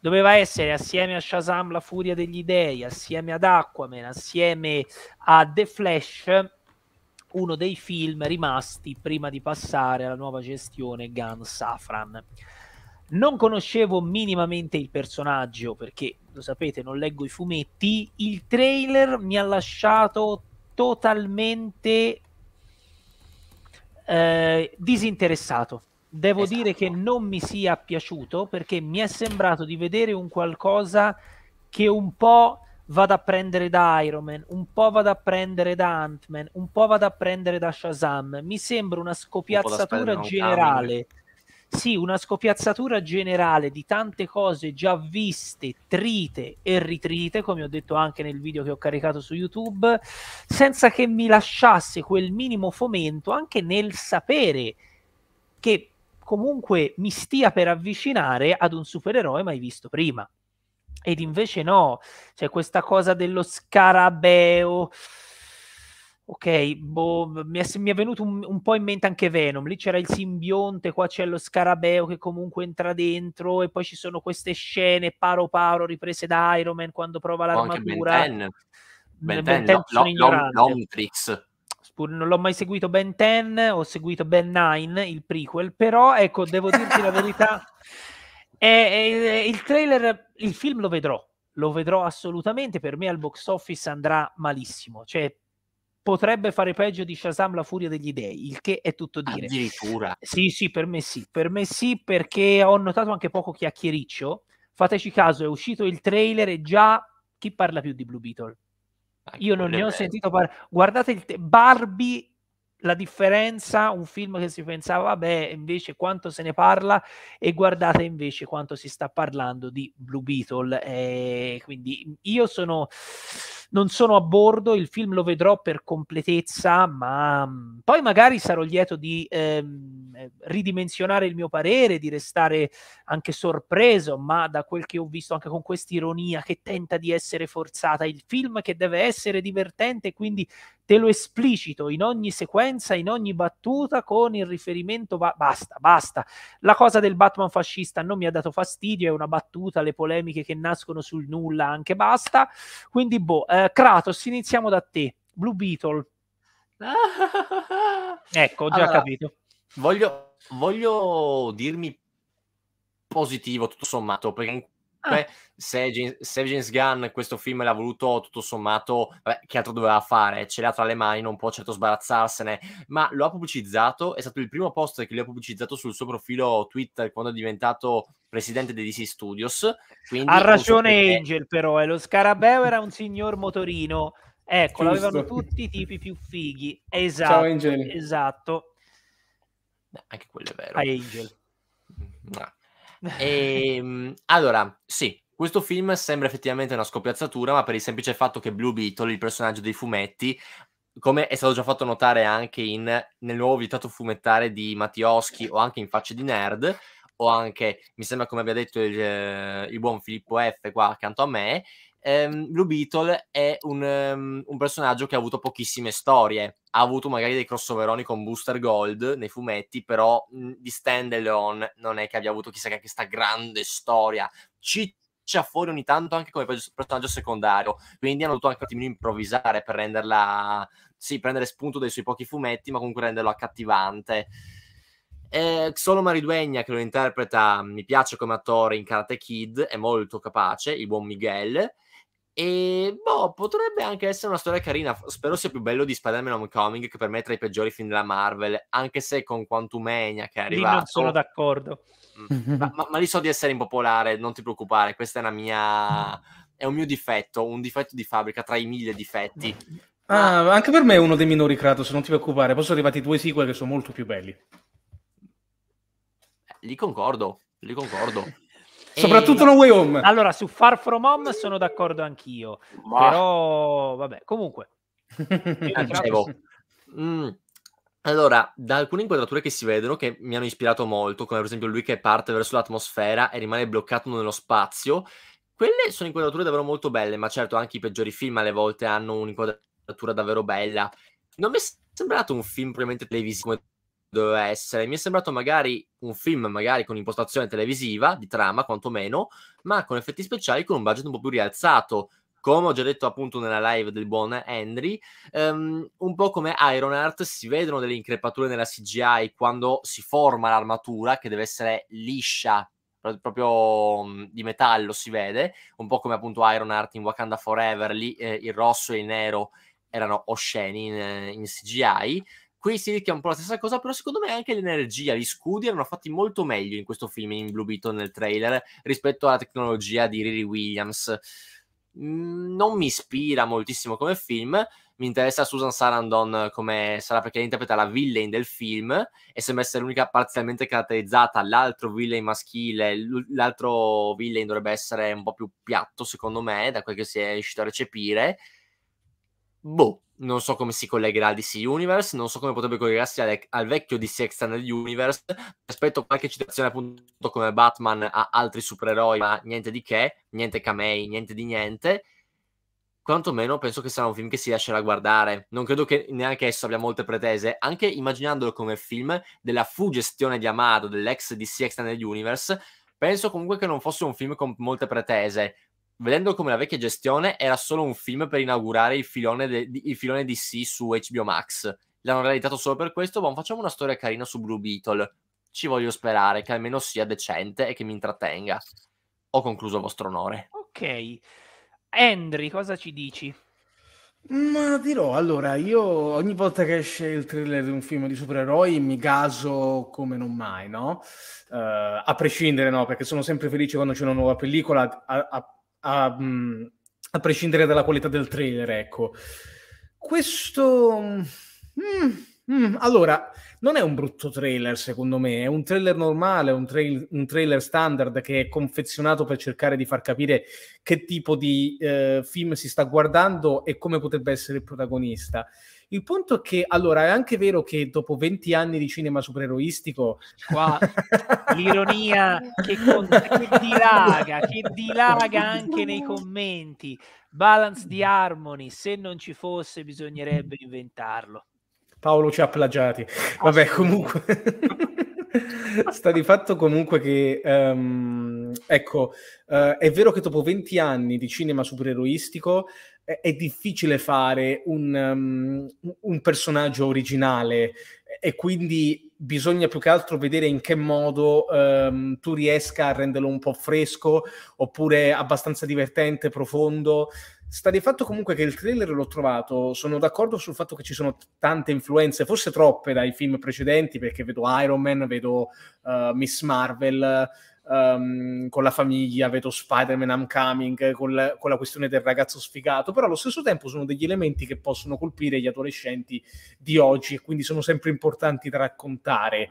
Doveva essere assieme a Shazam la furia degli dei, assieme ad Aquaman, assieme a The Flash, uno dei film rimasti prima di passare alla nuova gestione Gun Safran. Non conoscevo minimamente il personaggio perché, lo sapete, non leggo i fumetti. Il trailer mi ha lasciato totalmente eh, disinteressato. Devo esatto. dire che non mi sia piaciuto perché mi è sembrato di vedere un qualcosa che un po' vado a prendere da Iron Man, un po' vado a prendere da Ant-Man, un po' vado a prendere da Shazam. Mi sembra una scopiazzatura un generale. Coming sì, una scopiazzatura generale di tante cose già viste, trite e ritrite, come ho detto anche nel video che ho caricato su YouTube, senza che mi lasciasse quel minimo fomento anche nel sapere che comunque mi stia per avvicinare ad un supereroe mai visto prima. Ed invece no, c'è questa cosa dello scarabeo ok, boh, mi, è, mi, è, venuto un, un, po' in mente anche Venom, lì c'era il simbionte, qua c'è lo scarabeo che comunque entra dentro e poi ci sono queste scene paro paro riprese da Iron Man quando prova oh, l'armatura. Oh, ben 10, ben l'Omnitrix. Non l'ho mai seguito Ben 10, ho seguito Ben 9, il prequel, però ecco, devo dirti la verità, è, è, il trailer, il film lo vedrò, lo vedrò assolutamente, per me al box office andrà malissimo, cioè potrebbe fare peggio di Shazam la furia degli dei, il che è tutto dire. Addirittura. Sì, sì, per me sì, per me sì, perché ho notato anche poco chiacchiericcio. Fateci caso, è uscito il trailer e già chi parla più di Blue Beetle? Ah, io non ne ho sentito parlare. Guardate il te- Barbie, la differenza, un film che si pensava, vabbè, invece quanto se ne parla e guardate invece quanto si sta parlando di Blue Beetle. Eh, quindi mhmm, io sono non sono a bordo, il film lo vedrò per completezza, ma mm, poi magari sarò lieto di ehm, ridimensionare il mio parere, di restare anche sorpreso, ma da quel che ho visto anche con quest'ironia che tenta di essere forzata, il film che deve essere divertente, quindi te lo esplicito in ogni sequenza, in ogni battuta con il riferimento ba- basta, basta. La cosa del Batman fascista non mi ha dato fastidio, è una battuta, le polemiche che nascono sul nulla anche basta. Quindi boh, eh, Kratos, iniziamo da te. Blue Beetle. ecco, ho già allora, capito. Voglio, voglio dirmi positivo tutto sommato perché in Ah. Se, se James Gunn questo film l'ha voluto tutto sommato, vabbè, che altro doveva fare? Ce l'ha tra le mani, non può certo sbarazzarsene, ma lo ha pubblicizzato, è stato il primo post che lui ha pubblicizzato sul suo profilo Twitter quando è diventato presidente di DC Studios. ha ragione so Angel però, eh, lo scarabeo era un signor motorino, ecco, Giusto. l'avevano tutti i tipi più fighi, esatto, Ciao, Angel. esatto. anche quello è vero. A Angel. No mm, ah. E, ehm, allora, sì, questo film sembra effettivamente una scopiazzatura, ma per il semplice fatto che Blue Beetle, il personaggio dei fumetti, come è stato già fatto notare anche in, nel nuovo vietato fumettare di Mattioschi o anche in Facce di Nerd, o anche, mi sembra come abbia detto il, eh, il buon Filippo F qua accanto a me, ehm, Blue Beetle è un, um, un, personaggio che ha avuto pochissime storie. Ha avuto magari dei crossoveroni con Booster Gold nei fumetti, però mh, mhmm, di stand alone non è che abbia avuto chissà che questa grande storia. Ciccia fuori ogni tanto anche come personaggio secondario, quindi hanno dovuto anche un attimino improvvisare per renderla, sì, prendere spunto dai suoi pochi fumetti, ma comunque renderlo accattivante. Eh, solo Mariduegna che lo interpreta, mi piace come attore in Karate Kid, è molto capace, il buon Miguel. E boh, potrebbe anche essere una storia carina. Spero sia più bello di Spider-Man Homecoming, che per me è tra i peggiori film della Marvel, anche se con Quantumania che è arrivato. Lì non sono d'accordo. Mm. ma, ma, ma lì so di essere impopolare, non ti preoccupare, questa è una mia... è un mio difetto, un difetto di fabbrica tra i mille difetti. Ah, anche per me è uno dei minori Kratos, non ti preoccupare. Poi sono arrivati due sequel che sono molto più belli. Eh, lì concordo, lì concordo. Soprattutto no Way Home. Allora, su Far From Home sono d'accordo anch'io. Ma... Però, vabbè, comunque. mm. Allora, da alcune inquadrature che si vedono che mi hanno ispirato molto, come per esempio lui che parte verso l'atmosfera e rimane bloccato nello spazio, quelle sono inquadrature davvero molto belle, ma certo anche i peggiori film alle volte hanno un'inquadratura davvero bella. Non mi è sembrato un film probabilmente televisivo come doveva essere. Mi è sembrato magari un film, magari con impostazione televisiva, di trama quantomeno, ma con effetti speciali con un budget un po' più rialzato. Come ho già detto appunto nella live del buon Henry, um, un po' come Ironheart si vedono delle increpature nella CGI quando si forma l'armatura che deve essere liscia, proprio mm, di metallo si vede, un po' come appunto Ironheart in Wakanda Forever, lì eh, il rosso e il nero erano osceni in, eh, in CGI, Qui si rischia un po' la stessa cosa, però secondo me anche l'energia, gli scudi erano fatti molto meglio in questo film imblubito nel trailer rispetto alla tecnologia di Riri Williams. Mm, non mi ispira moltissimo come film, mi interessa Susan Sarandon come sarà perché interpreta la villain del film e sembra essere l'unica parzialmente caratterizzata l'altro villain maschile l'altro villain dovrebbe essere un po' più piatto secondo me da quel che si è riuscito a recepire boh non so come si collegherà al DC Universe, non so come potrebbe collegarsi al, al vecchio DC Extended Universe. Aspetto qualche citazione appunto come Batman a altri supereroi, ma niente di che, niente camei, niente di niente. Quantomeno penso che sarà un film che si lascerà guardare. Non credo che neanche esso abbia molte pretese, anche immaginandolo come film della fu gestione di Amado dell'ex DC Extended Universe. Penso comunque che non fosse un film con molte pretese, vedendo come la vecchia gestione era solo un film per inaugurare il filone, de- il filone DC su HBO Max. L'hanno realizzato solo per questo, ma facciamo una storia carina su Blue Beetle. Ci voglio sperare che almeno sia decente e che mi intrattenga. Ho concluso a vostro onore. Ok. Henry, cosa ci dici? Ma dirò, allora, io ogni volta che esce il thriller di un film di supereroi mi gaso come non mai, no? Uh, a prescindere, no? Perché sono sempre felice quando c'è una nuova pellicola, a, a a, a prescindere dalla qualità del trailer, ecco. Questo... Mm, mm, allora, non è un brutto trailer, secondo me, è un trailer normale, un, trail, un, trailer standard che è confezionato per cercare di far capire che tipo di eh, film si sta guardando e come potrebbe essere il protagonista. Il punto è che, allora, è anche vero che dopo 20 anni di cinema supereroistico, qua l'ironia che, con... che dilaga, che dilaga anche nei commenti, balance di Harmony, se non ci fosse bisognerebbe inventarlo. Paolo ci ha plagiati. Vabbè, comunque... Sta di fatto comunque che, um, ecco, uh, è vero che dopo 20 anni di cinema supereroistico è, è difficile fare un, um, un personaggio originale e quindi bisogna più che altro vedere in che modo ehm, tu riesca a renderlo un po' fresco oppure abbastanza divertente, profondo. Sta di fatto comunque che il trailer l'ho trovato, sono d'accordo sul fatto che ci sono tante influenze, forse troppe dai film precedenti, perché vedo Iron Man, vedo uh, Miss Marvel, um, con la famiglia, vedo Spider-Man coming, con la, con la questione del ragazzo sfigato, però allo stesso tempo sono degli elementi che possono colpire gli adolescenti di oggi e quindi sono sempre importanti da raccontare.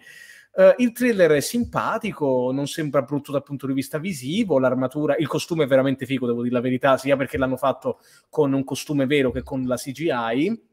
Uh, il thriller è simpatico, non sembra brutto dal punto di vista visivo, l'armatura, il costume è veramente figo, devo dire la verità, sia perché l'hanno fatto con un costume vero che con la CGI.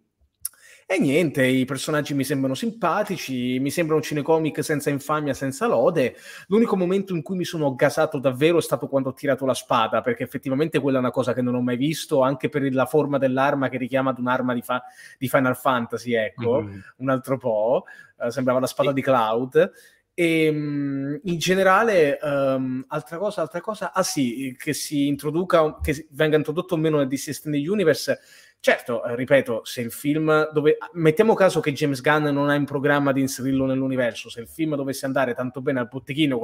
E niente, i personaggi mi sembrano simpatici, mi sembrano cinecomic senza infamia, senza lode. L'unico momento in cui mi sono gasato davvero è stato quando ho tirato la spada, perché effettivamente quella è una cosa che non ho mai visto, anche per la forma dell'arma che richiama ad un'arma di, fa- di Final Fantasy, ecco, mm-hmm. un altro po', uh, sembrava la spada e- di Cloud. E ehm, in generale, um, altra cosa, altra cosa, ah sì, che si introduca, che venga introdotto o meno nel DC Extended Universe Certo, eh, ripeto, se il film dove... Ah, mettiamo caso che James Gunn non ha in programma di inserirlo nell'universo, se il film dovesse andare tanto bene al botteghino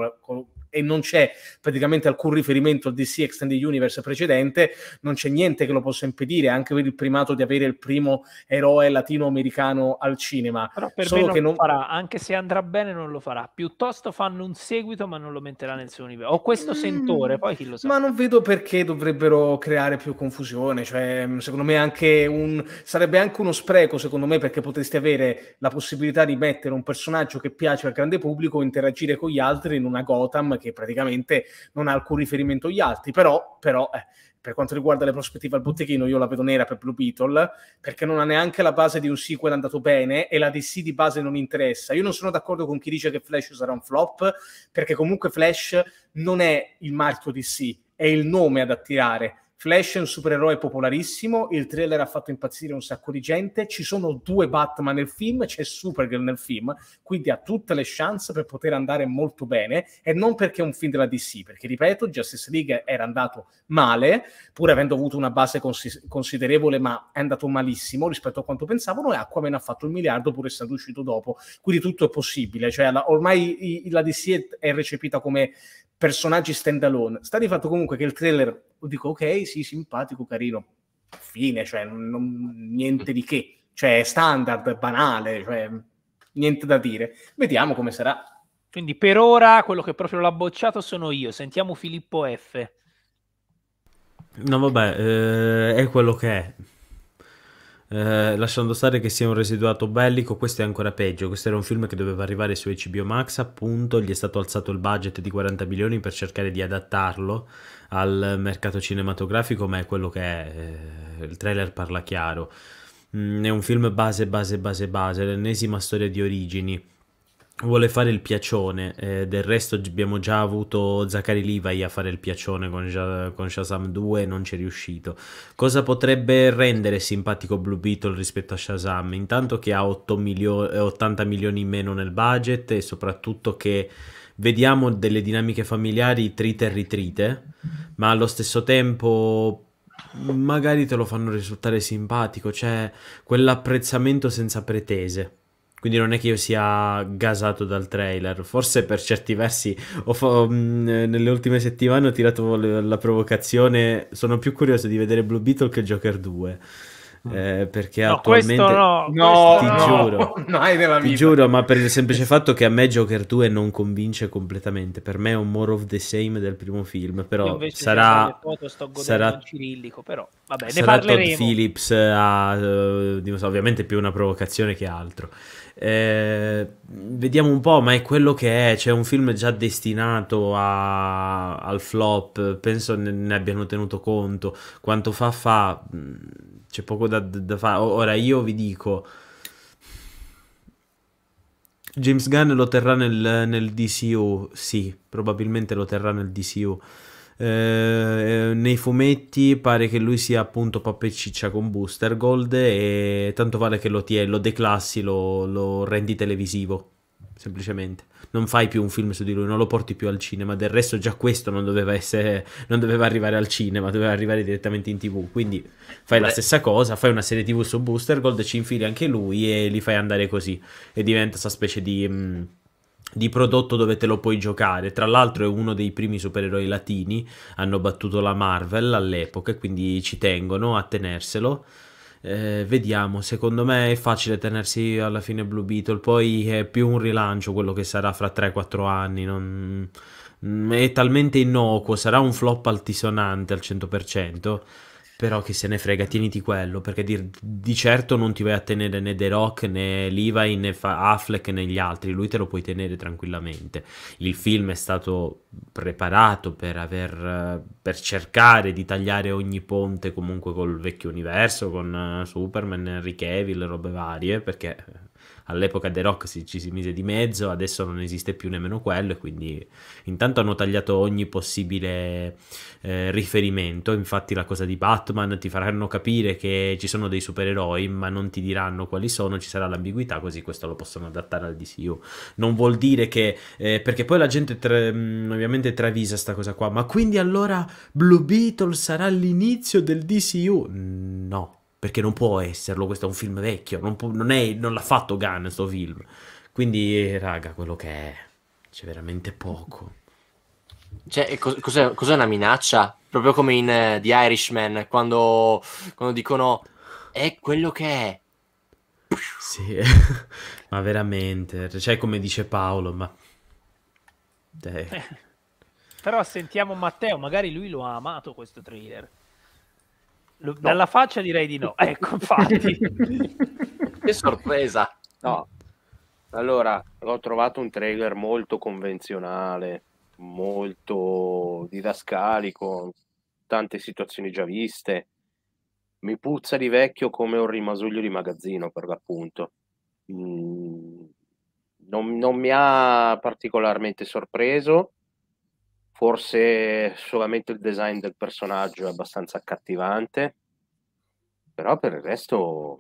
e non c'è praticamente alcun riferimento al DC Extended Universe precedente, non c'è niente che lo possa impedire, anche per il primato di avere il primo eroe latinoamericano al cinema. Però per Solo non che non farà, anche se andrà bene non lo farà. Piuttosto fanno un seguito ma non lo metterà nel suo universo. Ho questo mm, sentore, mm, poi chi lo sa. Ma non vedo perché dovrebbero creare più confusione, cioè secondo me anche anche un, sarebbe anche uno spreco, secondo me, perché potresti avere la possibilità di mettere un personaggio che piace al grande pubblico interagire con gli altri in una Gotham che praticamente non ha alcun riferimento agli altri. Però, però eh, per quanto riguarda le prospettive al botteghino, io la vedo nera per Blue Beetle, perché non ha neanche la base di un sequel andato bene e la DC di base non interessa. Io non sono d'accordo con chi dice che Flash sarà un flop, perché comunque Flash non è il marchio DC, è il nome ad attirare Flash è un supereroe popolarissimo, il trailer ha fatto impazzire un sacco di gente, ci sono due Batman nel film, c'è Supergirl nel film, quindi ha tutte le chance per poter andare molto bene e non perché è un film della DC, perché ripeto, Justice League era andato male, pur avendo avuto una base cons- considerevole, ma è andato malissimo rispetto a quanto pensavano e Aquaman ha fatto il miliardo pur essendo uscito dopo, quindi tutto è possibile, cioè la, ormai i, la DC è, è recepita come personaggi stand alone. Sta di fatto comunque che il trailer, dico ok, sì, simpatico, carino, fine, cioè non, niente di che, cioè standard, banale, cioè niente da dire. Vediamo come sarà. Quindi per ora quello che proprio l'ha bocciato sono io. Sentiamo Filippo F. No, vabbè, eh, è quello che è. Eh, lasciando stare che sia un residuato bellico, questo è ancora peggio. Questo era un film che doveva arrivare su HBO Max, appunto, gli è stato alzato il budget di 40 milioni per cercare di adattarlo al mercato cinematografico, ma è quello che è. Eh, il trailer parla chiaro. Mm, è un film base, base, base, base, l'ennesima storia di origini vuole fare il piacione. Eh, del resto abbiamo già avuto Zachary Levi a fare il piacione con, con Shazam 2 e non c'è riuscito. Cosa potrebbe rendere simpatico Blue Beetle rispetto a Shazam? Intanto che ha milio- 80 eh, milioni in meno nel budget e soprattutto che vediamo delle dinamiche familiari trite e ritrite, ma allo stesso tempo magari te lo fanno risultare simpatico, cioè quell'apprezzamento senza pretese quindi non è che io sia gasato dal trailer, forse per certi versi fo- mh, mm, nelle ultime settimane ho tirato la provocazione, sono più curioso di vedere Blue Beetle che Joker 2. Mm. Eh, perché no, attualmente no, ti no, giuro, no, ti giuro, ma per il semplice fatto che a me Joker 2 non convince completamente. Per me è un more of the same del primo film. Però sarà, sarà cirillico. Però vabbè, sarà ne parleremo. Todd Phillips, eh, a, uh, ovviamente più una provocazione che altro eh, vediamo un po', ma è quello che è. C'è cioè, un film già destinato a, al flop. Penso ne, ne, abbiano tenuto conto. Quanto fa fa. Mm, c'è poco da, da fare. Ora io vi dico. James Gunn lo terrà nel, nel DCU? Sì, probabilmente lo terrà nel DCU. Eh, eh, nei fumetti pare che lui sia appunto pappeciccia con Booster Gold e tanto vale che lo, tie, lo declassi, lo, lo rendi televisivo, semplicemente. Non fai più un film su di lui, non lo porti più al cinema. Del resto già questo non doveva, essere, non doveva arrivare al cinema, doveva arrivare direttamente in tv. Quindi fai Beh. la stessa cosa, fai una serie tv su Booster Gold, ci infili anche lui e li fai andare così. E diventa questa specie di... Mh, mm, di prodotto dove te lo puoi giocare. Tra l'altro è uno dei primi supereroi latini, hanno battuto la Marvel all'epoca, quindi ci tengono a tenerselo. Eh, vediamo, secondo me è facile tenersi alla fine Blue Beetle, poi è più un rilancio quello che sarà fra 3-4 anni, non... Mm, è talmente innocuo, sarà un flop altisonante al 100%. Però chi se ne frega, tieniti quello, perché di, di, certo non ti vai a tenere né The Rock, né Levi, né Affleck, né gli altri, lui te lo puoi tenere tranquillamente. Il film è stato preparato per, aver, per cercare di tagliare ogni ponte comunque col vecchio universo, con eh, Superman, Henry Cavill, robe varie, perché all'epoca The Rock si, ci si mise di mezzo, adesso non esiste più nemmeno quello e quindi intanto hanno tagliato ogni possibile eh, riferimento, infatti la cosa di Batman ti faranno capire che ci sono dei supereroi ma non ti diranno quali sono, ci sarà l'ambiguità così questo lo possono adattare al DCU. Non vuol dire che, eh, perché poi la gente tra, mm, ovviamente travisa sta cosa qua, ma quindi allora Blue Beetle sarà l'inizio del DCU? No perché non può esserlo, questo è un film vecchio, non, può, non, è, non l'ha fatto Gunn sto film. Quindi, raga, quello che è, c'è veramente poco. Cioè, cos'è, cos'è una minaccia? Proprio come in uh, The Irishman, quando, quando dicono è quello che è. Sì, ma veramente, cioè come dice Paolo, ma... Eh. Però sentiamo Matteo, magari lui lo ha amato questo trailer. No. Dalla faccia direi di no. Ecco, infatti. che sorpresa. No. Allora, ho trovato un trailer molto convenzionale, molto didascalico, tante situazioni già viste. Mi puzza di vecchio come un rimasuglio di magazzino, per l'appunto. Mm, non, non mi ha particolarmente sorpreso forse solamente il design del personaggio è abbastanza accattivante, però per il resto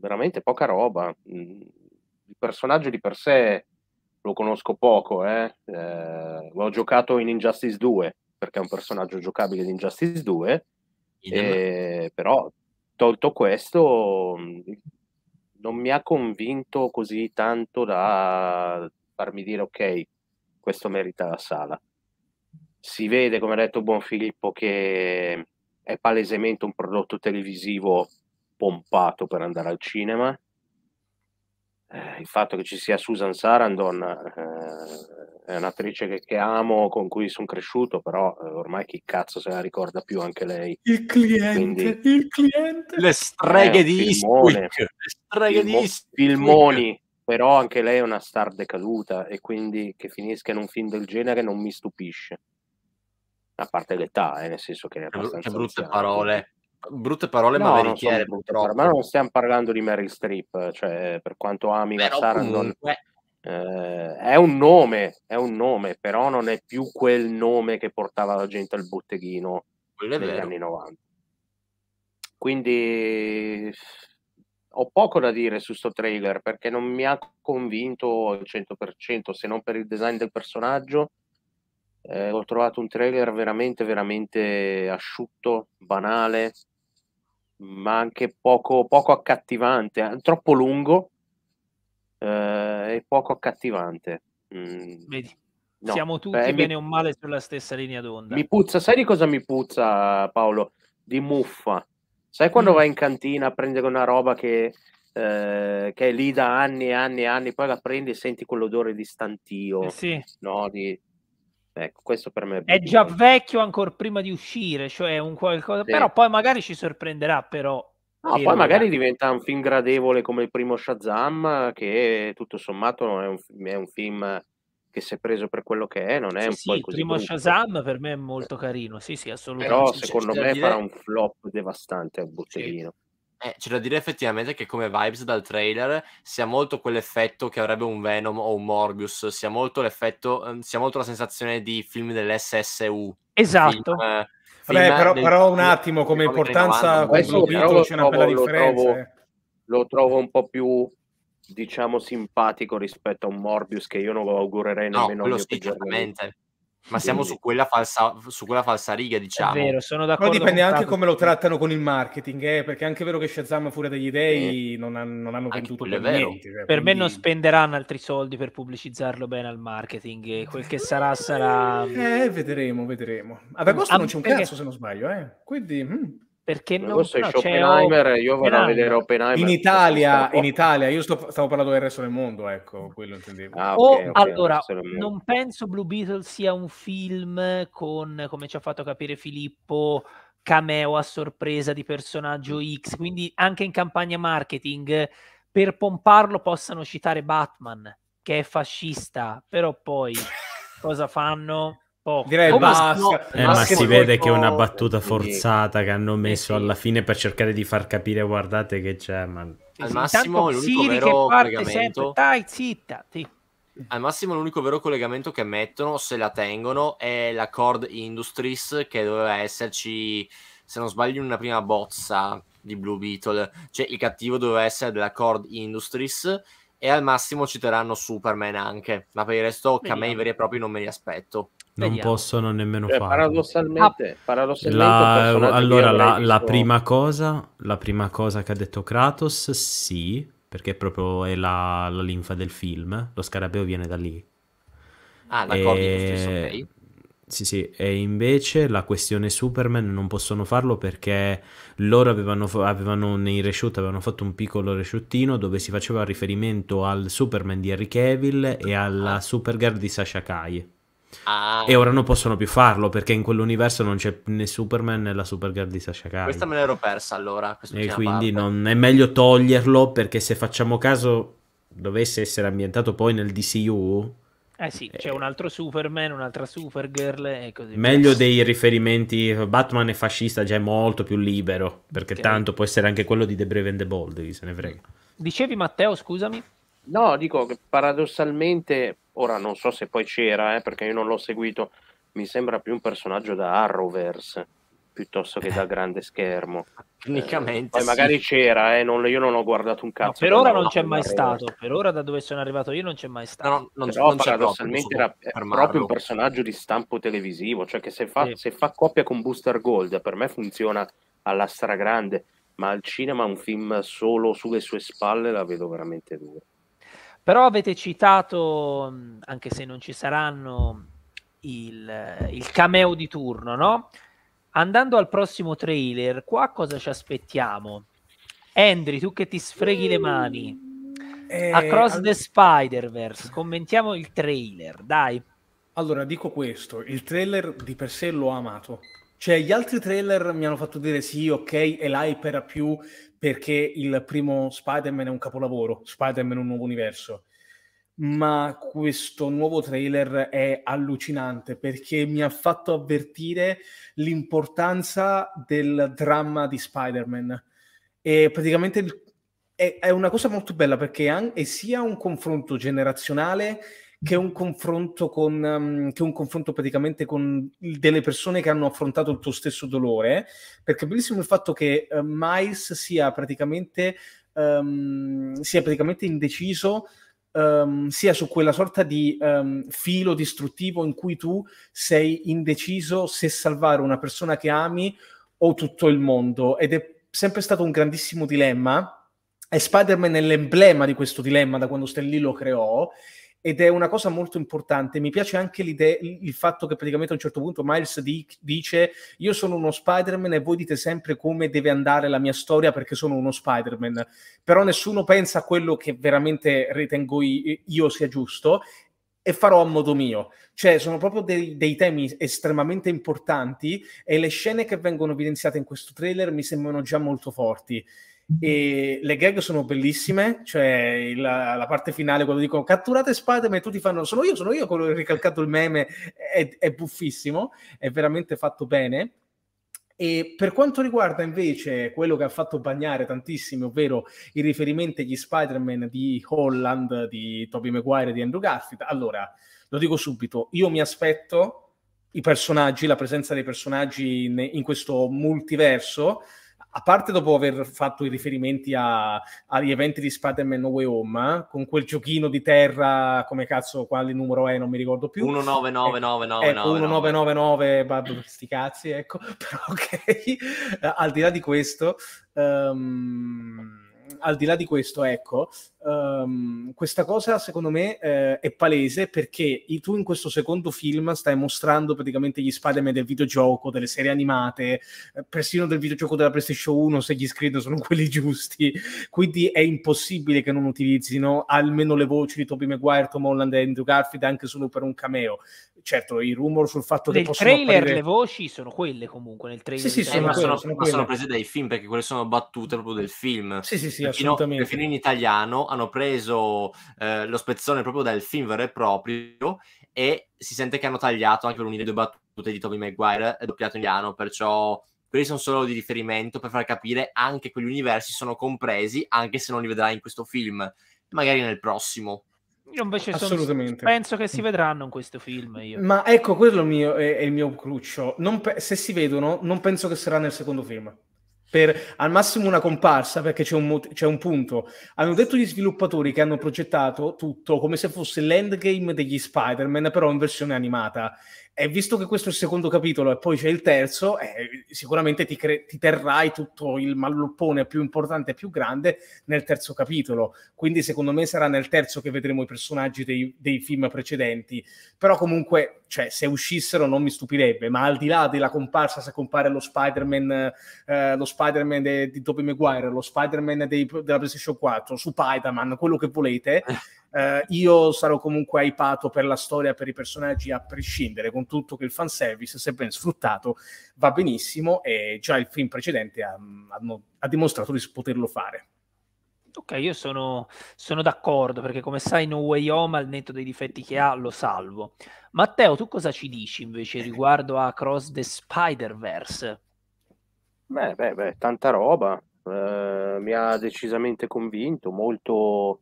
veramente poca roba. Mm, il personaggio di per sé lo conosco poco, eh? Eh, l'ho giocato in Injustice 2 perché è un personaggio giocabile in Injustice 2, e, però tolto questo non mi ha convinto così tanto da farmi dire ok, questo merita la sala. Si vede, come ha detto Buon Filippo, che è palesemente un prodotto televisivo pompato per andare al cinema. Eh, il fatto che ci sia Susan Sarandon eh, è un'attrice che, che, amo, con cui sono cresciuto, però eh, ormai chi cazzo se la ricorda più anche lei. Il cliente, Quindi, il cliente. Le streghe eh, di Eastwick. Le streghe Filmo- di Eastwick. Filmoni però anche lei è una star decaduta e quindi che finisca in un film del genere non mi stupisce. A parte l'età, eh, nel senso che è abbastanza... Che brutte anziano. parole. Brutte parole, no, ma veritiere, purtroppo. Ma non stiamo parlando di Meryl Streep, cioè, per quanto ami però la Sarandon... Comunque... Eh, è un nome, è un nome, però non è più quel nome che portava la gente al botteghino negli anni 90. Quindi ho poco da dire su sto trailer perché non mi ha convinto al 100% se non per il design del personaggio eh, ho trovato un trailer veramente veramente asciutto banale ma anche poco, poco accattivante eh, troppo lungo eh, e poco accattivante mm. vedi no. siamo tutti Beh, bene mi... o male sulla stessa linea d'onda mi puzza sai di cosa mi puzza Paolo di muffa Sai quando mm. vai in cantina a prendere una roba che, eh, che è lì da anni e anni e anni, poi la prendi e senti quell'odore di stantio? Eh, sì. No, di... Ecco, questo per me è, è già vecchio ancora prima di uscire, cioè un qualcosa... Sì. Però poi magari ci sorprenderà, però... No, poi magari, magari diventa un film gradevole come il primo Shazam, che tutto sommato è un, è un film che si è preso per quello che è, non è sì, un sì, po' il primo brutto. Shazam per me è molto carino, sì sì assolutamente. Però secondo me farà un flop devastante a botteghino. Sì. Eh, c'è da dire effettivamente che come vibes dal trailer sia molto quell'effetto che avrebbe un Venom o un Morbius, sia molto l'effetto, ehm, sia molto la sensazione di film dell'SSU. Esatto. Film, eh, film Vabbè, però, del, però, un attimo, come importanza, 90, questo, eh lo, trovo, lo, trovo, eh. lo trovo un po' più diciamo simpatico rispetto a un Morbius che io non lo augurerei no, nemmeno no, sì, certamente. Ma siamo su quella, falsa, su quella falsa riga, diciamo. È vero, sono d'accordo. Però dipende anche come lo trattano con il marketing, eh, perché è anche vero che Shazam Furia degli Dei eh, non, hanno, non hanno venduto per niente. Cioè, per quindi... me non spenderanno altri soldi per pubblicizzarlo bene al marketing, e quel che sarà sarà... Eh, vedremo, vedremo. Ad agosto mm, ah, non c'è un perché... cazzo, se non sbaglio, eh. Quindi... Hm. Perché non, questo no, io vado a vedere Oppenheimer. In Italia, in Italia io sto, stavo parlando del resto del mondo, ecco, quello intendevo. Ah, okay, o, okay, allora, non penso Blue Beetle sia un film con, come ci ha fatto capire Filippo, cameo a sorpresa di personaggio X, quindi anche in campagna marketing per pomparlo possano citare Batman, che è fascista, però poi cosa fanno? Poco. Direi oh, basta. No, eh, ma si vede che è una battuta forzata che hanno eh, messo alla fine per cercare di far capire, guardate che c'è, ma... Al massimo l'unico vero collegamento... Dai, zitta, ti. Al massimo l'unico vero collegamento che mettono, se la tengono, è la Cord Industries che doveva esserci, se non sbaglio, in una prima bozza di Blue Beetle. Cioè il cattivo doveva essere della Cord Industries e al massimo citeranno Superman anche, ma per il resto che a me camei veri e propri non me li aspetto non possono nemmeno cioè, farlo. Paradossalmente, ah. paradossalmente la, allora la, la, prima cosa, la, prima cosa, che ha detto Kratos, sì, perché proprio è la, linfa del film, lo scarabeo viene da lì. Ah, l'accordo e... Sì, sì, e invece la questione Superman non possono farlo perché loro avevano, avevano nei reshoot avevano fatto un piccolo reshootino dove si faceva riferimento al Superman di Harry Cavill e alla ah. Supergirl di Sasha Kai. Ah. E ora non possono più farlo perché in quell'universo non c'è né Superman né la Supergirl di Sasha Khan. Questa me l'ero persa allora. E quindi non, è meglio toglierlo perché se facciamo caso dovesse essere ambientato poi nel DCU. Eh sì, c'è eh, un altro Superman, un'altra Supergirl e così via. Meglio dei riferimenti, Batman è fascista, già è molto più libero, perché okay. tanto può essere anche quello di The Brave and the Bold, se ne frega. Dicevi Matteo, scusami? No, dico che paradossalmente Ora non so se poi c'era, eh, perché io non l'ho seguito. Mi sembra più un personaggio da Arrowverse piuttosto che da eh. grande schermo. Tecnicamente. Eh, poi sì. magari c'era, eh, non, io non ho guardato un cazzo. No, per ora non, c'è mai stato, per ora da dove sono arrivato io non c'è mai stato. No, non, Però non paradossalmente era eh, proprio un personaggio di stampo televisivo, cioè che se fa, sì. se fa coppia con Booster Gold per me funziona alla stragrande, ma al cinema un film solo sulle sue spalle la vedo veramente dura. Però avete citato, mm, anche se non ci saranno, il, eh, il cameo di turno, no? Andando al prossimo trailer, qua cosa ci aspettiamo? Andri, tu che ti sfreghi le mani. Eh, Across all... the Spider-Verse, commentiamo il trailer, dai. Allora, dico questo, il trailer di per sé l'ho amato. Cioè, gli altri trailer mi hanno fatto dire sì, ok, e l'hype era più perché il primo Spider-Man è un capolavoro, Spider-Man è un nuovo universo. Ma questo nuovo trailer è allucinante perché mi ha fatto avvertire l'importanza del dramma di Spider-Man. E praticamente è, è una cosa molto bella perché è sia un confronto generazionale che è un confronto, con, um, che è un confronto praticamente con delle persone che hanno affrontato il tuo stesso dolore, perché è bellissimo il fatto che uh, Miles sia praticamente, um, sia praticamente indeciso. Um, sia su quella sorta di um, filo distruttivo in cui tu sei indeciso se salvare una persona che ami o tutto il mondo. Ed è sempre stato un grandissimo dilemma. E Spider-Man è l'emblema di questo dilemma da quando Stan Lee lo creò ed è una cosa molto importante. Mi piace anche il fatto che praticamente a un certo punto Miles di- dice io sono uno Spider-Man e voi dite sempre come deve andare la mia storia perché sono uno Spider-Man, però nessuno pensa a quello che veramente ritengo io sia giusto e farò a modo mio. Cioè, sono proprio dei, dei, temi estremamente importanti e le scene che vengono evidenziate in questo trailer mi sembrano già molto forti e le gag sono bellissime, cioè la, la parte finale quando dicono catturate Spider-Man e tutti fanno sono io, sono io quello che ha ricalcato il meme, è, è buffissimo, è veramente fatto bene. E per quanto riguarda invece quello che ha fatto bagnare tantissimi, ovvero i riferimenti agli Spider-Man di Holland, di Tobey Maguire, di Andrew Garfield, allora lo dico subito, io mi aspetto i personaggi, la presenza dei personaggi in, in questo multiverso a parte dopo aver fatto i riferimenti a, agli eventi di Spider-Man No Way Home, eh, con quel giochino di terra, come cazzo, quale numero è, non mi ricordo più. 199999. Ecco, 1999, babbo, sti cazzi, ecco. Però ok, al di là di questo... Um, al di là di questo, ecco, um, questa cosa secondo me eh, è palese perché tu in questo secondo film stai mostrando praticamente gli Spider-Man del videogioco, delle serie animate, eh, persino del videogioco della PlayStation 1, se gli screen sono quelli giusti. Quindi è impossibile che non utilizzino almeno le voci di Tobey Maguire, Tom Holland e Andrew Garfield anche solo per un cameo certo i rumor sul fatto nel che possono trailer apparire... le voci sono quelle comunque nel trailer sì, sì, sono, eh, quelle, sono, sono, sono, prese dai film perché quelle sono battute proprio del film sì sì sì perché assolutamente no, in italiano hanno preso eh, lo spezzone proprio dal film vero e proprio e si sente che hanno tagliato anche per unire due battute di Toby Maguire eh, doppiato in italiano perciò quelli sono solo di riferimento per far capire anche quegli universi sono compresi anche se non li vedrai in questo film magari nel prossimo io invece sono, penso che si vedranno in questo film. Io. Ma ecco, quello mio, è, è, il mio cruccio. Pe- se si vedono, non penso che sarà nel secondo film. Per, al massimo una comparsa, perché c'è un, mot- c'è un punto. Hanno detto gli sviluppatori che hanno progettato tutto come se fosse l'endgame degli Spider-Man, però in versione animata. E visto che questo è il secondo capitolo e poi c'è il terzo, eh, sicuramente ti, cre- ti, terrai tutto il malloppone più importante e più grande nel terzo capitolo. Quindi secondo me sarà nel terzo che vedremo i personaggi dei, dei film precedenti. Però comunque, cioè, se uscissero non mi stupirebbe, ma al di là della comparsa, se compare lo Spider-Man, eh, lo Spider-Man de- di Tobey Maguire, lo Spider-Man dei, della PlayStation 4, su Spider-Man, quello che volete... eh, io sarò comunque hypato per la storia, per i personaggi a prescindere, con tutto che il fanservice, se ben sfruttato, va benissimo e già il film precedente ha, ha dimostrato di poterlo fare. Ok, io sono, sono, d'accordo perché come sai No Way Home al netto dei difetti che ha lo salvo. Matteo, tu cosa ci dici invece riguardo a Cross the Spider-Verse? Beh, beh, beh, tanta roba, eh, mi ha decisamente convinto, molto,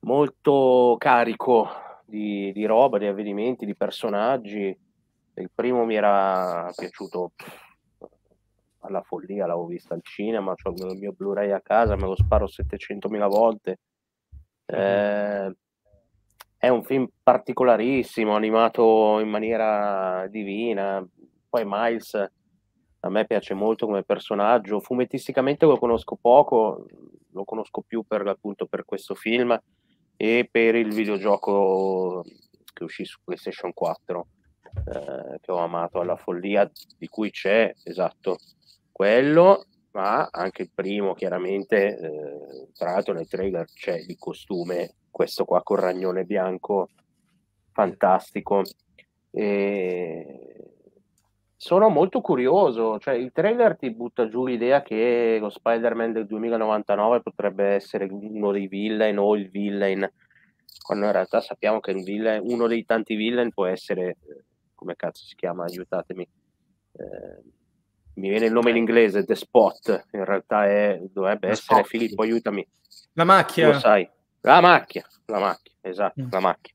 molto carico di, di roba, di avvenimenti, di personaggi. Il primo mi era piaciuto alla follia, l'avevo vista al cinema, ho il mio Blu-ray a casa, me lo sparo 700.000 volte. Eh, è un film particolarissimo, animato in maniera divina. Poi Miles a me piace molto come personaggio, fumettisticamente lo conosco poco, lo conosco più per, appunto, per questo film e per il videogioco che uscì su PlayStation 4 eh, che ho amato alla follia di cui c'è esatto quello ma anche il primo chiaramente eh, tra l'altro nel trailer c'è di costume questo qua con ragnone bianco fantastico e sono molto curioso, cioè il trailer ti butta giù l'idea che lo Spider-Man del 2099 potrebbe essere uno dei villain o il villain, quando in realtà sappiamo che villain, uno dei tanti villain può essere, eh, come cazzo si chiama, aiutatemi, eh, mi viene il nome in eh. inglese, The Spot, in realtà è, dovrebbe The essere, spot. Filippo aiutami. La macchia. Lo sai, la macchia, la macchia, esatto, mm. la macchia.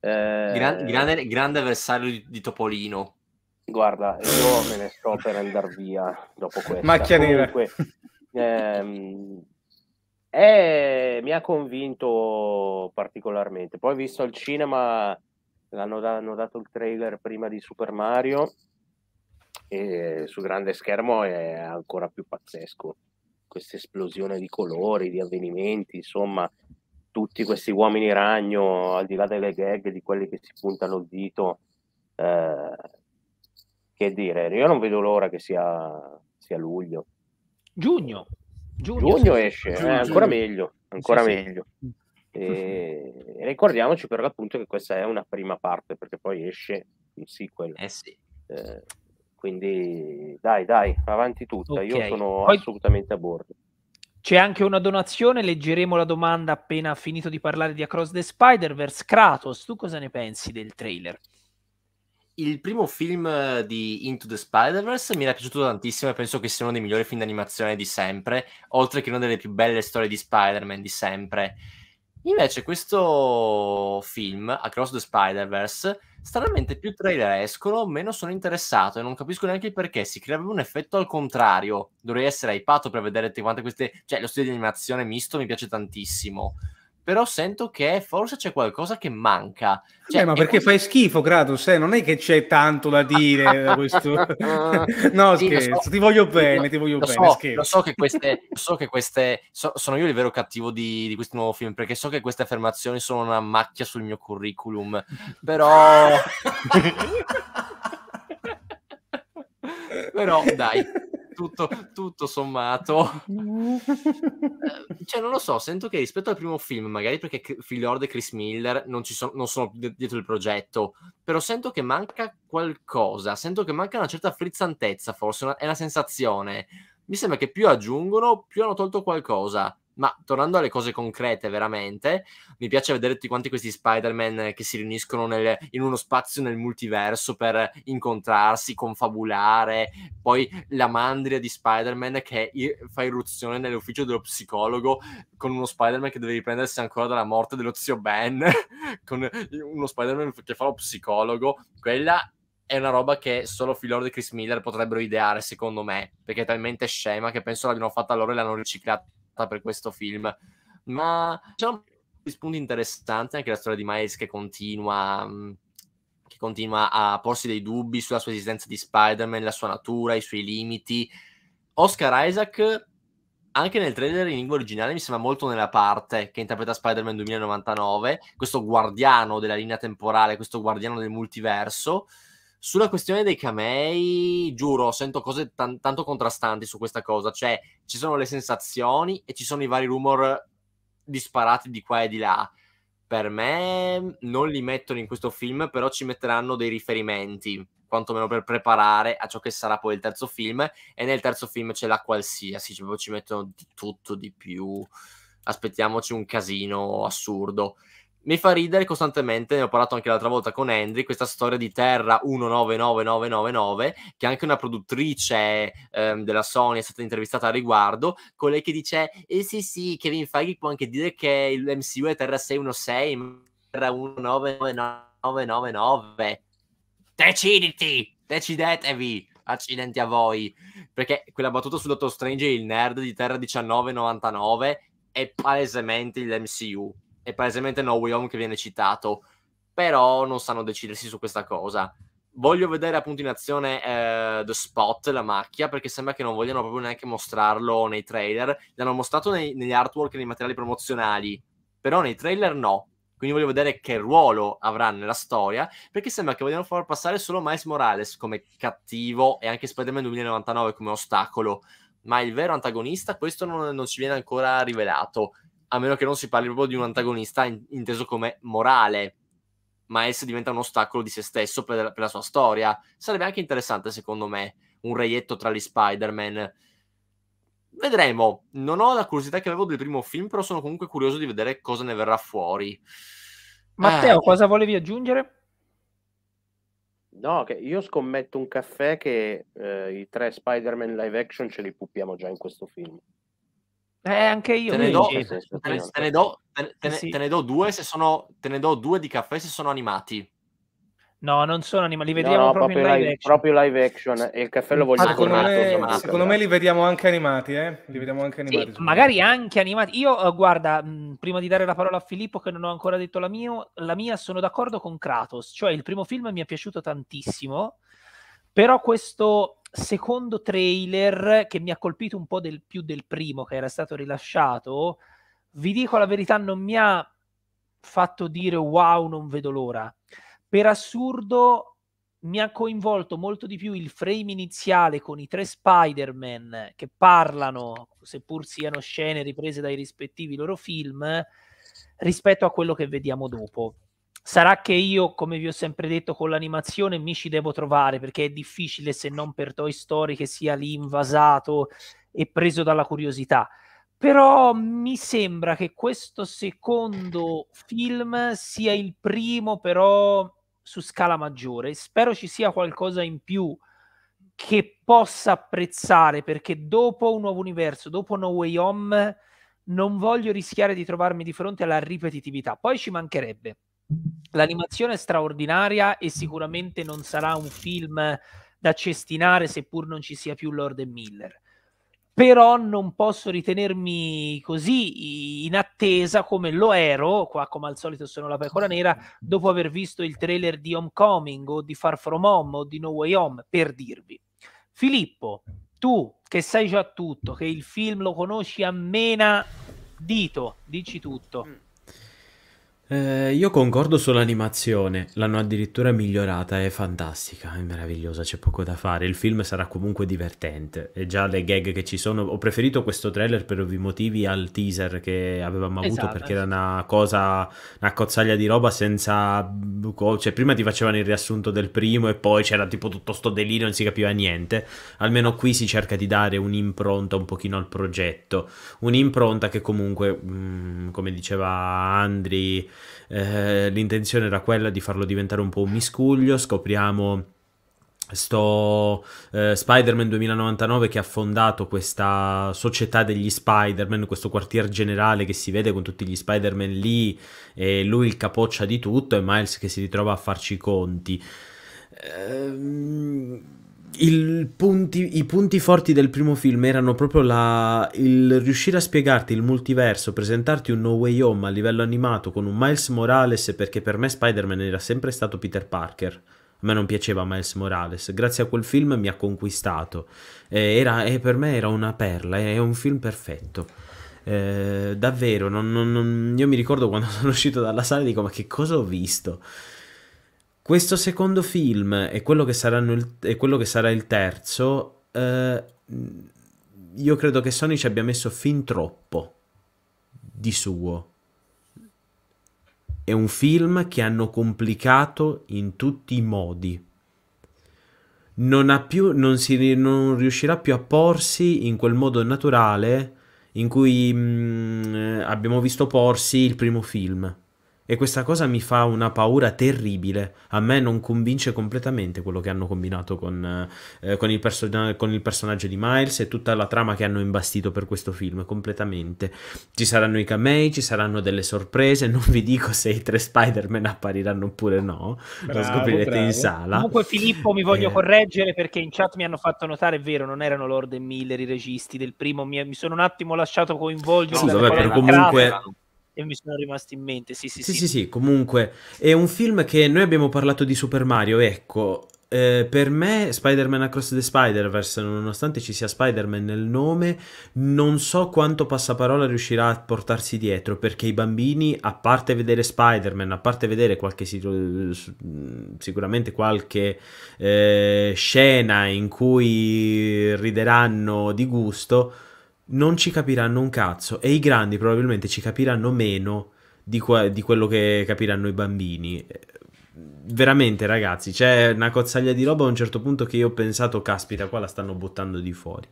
Eh, grande, grande, grande avversario di, di Topolino Guarda, io me ne sto per andare via dopo questo. Macchia Comunque, ehm, è, mi ha convinto particolarmente. Poi visto al cinema, l'hanno da, dato il trailer prima di Super Mario e su grande schermo è ancora più pazzesco. Questa esplosione di colori, di avvenimenti, insomma, tutti questi uomini ragno, al di là delle gag, di quelli che si puntano il dito. Eh, che dire, io non vedo l'ora che sia, sia luglio. Giugno. Giugno, giugno sì, esce, eh, giugno, eh, ancora meglio, ancora sì, meglio. Sì. E ricordiamoci per l'appunto che questa è una prima parte perché poi esce un sequel. Eh sì. Eh, quindi dai, dai, avanti tutta. Okay. Io sono poi... assolutamente a bordo. C'è anche una donazione, leggeremo la domanda appena finito di parlare di Across the Spider-Verse. Kratos, tu cosa ne pensi del trailer? il primo film eh, di Into the Spider-Verse mi era piaciuto tantissimo e penso che sia uno dei migliori film d'animazione di sempre, oltre che una delle più belle storie di Spider-Man di sempre. Invece questo film, Across the Spider-Verse, stranamente più trailer escono, meno sono interessato e non capisco neanche il perché. Si crea un effetto al contrario. Dovrei essere hypato per vedere tutte quante queste... Cioè, lo studio di animazione misto mi piace tantissimo però sento che forse c'è qualcosa che manca. Cioè, Beh, ma perché così... fai schifo, Kratos? Eh? Non è che c'è tanto da dire da questo. no, sì, scherzo, so. ti voglio bene, lo, ti voglio lo bene. So, lo so che queste, so che queste so, sono io il vero cattivo di, di, questo nuovo film, perché so che queste affermazioni sono una macchia sul mio curriculum, però... però dai, tutto, tutto sommato. Mm. Eh, cioè, non lo so, sento che rispetto al primo film, magari perché Phil Lord e Chris Miller non, sono, non sono dietro il progetto, però sento che manca qualcosa, sento che manca una certa frizzantezza, forse, una, è la sensazione. Mi sembra che più aggiungono, più hanno tolto qualcosa. Ma tornando alle cose concrete, veramente, mi piace vedere tutti quanti questi Spider-Man che si riuniscono nel, in uno spazio nel multiverso per incontrarsi, confabulare. Poi la mandria di Spider-Man che fa irruzione nell'ufficio dello psicologo con uno Spider-Man che deve riprendersi ancora dalla morte dello zio Ben, con uno Spider-Man che fa lo psicologo. Quella è una roba che solo Filor e Chris Miller potrebbero ideare, secondo me, perché è talmente scema che penso l'abbiano fatta loro e l'hanno riciclata per questo film. Ma c'è un spunto interessante anche la storia di Miles che continua, mm, che continua a porsi dei dubbi sulla sua esistenza di Spider-Man, la sua natura, i suoi limiti. Oscar Isaac anche nel trailer in lingua originale mi sembra molto nella parte che interpreta Spider-Man 2099, questo guardiano della linea temporale, questo guardiano del multiverso, sulla questione dei camei, giuro, sento cose tan- tanto contrastanti su questa cosa, cioè ci sono le sensazioni e ci sono i vari rumor disparati di qua e di là. Per me non li mettono in questo film, però ci metteranno dei riferimenti, quantomeno per preparare a ciò che sarà poi il terzo film. E nel terzo film ce l'ha qualsiasi, cioè ci mettono di tutto, di più. Aspettiamoci un casino assurdo mi fa ridere costantemente, ne ho parlato anche l'altra volta con Andy, questa storia di Terra 199999, che anche una produttrice ehm, della Sony è stata intervistata a riguardo, con lei che dice, eh sì sì, Kevin Feige può anche dire che il MCU è Terra 616, ma Terra 199999. Deciditi! Decidetevi! Accidenti a voi! Perché quella battuta su Doctor Strange e il nerd di Terra 1999 è palesemente l'MCU è palesemente No Way Home che viene citato, però non sanno decidersi su questa cosa. Voglio vedere appunto in azione eh, The Spot, la macchia, perché sembra che non vogliano proprio neanche mostrarlo nei trailer. L'hanno mostrato nei, negli artwork e nei materiali promozionali, però nei trailer no. Quindi voglio vedere che ruolo avrà nella storia, perché sembra che vogliano far passare solo Miles Morales come cattivo e anche Spider-Man 2099 come ostacolo. Ma il vero antagonista, questo non, non ci viene ancora rivelato a meno che non si parli proprio di un antagonista in- inteso come morale, ma esso diventa un ostacolo di se stesso per la-, per, la sua storia. Sarebbe anche interessante, secondo me, un reietto tra gli Spider-Man. Vedremo. Non ho la curiosità che avevo del primo film, però sono comunque curioso di vedere cosa ne verrà fuori. Matteo, eh. cosa volevi aggiungere? No, io scommetto un caffè che eh, i tre Spider-Man live action ce li puppiamo già in questo film. Eh, anche io. Te ne, do, due se sono, te ne do due di caffè se sono animati. No, non sono animati, li vediamo no, no, proprio, proprio, live, action. proprio live action. E il caffè lo voglio ah, secondo me, secondo me li vediamo anche animati, eh? Li vediamo anche animati. Sì, magari anche animati. Io, eh, guarda, mh, prima di dare la parola a Filippo, che non ho ancora detto la, mio, la mia, sono d'accordo con Kratos. Cioè, il primo film mi è piaciuto tantissimo, però questo secondo trailer che mi ha colpito un po' del, più del primo che era stato rilasciato. Vi dico la verità, non mi ha fatto dire wow, non vedo l'ora. Per assurdo mi ha coinvolto molto di più il frame iniziale con i tre Spider-Man che parlano, seppur siano scene riprese dai rispettivi loro film, rispetto a quello che vediamo dopo. Sarà che io, come vi ho sempre detto, con l'animazione mi ci devo trovare perché è difficile, se non per Toy Story, che sia lì invasato e preso dalla curiosità. Però mi sembra che questo secondo film sia il primo, però su scala maggiore. Spero ci sia qualcosa in più che possa apprezzare perché dopo un nuovo universo, dopo No Way Home, non voglio rischiare di trovarmi di fronte alla ripetitività. Poi ci mancherebbe L'animazione è straordinaria e sicuramente non sarà un film da cestinare seppur non ci sia più Lord e Miller. Però non posso ritenermi così in attesa come lo ero, qua come al solito sono la pecora nera, dopo aver visto il trailer di Homecoming o di Far From Home o di No Way Home, per dirvi. Filippo, tu che sai già tutto, che il film lo conosci a mena dito, dici tutto. Mm eh, io concordo sull'animazione, l'hanno addirittura migliorata, è fantastica, è meravigliosa, c'è poco da fare, il film sarà comunque divertente, e già le gag che ci sono, ho preferito questo trailer per ovvi motivi al teaser che avevamo avuto esatto, perché esatto. era una cosa, una cozzaglia di roba senza, cioè prima ti facevano il riassunto del primo e poi c'era tipo tutto sto delirio, non si capiva niente, almeno qui si cerca di dare un'impronta un pochino al progetto, un'impronta che comunque, mh, mm, come diceva Andri, eh, l'intenzione era quella di farlo diventare un po' un miscuglio, scopriamo sto eh, Spider-Man 2099 che ha fondato questa società degli Spider-Man, questo quartier generale che si vede con tutti gli Spider-Man lì e lui il capoccia di tutto e Miles che si ritrova a farci i conti. Ehm punti, I punti forti del primo film erano proprio la, il riuscire a spiegarti il multiverso, presentarti un No Way Home a livello animato con un Miles Morales, perché per me Spider-Man era sempre stato Peter Parker. A me non piaceva Miles Morales, grazie a quel film mi ha conquistato. Eh, era, eh, per me era una perla, eh, è un film perfetto. Eh, davvero, non, non, non... io mi ricordo quando sono uscito dalla sala e dico ma che cosa ho visto? Questo secondo film e quello che, il, e quello che sarà il terzo, eh, io credo che Sony ci abbia messo fin troppo di suo. È un film che hanno complicato in tutti i modi. Non, più, non, si, non riuscirà più a porsi in quel modo naturale in cui mh, mm, abbiamo visto porsi il primo film e questa cosa mi fa una paura terribile. A me non convince completamente quello che hanno combinato con, eh, con, il, con il, personaggio di Miles e tutta la trama che hanno imbastito per questo film, completamente. Ci saranno i camei, ci saranno delle sorprese, non vi dico se i tre Spider-Man appariranno oppure no, bravo, lo scoprirete bravo. in sala. Comunque Filippo mi voglio eh... correggere perché in chat mi hanno fatto notare, è vero, non erano Lord e Miller i registi del primo, mi, mi sono un attimo lasciato coinvolgere. Sì, vabbè, però comunque... Crafta e mi sono rimasti in mente. Sì, sì, sì. Sì, sì, sì comunque è un film che noi abbiamo parlato di Super Mario, ecco. Eh, per me Spider-Man Across the Spider-Verse, nonostante ci sia Spider-Man nel nome, non so quanto passaparola riuscirà a portarsi dietro, perché i bambini, a parte vedere Spider-Man, a parte vedere qualche sicuramente qualche eh, scena in cui rideranno di gusto, non ci capiranno un cazzo e i grandi probabilmente ci capiranno meno di, que- di quello che capiranno i bambini. Veramente, ragazzi, c'è una cozzaglia di roba a un certo punto che io ho pensato, caspita, qua la stanno buttando di fuori.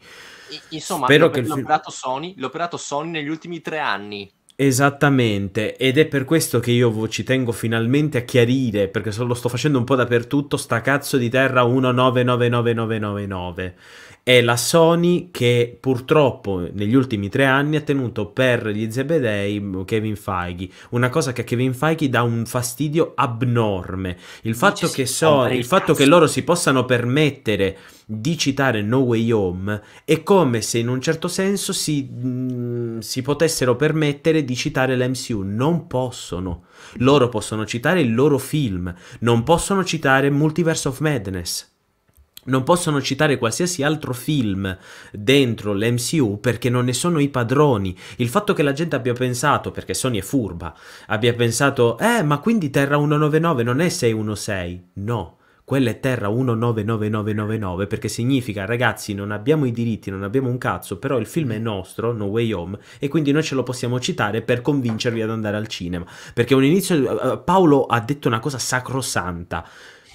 Insomma, Spero che l'operato, film... Sony, l'operato Sony negli ultimi tre anni. Esattamente, ed è per questo che io ci tengo finalmente a chiarire, perché lo sto facendo un po' dappertutto, sta cazzo di terra 19999999 è la Sony che purtroppo negli ultimi tre anni ha tenuto per gli zebedei Kevin Feige, una cosa che a Kevin Feige dà un fastidio abnorme. Il fatto, che, so, il fatto che loro si possano permettere di citare No Way Home è come se in un certo senso si, mh, mm, si potessero permettere di citare l'MCU, non possono. Loro possono citare il loro film, non possono citare Multiverse of Madness non possono citare qualsiasi altro film dentro l'MCU perché non ne sono i padroni. Il fatto che la gente abbia pensato, perché Sony è furba, abbia pensato, eh, ma quindi Terra 199 non è 616. No. Quella è Terra 199999 perché significa ragazzi non abbiamo i diritti, non abbiamo un cazzo, però il film è nostro, No Way Home, e quindi noi ce lo possiamo citare per convincervi ad andare al cinema. Perché un inizio... Eh, Paolo ha detto una cosa sacrosanta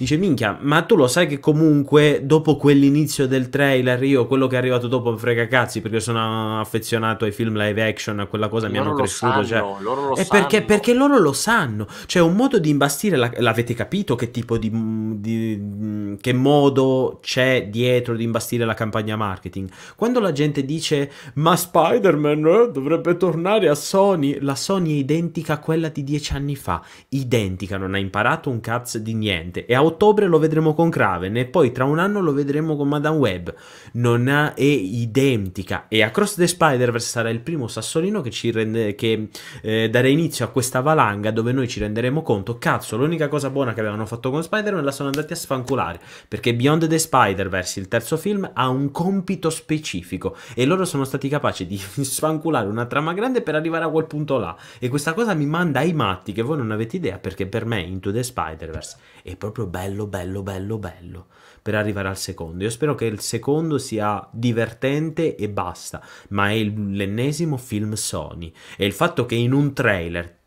dice minchia, ma tu lo sai che comunque dopo quell'inizio del trailer io quello che è arrivato dopo frega cazzi perché sono affezionato ai film live action, a quella cosa loro mi hanno cresciuto, sanno, cioè loro lo e perché, perché loro lo sanno, cioè un modo di imbastire la, l'avete capito che tipo di, di che modo c'è dietro di imbastire la campagna marketing. Quando la gente dice "Ma Spider-Man eh, dovrebbe tornare a Sony", la Sony è identica a quella di dieci anni fa, identica, non ha imparato un cazzo di niente e ha ottobre lo vedremo con Craven e poi tra un anno lo vedremo con Madame Web. Non ha, è identica. E Across the Spider-Verse sarà il primo sassolino che ci rende, che eh, darà inizio a questa valanga dove noi ci renderemo conto, cazzo, l'unica cosa buona che avevano fatto con Spider-Man la sono andati a sfanculare. Perché Beyond the Spider-Verse, il terzo film, ha un compito specifico e loro sono stati capaci di sfanculare una trama grande per arrivare a quel punto là. E questa cosa mi manda ai matti che voi non avete idea perché per me Into the Spider-Verse è proprio bello, bello, bello, bello per arrivare al secondo. Io spero che il secondo sia divertente e basta, ma è l'ennesimo film Sony. E il fatto che in un trailer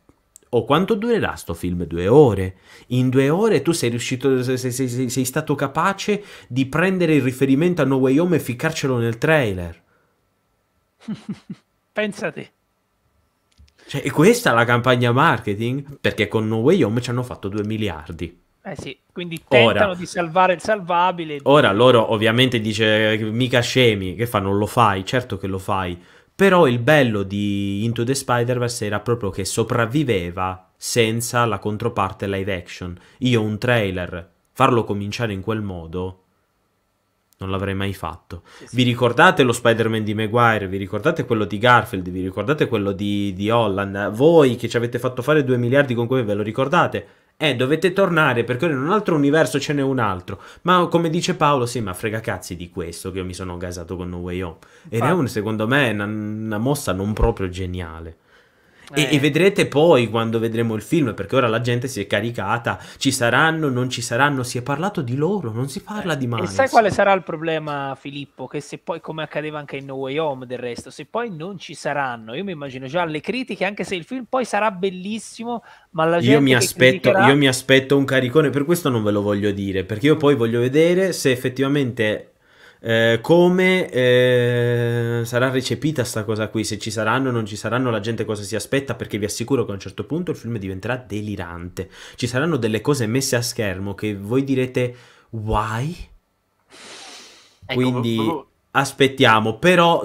o quanto durerà sto film? Due ore? In due ore tu sei riuscito, sei, sei, sei, stato capace di prendere il riferimento a No Way Home e ficcarcelo nel trailer. Pensate. Cioè, è la campagna marketing? Perché con No Way Home ci hanno fatto 2 miliardi. Eh sì, quindi tentano ora, di salvare il salvabile. Ora loro ovviamente dice mica scemi, che fa non lo fai, certo che lo fai. Però il bello di Into the Spider-Verse era proprio che sopravviveva senza la controparte live action. Io un trailer, farlo cominciare in quel modo, non l'avrei mai fatto. Sì, sì. Vi ricordate lo Spider-Man di Maguire? Vi ricordate quello di Garfield? Vi ricordate quello di, di Holland? Voi che ci avete fatto fare 2 miliardi con cui ve lo ricordate? eh, dovete tornare perché in un altro universo ce n'è un altro. Ma come dice Paolo, sì, ma frega cazzi di questo che io mi sono gasato con No Way Home. Ed ah. è un, secondo me, una, una mossa non proprio geniale. Eh. E, e, eh. vedrete poi quando vedremo il film, perché ora la gente si è caricata, ci saranno, non ci saranno, si è parlato di loro, non si parla eh. di Miles. E sai quale sarà il problema Filippo? Che se poi, come accadeva anche in No Way Home del resto, se poi non ci saranno, io mi immagino già le critiche, anche se il film poi sarà bellissimo, ma la gente... Io mi, aspetto, criticherà... io mi aspetto un caricone, per questo non ve lo voglio dire, perché io poi voglio vedere se effettivamente eh, come eh, sarà recepita sta cosa qui, se ci saranno o non ci saranno, la gente cosa si aspetta, perché vi assicuro che a un certo punto il film diventerà delirante. Ci saranno delle cose messe a schermo che voi direte, why? Ecco, Quindi... Ecco, aspettiamo, però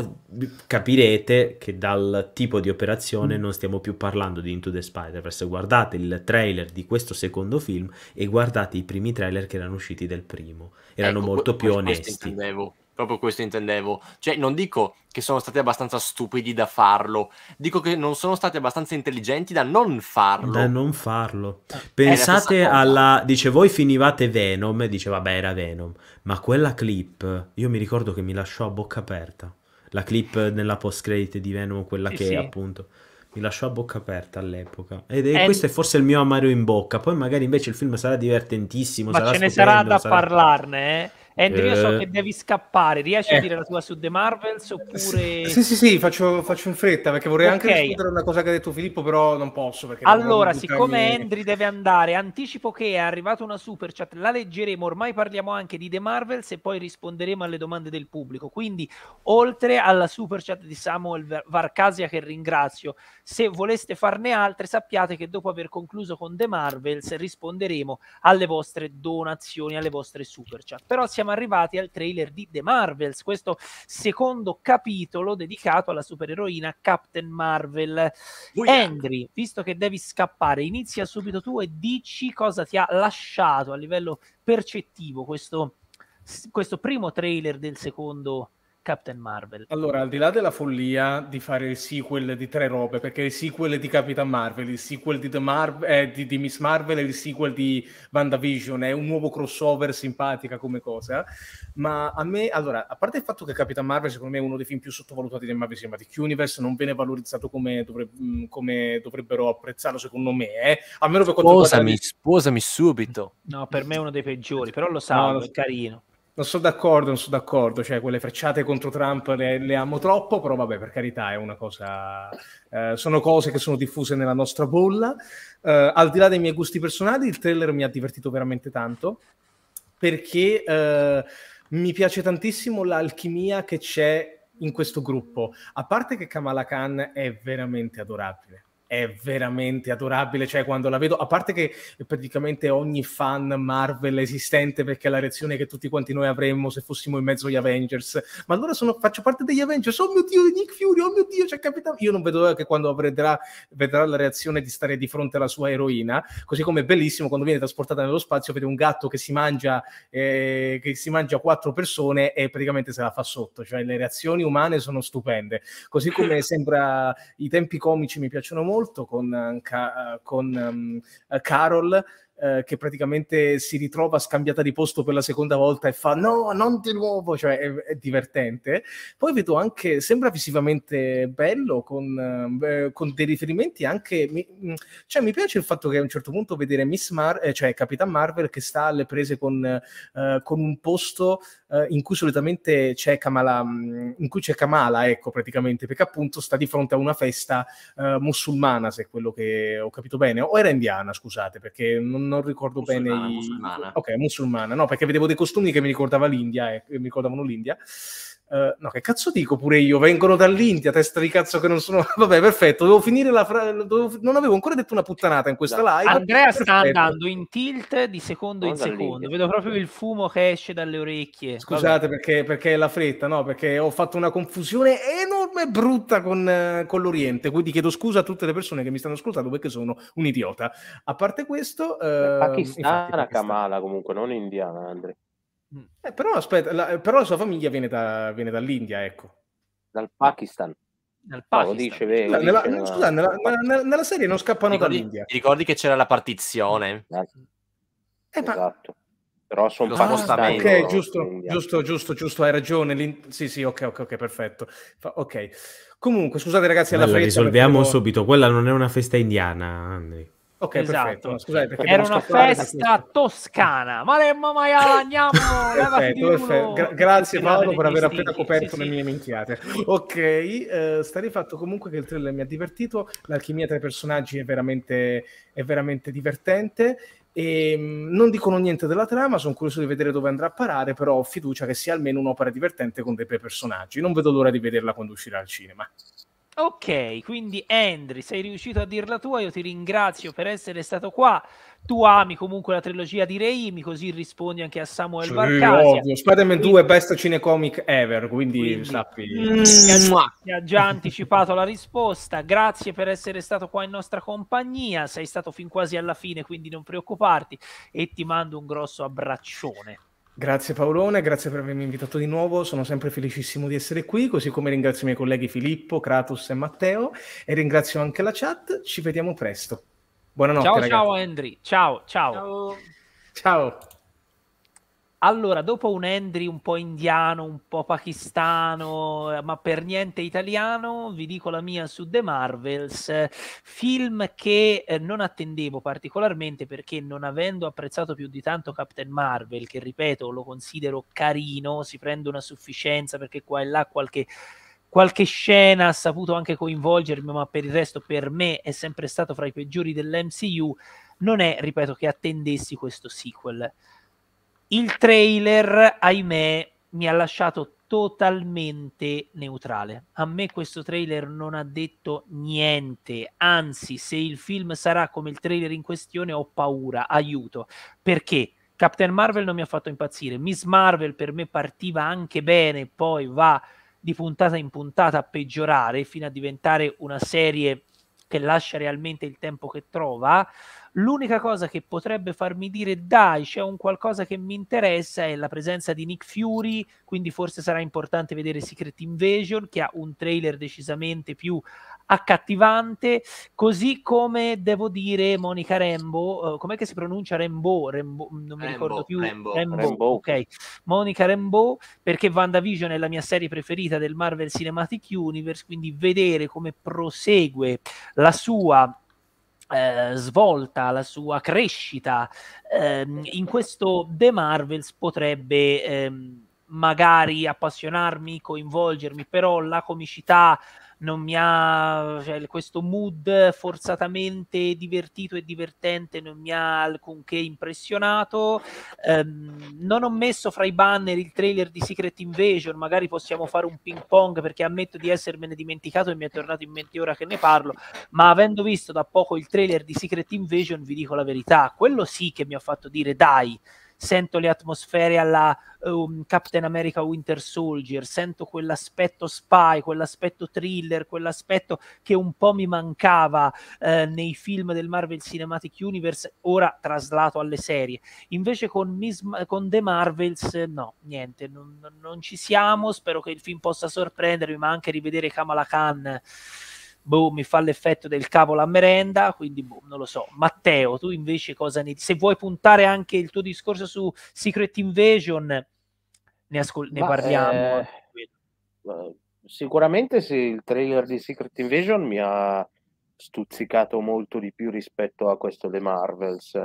capirete che dal tipo di operazione non stiamo più parlando di Into the Spider-Verse. Guardate il trailer di questo secondo film e guardate i primi trailer che erano usciti del primo. Erano ecco, molto più onesti. Intendevo. Proprio questo intendevo. Cioè, non dico che sono stati abbastanza stupidi da farlo, dico che non sono stati abbastanza intelligenti da non farlo. Da non farlo. Eh, Pensate alla... Dice, voi finivate Venom, e dice, vabbè, era Venom. Ma quella clip, io mi ricordo che mi lasciò a bocca aperta. La clip nella post-credit di Venom, quella sì, che sì. appunto mi lasciò a bocca aperta all'epoca. Ed è, And... Eh, questo è forse il mio amaro in bocca. Poi magari invece il film sarà divertentissimo. Ma sarà ce ne sarà da sarà... parlarne. Eh? Andrew, io so eh. che devi scappare. Riesci eh. a dire la tua su The Marvels? Oppure... Sì, sì, sì, faccio, faccio in fretta perché vorrei okay. anche rispondere a una cosa che ha detto Filippo, però non posso. Perché allora, non siccome Andri deve andare, anticipo che è arrivata una super chat, la leggeremo. Ormai parliamo anche di The Marvels e poi risponderemo alle domande del pubblico. Quindi, oltre alla super chat di Samuel Varcasia, che ringrazio, se voleste farne altre, sappiate che dopo aver concluso con The Marvels risponderemo alle vostre donazioni, alle vostre super chat. Però siamo siamo arrivati al trailer di The Marvels, questo secondo capitolo dedicato alla supereroina Captain Marvel. Henry, visto che devi scappare, inizia subito tu e dici cosa ti ha lasciato a livello percettivo questo, questo primo trailer del secondo Captain Marvel. Allora, al di là della follia di fare il sequel di tre robe, perché il sequel di Capitan Marvel, il sequel di, Mar- eh, di, di Miss Marvel e il sequel di WandaVision, è un nuovo crossover simpatica come cosa, ma a me, allora, a parte il fatto che Capitan Marvel secondo me è uno dei film più sottovalutati del Marvel Cinematic Universe, non viene valorizzato come, dovre- mm, come dovrebbero apprezzarlo secondo me, eh. almeno per quanto riguarda... Sposami, sposami subito! No, per me è uno dei peggiori, però lo sa, no, è carino. Non sono d'accordo, non sono d'accordo, cioè quelle frecciate contro Trump le, le amo troppo, però vabbè, per carità, è una cosa, eh, sono cose che sono diffuse nella nostra bolla. Eh, al di là dei miei gusti personali, il trailer mi ha divertito veramente tanto, perché eh, mi piace tantissimo l'alchimia che c'è in questo gruppo, a parte che Kamala Khan è veramente adorabile è veramente adorabile, cioè quando la vedo, a parte che praticamente ogni fan Marvel esistente perché è la reazione che tutti quanti noi avremmo se fossimo in mezzo agli Avengers, ma allora sono, faccio parte degli Avengers, oh mio Dio, Nick Fury, oh mio Dio, c'è cioè, capitato, io non vedo l'ora che quando vedrà, vedrà la reazione di stare di fronte alla sua eroina, così come è bellissimo quando viene trasportata nello spazio, vede un gatto che si mangia, eh, che si mangia quattro persone e praticamente se la fa sotto, cioè le reazioni umane sono stupende, così come sembra i tempi comici mi piacciono molto, molto con, eh, eh, con um, Carol che praticamente si ritrova scambiata di posto per la seconda volta e fa no, non di nuovo, cioè è, è divertente. Poi vedo anche, sembra visivamente bello con, ehm, eh, con dei riferimenti anche, mi, mm, cioè mi piace il fatto che a un certo punto vedere Miss Mar- cioè Capitan Marvel che sta alle prese con, eh, con un posto eh, in cui solitamente c'è Kamala, mm, in cui c'è Kamala, ecco praticamente, perché appunto sta di fronte a una festa eh, musulmana, se è quello che ho capito bene, o era indiana, scusate, perché non, non ricordo musulmana, bene. Musulmana. Ok, musulmana, no, perché vedevo dei costumi che mi ricordava l'India, eh, mi ricordavano l'India. Eh, no, che cazzo dico pure io? Vengono dall'India, testa di cazzo che non sono. Vabbè, perfetto, devo finire la frase. Dovevo... Non avevo ancora detto una puttanata in questa esatto. live. Andrea perfetto. sta andando in tilt di secondo non in secondo. Vedo proprio il fumo che esce dalle orecchie. Scusate perché, perché, è la fretta, no? Perché ho fatto una confusione enorme e brutta con, eh, con, l'Oriente. Quindi chiedo scusa a tutte le persone che mi stanno ascoltando perché sono un idiota. A parte questo. Eh, ehm, pakistana, Kamala, comunque, non indiana, Andrea. Mm. Eh, però aspetta, la, però la sua famiglia viene, da, viene dall'India, ecco. Dal Pakistan. Nel Pakistan. Dice, vero, nella, nella, scusa, nella, nella, serie non scappano ricordi, dall'India. Ti ricordi che c'era la partizione? Eh, eh ma... Esatto. Però sono ah, Ok, giusto, eh. giusto, giusto, giusto, hai ragione. L'in... Sì, sì, ok, ok, ok, perfetto. Fa... Ok. Comunque, scusate ragazzi, alla Bella, fretta... Risolviamo perché... subito, quella non è una festa indiana, Andri. Ok, esatto. perfetto. Scusate, Era una festa toscana. Malemma maiala, andiamo! perfetto, perfetto. Gra- grazie Paolo per aver appena coperto sì, le mie minchiate. Ok, eh, sta di fatto comunque che il trailer mi ha divertito, l'alchimia tra i personaggi è veramente, è veramente divertente. E ehm, non dicono niente della trama, sono curioso di vedere dove andrà a parare, però ho fiducia che sia almeno un'opera divertente con dei bei personaggi. Non vedo l'ora di vederla quando uscirà al cinema. Ok, quindi Andri, sei riuscito a dirla tua, io ti ringrazio per essere stato qua. Tu ami comunque la trilogia di Reimi, così rispondi anche a Samuel sì, Barcasia. Spider-Man quindi... 2 best cinecomic ever, quindi, quindi sappi. Ti ha già anticipato la risposta. Grazie per essere stato qua in nostra compagnia, sei stato fin quasi alla fine, quindi non preoccuparti e ti mando un grosso abbraccione. Grazie Paolone, grazie per avermi invitato di nuovo, sono sempre felicissimo di essere qui, così come ringrazio i miei colleghi Filippo, Kratos e Matteo e ringrazio anche la chat, ci vediamo presto. Buonanotte. Ciao ragazzi. ciao Andri, ciao ciao. Ciao. ciao. Allora, dopo un Henry un po' indiano, un po' pakistano, eh, ma per niente italiano, vi dico la mia su The Marvels, film che eh, non attendevo particolarmente perché non avendo apprezzato più di tanto Captain Marvel, che ripeto lo considero carino, si prende una sufficienza perché qua e là qualche qualche scena ha saputo anche coinvolgermi, ma per il resto per me è sempre stato fra i peggiori dell'MCU, non è, ripeto, che attendessi questo sequel. Il trailer, ahimè, mi ha lasciato totalmente neutrale. A me questo trailer non ha detto niente, anzi se il film sarà come il trailer in questione ho paura, aiuto, perché Captain Marvel non mi ha fatto impazzire, Miss Marvel per me partiva anche bene, poi va di puntata in puntata a peggiorare fino a diventare una serie che lascia realmente il tempo che trova. L'unica cosa che potrebbe farmi dire dai, c'è un qualcosa che mi interessa è la presenza di Nick Fury, quindi forse sarà importante vedere Secret Invasion che ha un trailer decisamente più accattivante, così come devo dire Monica Rambo, uh, eh, com'è che si pronuncia Rambo? Rembo mm, non mi Rambo, ricordo più. Rembo. Rembo, ok. Monica Rambo, perché WandaVision è la mia serie preferita del Marvel Cinematic Universe, quindi vedere come prosegue la sua eh, svolta, la sua crescita eh, in questo The Marvels potrebbe eh, magari appassionarmi, coinvolgermi, però la comicità, non mi ha cioè, questo mood forzatamente divertito e divertente non mi ha alcunché impressionato um, non ho messo fra i banner il trailer di Secret Invasion magari possiamo fare un ping pong perché ammetto di essermene dimenticato e mi è tornato in mente ora che ne parlo ma avendo visto da poco il trailer di Secret Invasion vi dico la verità quello sì che mi ha fatto dire dai sento le atmosfere alla um, Captain America Winter Soldier, sento quell'aspetto spy, quell'aspetto thriller, quell'aspetto che un po' mi mancava eh, nei film del Marvel Cinematic Universe, ora traslato alle serie. Invece con, Miss, con The Marvels no, niente, non, non ci siamo, spero che il film possa sorprendermi, ma anche rivedere Kamala Khan boh, mi fa l'effetto del cavolo a merenda, quindi boh, non lo so. Matteo, tu invece cosa ne dici? Se vuoi puntare anche il tuo discorso su Secret Invasion, ne, ascol- ne Ma, parliamo. Eh, eh, sicuramente sì, il trailer di Secret Invasion mi ha stuzzicato molto di più rispetto a questo dei Marvels.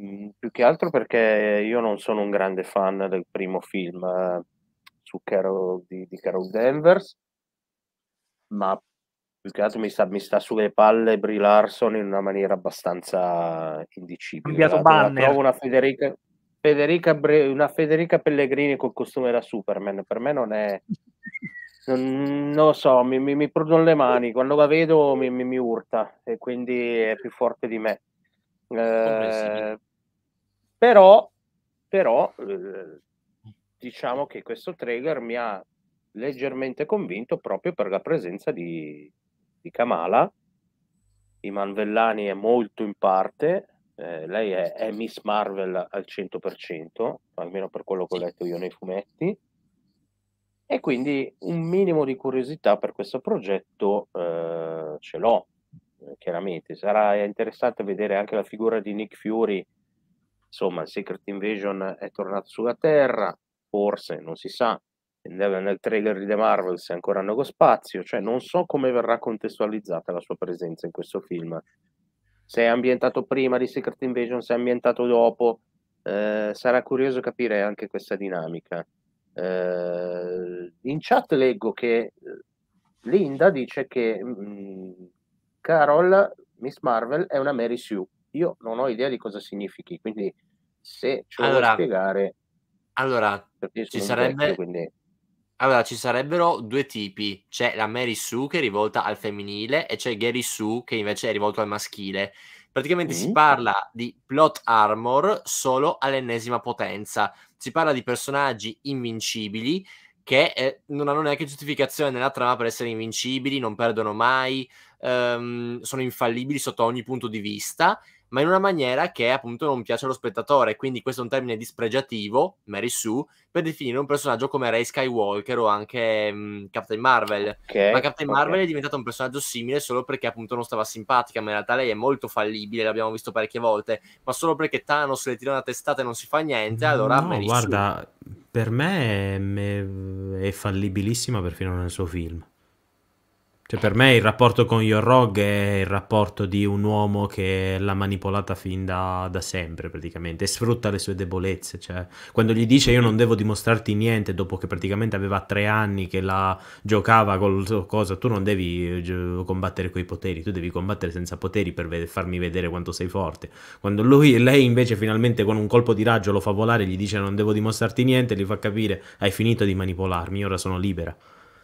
Mm, più che altro perché io non sono un grande fan del primo film eh, su Carol, di, di Carol Danvers, ma più che altro mi sta, mi sta, sulle palle Bri Larson in una maniera abbastanza indicibile. La, la trovo una Federica, Federica, una Federica Pellegrini col costume da Superman. Per me non è. Non, non lo so, mi, mi, mi prudono le mani. Quando la vedo mi, mi, mi, urta e quindi è più forte di me. Eh, però, però eh, diciamo che questo trailer mi ha leggermente convinto proprio per la presenza di, di Kamala. Iman Vellani è molto in parte, eh, lei è, è, Miss Marvel al 100%, almeno per quello che ho letto io nei fumetti. E quindi un minimo di curiosità per questo progetto eh, ce l'ho, eh, chiaramente. Sarà interessante vedere anche la figura di Nick Fury. Insomma, il Secret Invasion è tornato sulla Terra, forse, non si sa, nel, nel trailer di The Marvel Marvels ancora hanno spazio, cioè non so come verrà contestualizzata la sua presenza in questo film. Se è ambientato prima di Secret Invasion, se è ambientato dopo, eh, sarà curioso capire anche questa dinamica. Eh, in chat leggo che eh, Linda dice che mh, mm, Carol Miss Marvel è una Mary Sue. Io non ho idea di cosa significhi, quindi se ci lo allora, spiegare. Allora, ci sarebbe, vecchio, quindi... Allora, ci sarebbero due tipi. C'è la Mary Sue che è rivolta al femminile e c'è Gary Sue che invece è rivolto al maschile. Praticamente mm. si parla di plot armor solo all'ennesima potenza. Si parla di personaggi invincibili che eh, non hanno neanche giustificazione nella trama per essere invincibili, non perdono mai, ehm, sono infallibili sotto ogni punto di vista ma in una maniera che appunto non piace allo spettatore. Quindi questo è un termine dispregiativo, Mary Sue, per definire un personaggio come Ray Skywalker o anche mh, mm, Captain Marvel. Okay, ma Captain okay. Marvel è diventato un personaggio simile solo perché appunto non stava simpatica, ma in realtà lei è molto fallibile, l'abbiamo visto parecchie volte, ma solo perché Thanos le tira una testata e non si fa niente, allora no, Mary guarda, Sue... per me è, è fallibilissima perfino nel suo film. Cioè, per me il rapporto con Yorog è il rapporto di un uomo che l'ha manipolata fin da, da sempre, praticamente, e sfrutta le sue debolezze. Cioè, quando gli dice io non devo dimostrarti niente, dopo che praticamente aveva tre anni che la giocava con cosa, tu non devi eh, combattere coi poteri, tu devi combattere senza poteri per ve farmi vedere quanto sei forte. Quando lui, lei invece finalmente con un colpo di raggio lo fa volare, gli dice non devo dimostrarti niente, gli fa capire hai finito di manipolarmi, ora sono libera.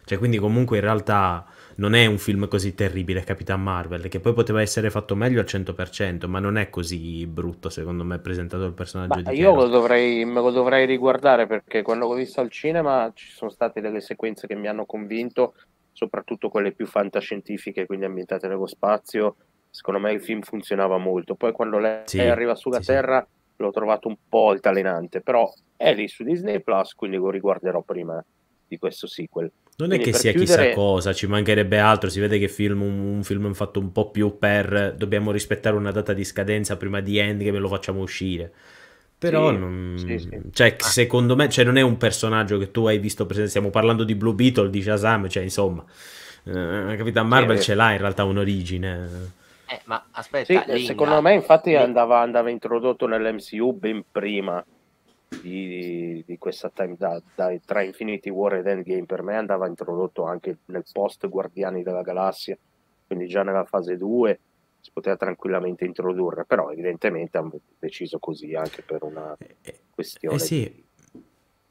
Cioè, quindi comunque in realtà non è un film così terribile Capitan Marvel, che poi poteva essere fatto meglio al 100%, ma non è così brutto secondo me presentato il personaggio Beh, di Io lo dovrei, me lo dovrei riguardare perché quando l'ho visto al cinema ci sono state delle sequenze che mi hanno convinto, soprattutto quelle più fantascientifiche, quindi ambientate nello spazio. Secondo me il film funzionava molto. Poi quando lei sì, arriva sulla sì, Terra sì. l'ho trovato un po' altalenante, però è lì su Disney Plus, quindi lo riguarderò prima di questo sequel. Non Quindi è che sia chiudere... chissà cosa, ci mancherebbe altro, si vede che film, un, film è fatto un po' più per dobbiamo rispettare una data di scadenza prima di Endgame lo facciamo uscire. Però sì, non... sì, sì. Cioè, ah. secondo me cioè, non è un personaggio che tu hai visto presente, stiamo parlando di Blue Beetle, di Shazam, cioè insomma, eh, Capitan Marvel ce l'ha in realtà un'origine. Eh, ma aspetta, Linga, secondo me infatti andava, andava introdotto nell'MCU ben prima di, di questa time da, da, tra Infinity War ed Endgame per me andava introdotto anche nel post Guardiani della Galassia quindi già nella fase 2 si poteva tranquillamente introdurre però evidentemente hanno deciso così anche per una eh, eh, questione eh sì.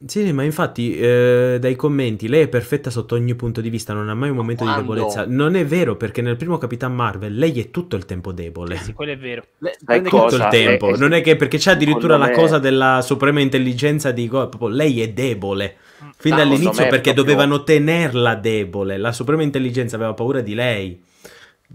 Sì, ma infatti eh, dai commenti lei è perfetta sotto ogni punto di vista, non ha mai un momento di debolezza. Non è vero perché nel primo Capitan Marvel lei è tutto il tempo debole. Sì, sì quello è vero. Le, è tutto il tempo. È, non è che perché c'è addirittura la me... cosa della suprema intelligenza di Go, proprio lei è debole. Mm. Fin no, dall'inizio perché proprio... dovevano tenerla debole, la suprema intelligenza aveva paura di lei.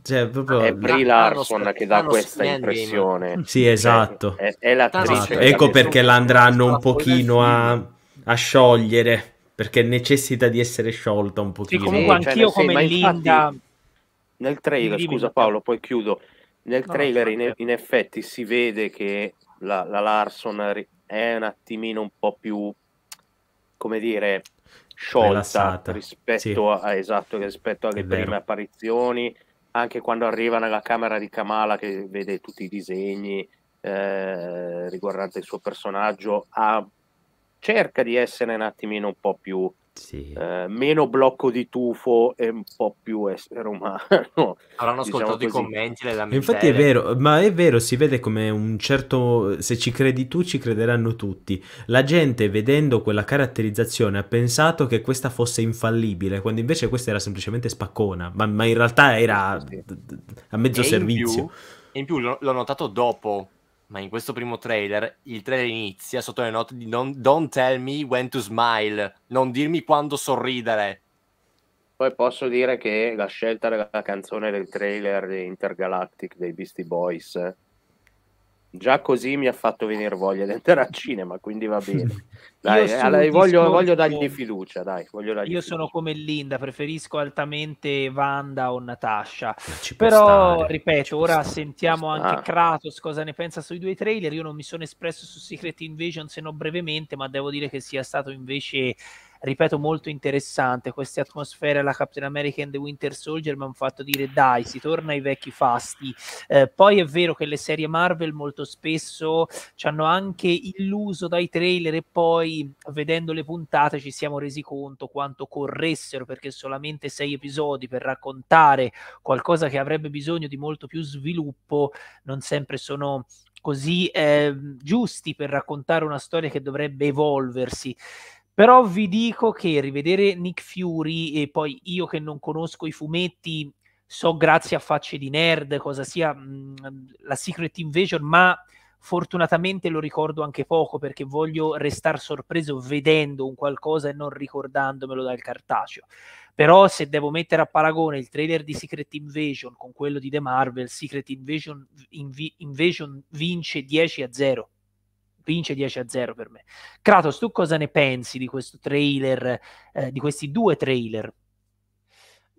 Cioè, proprio... Ah, è Brie Larson che dà questa impressione. Sì, cioè, esatto. Cioè, è, è l'attrice. Esatto. Ecco perché la andranno un pochino a a sciogliere perché necessita di essere sciolta un pochino. Sì, comunque sì, cioè, anch'io cioè, come Linda... Nel trailer, Linda. scusa Paolo, poi chiudo. Nel no, trailer in, in, effetti si vede che la, la, Larson è un attimino un po' più, come dire, sciolta Relassata. rispetto, sì. a, esatto, rispetto alle prime vero. apparizioni, anche quando arriva nella camera di Kamala che vede tutti i disegni eh, riguardanti il suo personaggio, ha cerca di essere un attimino un po' più sì. eh, meno blocco di tufo e un po' più essere umano. Avranno diciamo ascoltato così. i commenti della miseria. Infatti è vero, ma è vero, si vede come un certo... se ci credi tu ci crederanno tutti. La gente vedendo quella caratterizzazione ha pensato che questa fosse infallibile, quando invece questa era semplicemente spaccona, ma, ma in realtà era a mezzo e servizio. In più, in più l'ho notato dopo ma in questo primo trailer il trailer inizia sotto le note di non, Don't tell me when to smile, non dirmi quando sorridere. Poi posso dire che la scelta della canzone del trailer di Intergalactic dei Beastie Boys già così mi ha fatto venire voglia di andare al cinema, quindi va bene. Dai, eh, allora, voglio, voglio, dargli fiducia, dai, dargli io fiducia. sono come Linda, preferisco altamente Wanda o Natasha. Eh, ci Però, stare, ripeto, ora stare, sentiamo anche Kratos cosa ne pensa sui due trailer. Io non mi sono espresso su Secret Invasion se non brevemente, ma devo dire che sia stato invece ripeto, molto interessante. Queste atmosfere alla Captain America and the Winter Soldier mi hanno fatto dire dai, si torna ai vecchi fasti. Eh, poi è vero che le serie Marvel molto spesso ci hanno anche illuso dai trailer e poi vedendo le puntate ci siamo resi conto quanto corressero perché solamente sei episodi per raccontare qualcosa che avrebbe bisogno di molto più sviluppo non sempre sono così eh, giusti per raccontare una storia che dovrebbe evolversi. Però vi dico che rivedere Nick Fury e poi io che non conosco i fumetti so grazie a facce di nerd cosa sia mh, mhmm, la Secret Invasion, ma Fortunatamente lo ricordo anche poco perché voglio restare sorpreso vedendo un qualcosa e non ricordandomelo dal cartaceo. Però se devo mettere a paragone il trailer di Secret Invasion con quello di The Marvel, Secret Invasion, inv- Invasion vince 10 a 0 vince 10 a 0 per me. Kratos, tu cosa ne pensi di questo trailer, eh, di questi due trailer?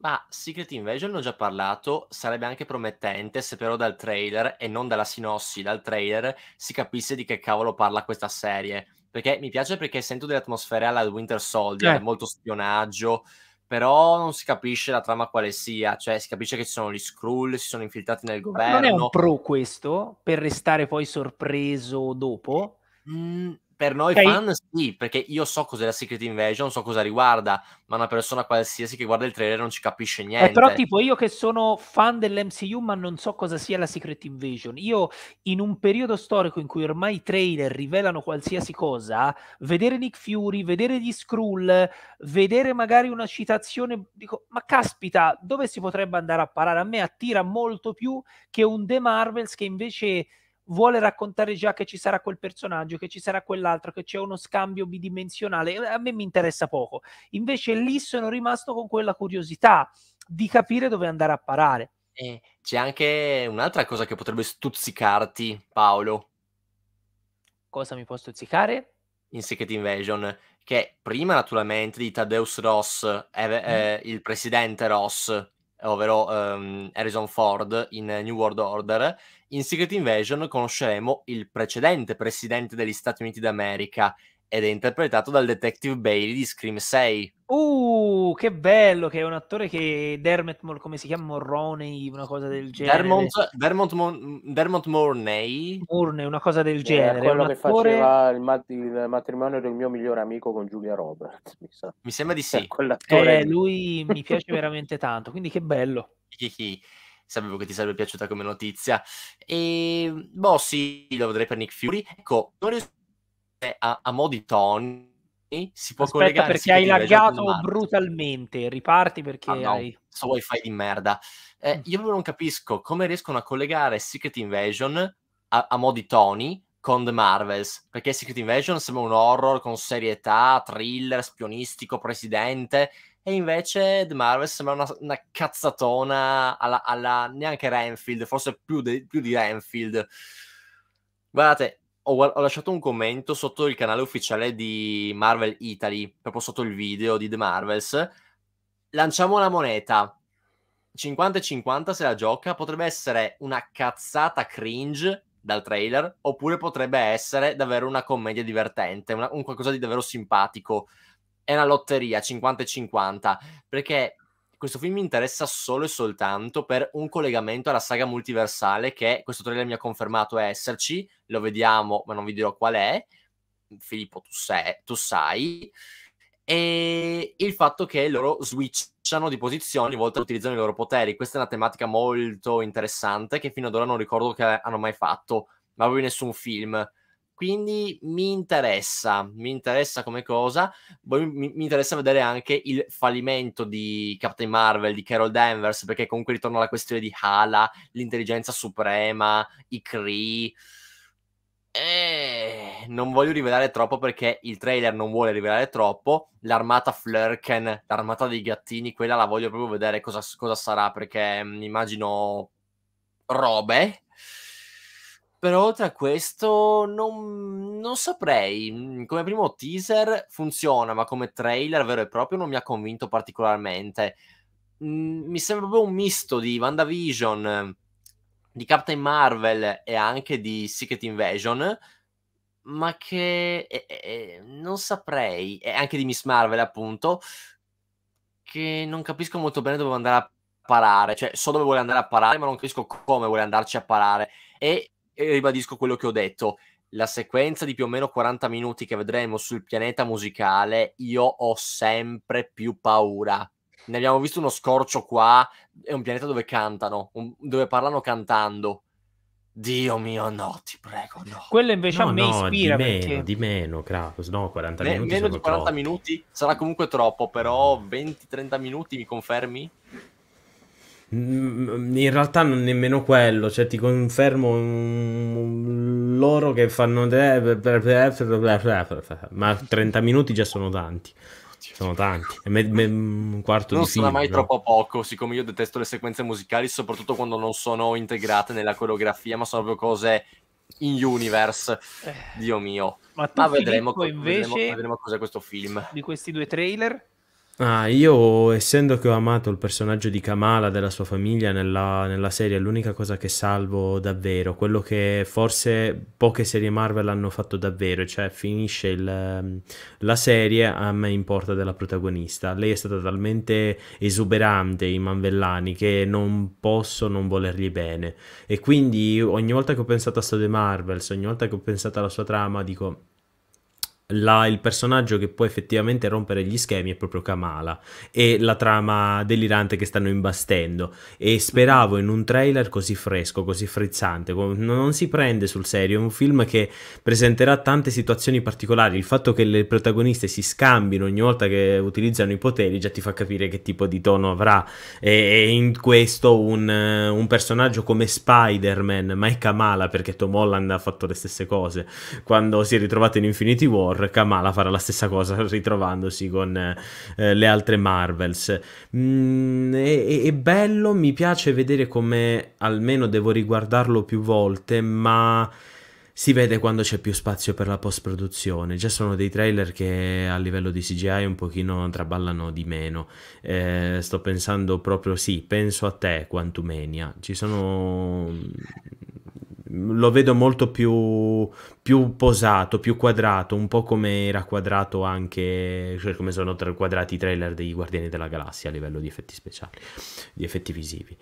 Ma Secret Invasion ne ho già parlato, sarebbe anche promettente se però dal trailer e non dalla sinossi, dal trailer si capisse di che cavolo parla questa serie. Perché mi piace perché sento delle atmosfere alla Winter Soldier, eh. molto spionaggio, però non si capisce la trama quale sia, cioè si capisce che ci sono gli Skrull, si sono infiltrati nel governo. Ma Non è un pro questo, per restare poi sorpreso dopo? Mm, per noi okay. fan sì, perché io so cos'è la Secret Invasion, so cosa riguarda, ma una persona qualsiasi che guarda il trailer non ci capisce niente. Eh, però tipo io che sono fan dell'MCU ma non so cosa sia la Secret Invasion, io in un periodo storico in cui ormai i trailer rivelano qualsiasi cosa, vedere Nick Fury, vedere gli Skrull, vedere magari una citazione, dico ma caspita, dove si potrebbe andare a parare? A me attira molto più che un The Marvels che invece vuole raccontare già che ci sarà quel personaggio, che ci sarà quell'altro, che c'è uno scambio bidimensionale, a me mi interessa poco. Invece lì sono rimasto con quella curiosità di capire dove andare a parare. Eh, c'è anche un'altra cosa che potrebbe stuzzicarti, Paolo. Cosa mi può stuzzicare? In Secret Invasion, che prima naturalmente di Tadeus Ross, mm-hmm. eh, eh, mm. il presidente Ross, ovvero ehm, Harrison Ford in New World Order, in Secret Invasion conosceremo il precedente presidente degli Stati Uniti d'America ed è interpretato dal detective Bailey di Scream 6. Uh, che bello, che è un attore che Dermot, come si chiama, Morroney, una cosa del genere. Dermont, Dermont, Mon, Dermot Morney? Morney, una cosa del genere. Era quello che faceva il, mat- il, matrimonio del mio migliore amico con Giulia Roberts, mi, sa. mi sembra di sì. Eh, lui mi piace veramente tanto, quindi che bello sapevo che ti sarebbe piaciuta come notizia. E ehm, boh, sì, lo vedrei per Nick Fury. Ecco, non riesco a, a mo' di Tony. Si può Aspetta collegare perché hai laggato brutalmente. Riparti perché ah, no, hai. Sto wifi di merda. Eh, mm. io non capisco come riescono a collegare Secret Invasion a, a mo' di Tony con The Marvels, perché Secret Invasion sembra un horror con serietà, thriller, spionistico, presidente, e invece The Marvel sembra una, una cazzatona alla, alla, neanche Renfield, forse più, de, più di Renfield. Guardate, ho, ho, lasciato un commento sotto il canale ufficiale di Marvel Italy, proprio sotto il video di The Marvels. Lanciamo la moneta. 50-50 se la gioca potrebbe essere una cazzata cringe dal trailer, oppure potrebbe essere davvero una commedia divertente, una, un qualcosa di davvero simpatico è una lotteria 50 50, perché questo film mi interessa solo e soltanto per un collegamento alla saga multiversale che questo trailer mi ha confermato esserci, lo vediamo, ma non vi dirò qual è. Filippo, tu, sei, tu sai. E il fatto che loro switchano di posizione ogni volta che utilizzano i loro poteri. Questa è una tematica molto interessante che fino ad ora non ricordo che hanno mai fatto, ma proprio nessun film quindi mi interessa, mi interessa come cosa, mi, mi, interessa vedere anche il fallimento di Captain Marvel, di Carol Danvers, perché comunque ritorno alla questione di Hala, l'intelligenza suprema, i Kree... Eh, non voglio rivelare troppo perché il trailer non vuole rivelare troppo. L'armata Flurken, l'armata dei gattini, quella la voglio proprio vedere cosa, cosa sarà perché mh, mm, immagino robe però oltre a questo non, non, saprei. Mm, come primo teaser funziona, ma come trailer vero e proprio non mi ha convinto particolarmente. Mm, mi sembra proprio un misto di WandaVision, di Captain Marvel e anche di Secret Invasion ma che eh, eh, non saprei, e anche di Miss Marvel appunto, che non capisco molto bene dove andare a parare, cioè so dove vuole andare a parare, ma non capisco come vuole andarci a parare. E e ribadisco quello che ho detto, la sequenza di più o meno 40 minuti che vedremo sul pianeta musicale, io ho sempre più paura. Ne abbiamo visto uno scorcio qua, è un pianeta dove cantano, un, dove parlano cantando. Dio mio, no, ti prego, no. Quello invece no, a me no, ispira. Di meno, perché... di meno, Kratos, no, 40 me, minuti. Meno di 40 troppo. minuti sarà comunque troppo, però 20-30 minuti mi confermi? In realtà non nemmeno quello, cioè ti confermo loro che fanno ma 30 minuti già sono tanti. Sono tanti, me, me, un quarto non di film. Non sarà mai però. troppo poco, siccome io detesto le sequenze musicali, soprattutto quando non sono integrate nella coreografia, ma sono proprio cose in universe. Dio mio. Ma, ma vedremo, invece, vedremo, vedremo cos'è questo film. Di questi due trailer? Ah, io, essendo che ho amato il personaggio di Kamala, della sua famiglia nella, nella serie, è l'unica cosa che salvo davvero, quello che forse poche serie Marvel hanno fatto davvero, cioè finisce il, ehm, la serie, a me importa della protagonista. Lei è stata talmente esuberante in Manvellani che non posso non volergli bene. E quindi ogni volta che ho pensato a Sode Marvel, ogni volta che ho pensato alla sua trama, dico la, il personaggio che può effettivamente rompere gli schemi è proprio Kamala e la trama delirante che stanno imbastendo e speravo in un trailer così fresco, così frizzante, non si prende sul serio, è un film che presenterà tante situazioni particolari, il fatto che le protagoniste si scambino ogni volta che utilizzano i poteri già ti fa capire che tipo di tono avrà e, e in questo un, un personaggio come Spider-Man, ma è Kamala perché Tom Holland ha fatto le stesse cose quando si è ritrovato in Infinity War sempre Kamala farà la stessa cosa ritrovandosi con eh, le altre Marvels. Mm, è, è, bello, mi piace vedere come almeno devo riguardarlo più volte, ma si vede quando c'è più spazio per la post produzione. Già sono dei trailer che a livello di CGI un pochino traballano di meno. Eh, sto pensando proprio, sì, penso a te, Quantumania. Ci sono mm, lo vedo molto più, più posato, più quadrato, un po' come era quadrato anche, cioè come sono quadrati i trailer dei Guardiani della Galassia a livello di effetti speciali, di effetti visivi.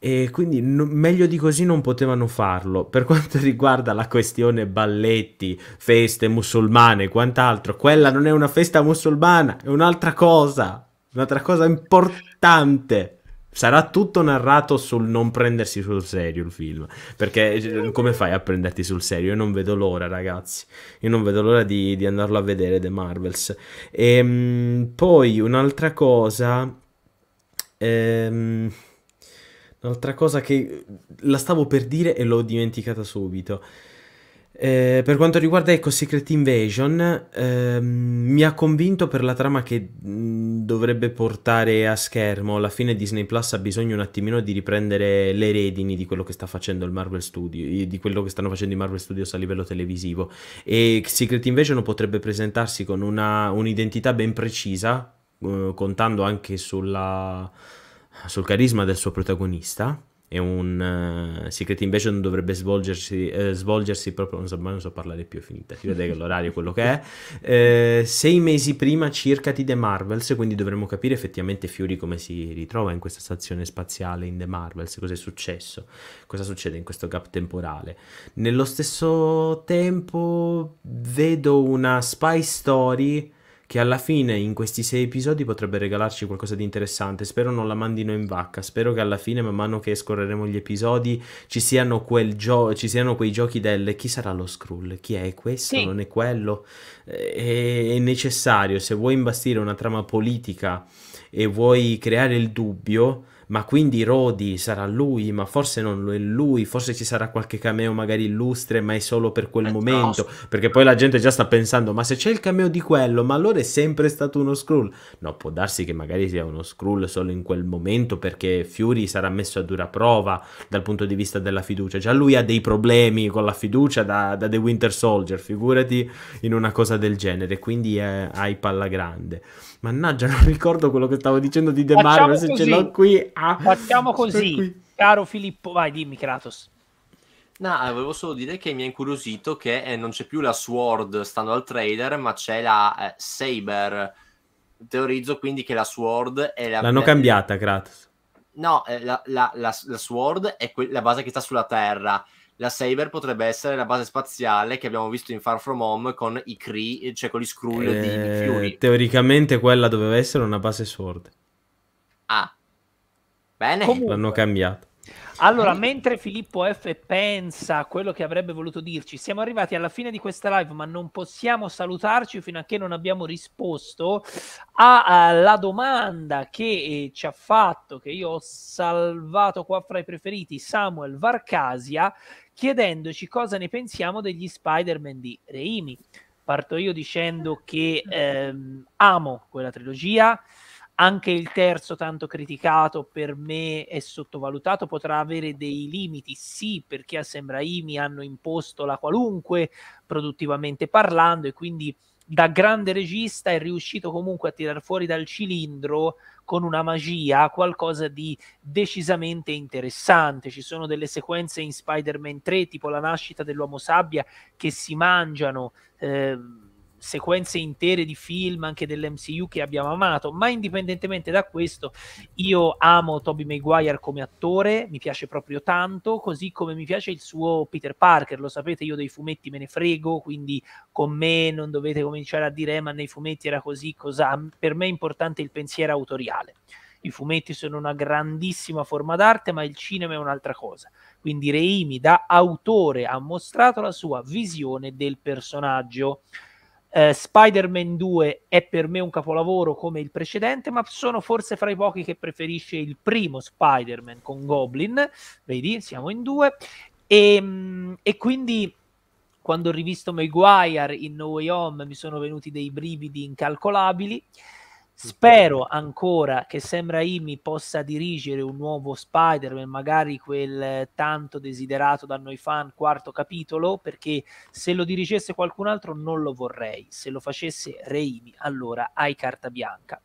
E quindi no, meglio di così non potevano farlo. Per quanto riguarda la questione balletti, feste musulmane e quant'altro, quella non è una festa musulmana, è un'altra cosa, un'altra cosa importante. Sarà tutto narrato sul non prendersi sul serio il film. Perché eh, come fai a prenderti sul serio? Io non vedo l'ora, ragazzi. Io non vedo l'ora di, di andarlo a vedere The Marvels. E, ehm, poi un'altra cosa. Ehm, un'altra cosa che la stavo per dire e l'ho dimenticata subito. Eh, per quanto riguarda Eco Secret Invasion, ehm, mi ha convinto per la trama che mh, dovrebbe portare a schermo. Alla fine Disney Plus ha bisogno un attimino di riprendere le redini di quello che sta facendo il Marvel Studio, di quello che stanno facendo i Marvel Studios a livello televisivo. E Secret Invasion potrebbe presentarsi con una, un'identità ben precisa, eh, contando anche sulla, sul carisma del suo protagonista e un uh, Secret Invasion dovrebbe svolgersi, eh, svolgersi proprio, non so, non so, parlare più, è finita, ti vede che l'orario è quello che è, eh. eh, sei mesi prima circa di The Marvels, quindi dovremmo capire effettivamente Fury come si ritrova in questa stazione spaziale in The Marvels, cosa è successo, cosa succede in questo gap temporale. Nello stesso tempo vedo una spy story che alla fine in questi sei episodi potrebbe regalarci qualcosa di interessante. Spero non la mandino in vacca, spero che alla fine, man mano che scorreremo gli episodi, ci siano, gio- ci siano quei giochi del chi sarà lo Skrull, chi è questo, sì. non è quello. Eh, è-, è necessario, se vuoi imbastire una trama politica e vuoi creare il dubbio, ma quindi Rodi sarà lui, ma forse non lo è lui, forse ci sarà qualche cameo magari illustre, ma è solo per quel è eh, momento, nostro. perché poi la gente già sta pensando, ma se c'è il cameo di quello, ma allora è sempre stato uno Skrull. No, può darsi che magari sia uno Skrull solo in quel momento, perché Fury sarà messo a dura prova dal punto di vista della fiducia. Già lui ha dei problemi con la fiducia da, da The Winter Soldier, figurati in una cosa del genere, quindi hai palla grande. Mannaggia, non ricordo quello che stavo dicendo di De Facciamo Mario, se così. ce l'ho qui. Ah, Facciamo così, qui. caro Filippo. Vai, dimmi, Kratos. No, eh, volevo solo dire che mi ha incuriosito che eh, non c'è più la Sword stando al trailer, ma c'è la eh, Saber. Teorizzo quindi che la Sword è la... L'hanno cambiata, Kratos. No, eh, la, la, la, la, Sword è que- la base che sta sulla Terra la Saber potrebbe essere la base spaziale che abbiamo visto in Far From Home con i Cree, cioè con gli Skrull eh, di Fury. Teoricamente quella doveva essere una base Sword. Ah, bene. Comunque. L'hanno cambiato. Allora, mentre Filippo F pensa a quello che avrebbe voluto dirci, siamo arrivati alla fine di questa live, ma non possiamo salutarci fino a che non abbiamo risposto alla domanda che eh, ci ha fatto, che io ho salvato qua fra i preferiti, Samuel Varcasia, chiedendoci cosa ne pensiamo degli Spider-Man di Reimi. Parto io dicendo che ehm, amo quella trilogia, anche il terzo tanto criticato per me è sottovalutato, potrà avere dei limiti, sì, perché a Sam Raimi hanno imposto la qualunque produttivamente parlando e quindi da grande regista è riuscito comunque a tirar fuori dal cilindro con una magia, qualcosa di decisamente interessante. Ci sono delle sequenze in Spider-Man 3, tipo la nascita dell'uomo sabbia, che si mangiano. Eh, sequenze intere di film anche dell'MCU che abbiamo amato, ma indipendentemente da questo io amo Toby Maguire come attore, mi piace proprio tanto, così come mi piace il suo Peter Parker, lo sapete io dei fumetti me ne frego, quindi con me non dovete cominciare a dire eh, ma nei fumetti era così, cosa? per me è importante il pensiero autoriale. I fumetti sono una grandissima forma d'arte, ma il cinema è un'altra cosa. Quindi Reimi da autore ha mostrato la sua visione del personaggio Uh, Spider-Man 2 è per me un capolavoro come il precedente, ma sono forse fra i pochi che preferisce il primo Spider-Man con Goblin, vedi, siamo in due, e, ehm, e quindi quando ho rivisto Maguire in No Way Home mi sono venuti dei brividi incalcolabili. Spero ancora che Sam Raimi possa dirigere un nuovo Spider-Man, magari quel eh, tanto desiderato da noi fan quarto capitolo, perché se lo dirigesse qualcun altro non lo vorrei. Se lo facesse Raimi, allora hai carta bianca.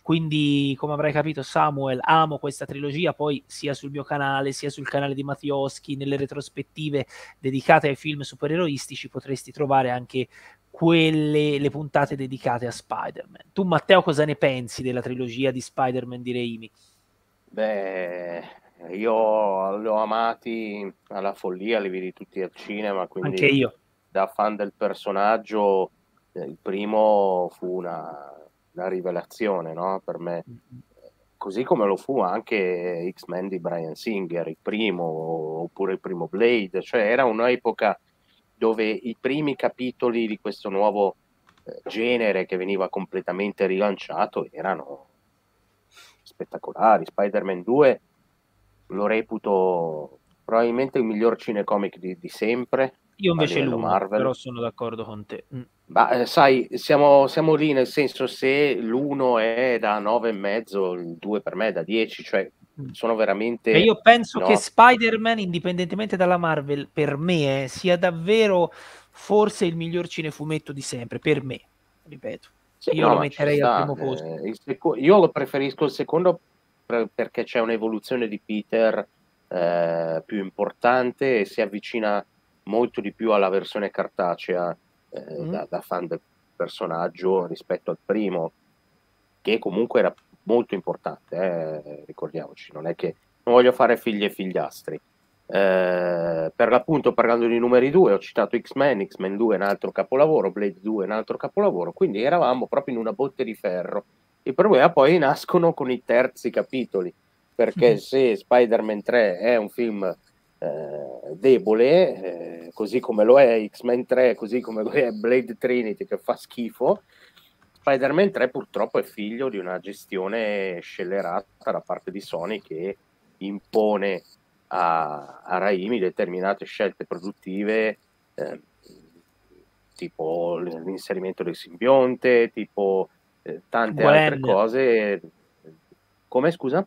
Quindi, come avrai capito, Samuel, amo questa trilogia, poi sia sul mio canale, sia sul canale di Mattioschi, nelle retrospettive dedicate ai film supereroistici potresti trovare anche quelle, le puntate dedicate a Spider-Man. Tu, Matteo, cosa ne pensi della trilogia di Spider-Man di Raimi? Beh, io li ho amati alla follia, li vedi tutti al cinema, quindi Anche io. da fan del personaggio eh, il primo fu una, una rivelazione no? per me. Mm-hmm così come lo fu anche X-Men di Brian Singer, il primo, oppure il primo Blade, cioè era un'epoca dove i primi capitoli di questo nuovo eh, genere che veniva completamente rilanciato erano spettacolari. Spider-Man 2 lo reputo probabilmente il miglior cinecomic di, di sempre. Io invece lo Marvel. però sono d'accordo con te. Mm. Ma eh, sai, siamo, siamo, lì nel senso se l'uno è da 9,5, il 2 per me è da 10, cioè Mm. sono veramente... E io penso no. che Spider-Man, indipendentemente dalla Marvel, per me eh, sia davvero forse il miglior cinefumetto di sempre, per me, ripeto. Sì, io no, lo metterei al primo eh, posto. Eh, seco- io lo preferisco il secondo perché c'è un'evoluzione di Peter eh, più importante e si avvicina molto di più alla versione cartacea eh, mm. da, da fan del personaggio rispetto al primo, che comunque era molto importante, eh, ricordiamoci, non è che non voglio fare figli e figliastri. Eh, per l'appunto parlando di numeri 2 ho citato X-Men, X-Men 2 è un altro capolavoro, Blade 2 è un altro capolavoro, quindi eravamo proprio in una botte di ferro. Il problema poi nascono con i terzi capitoli, perché mm-hmm. se Spider-Man 3 è un film eh, debole, eh, così come lo è X-Men 3, così come lo è Blade Trinity che fa schifo, Spider-Man 3 purtroppo è figlio di una gestione scellerata da parte di Sony che impone a, a Raimi determinate scelte produttive eh, tipo l'inserimento del simbionte, tipo eh, tante Gwen. altre cose. Come scusa?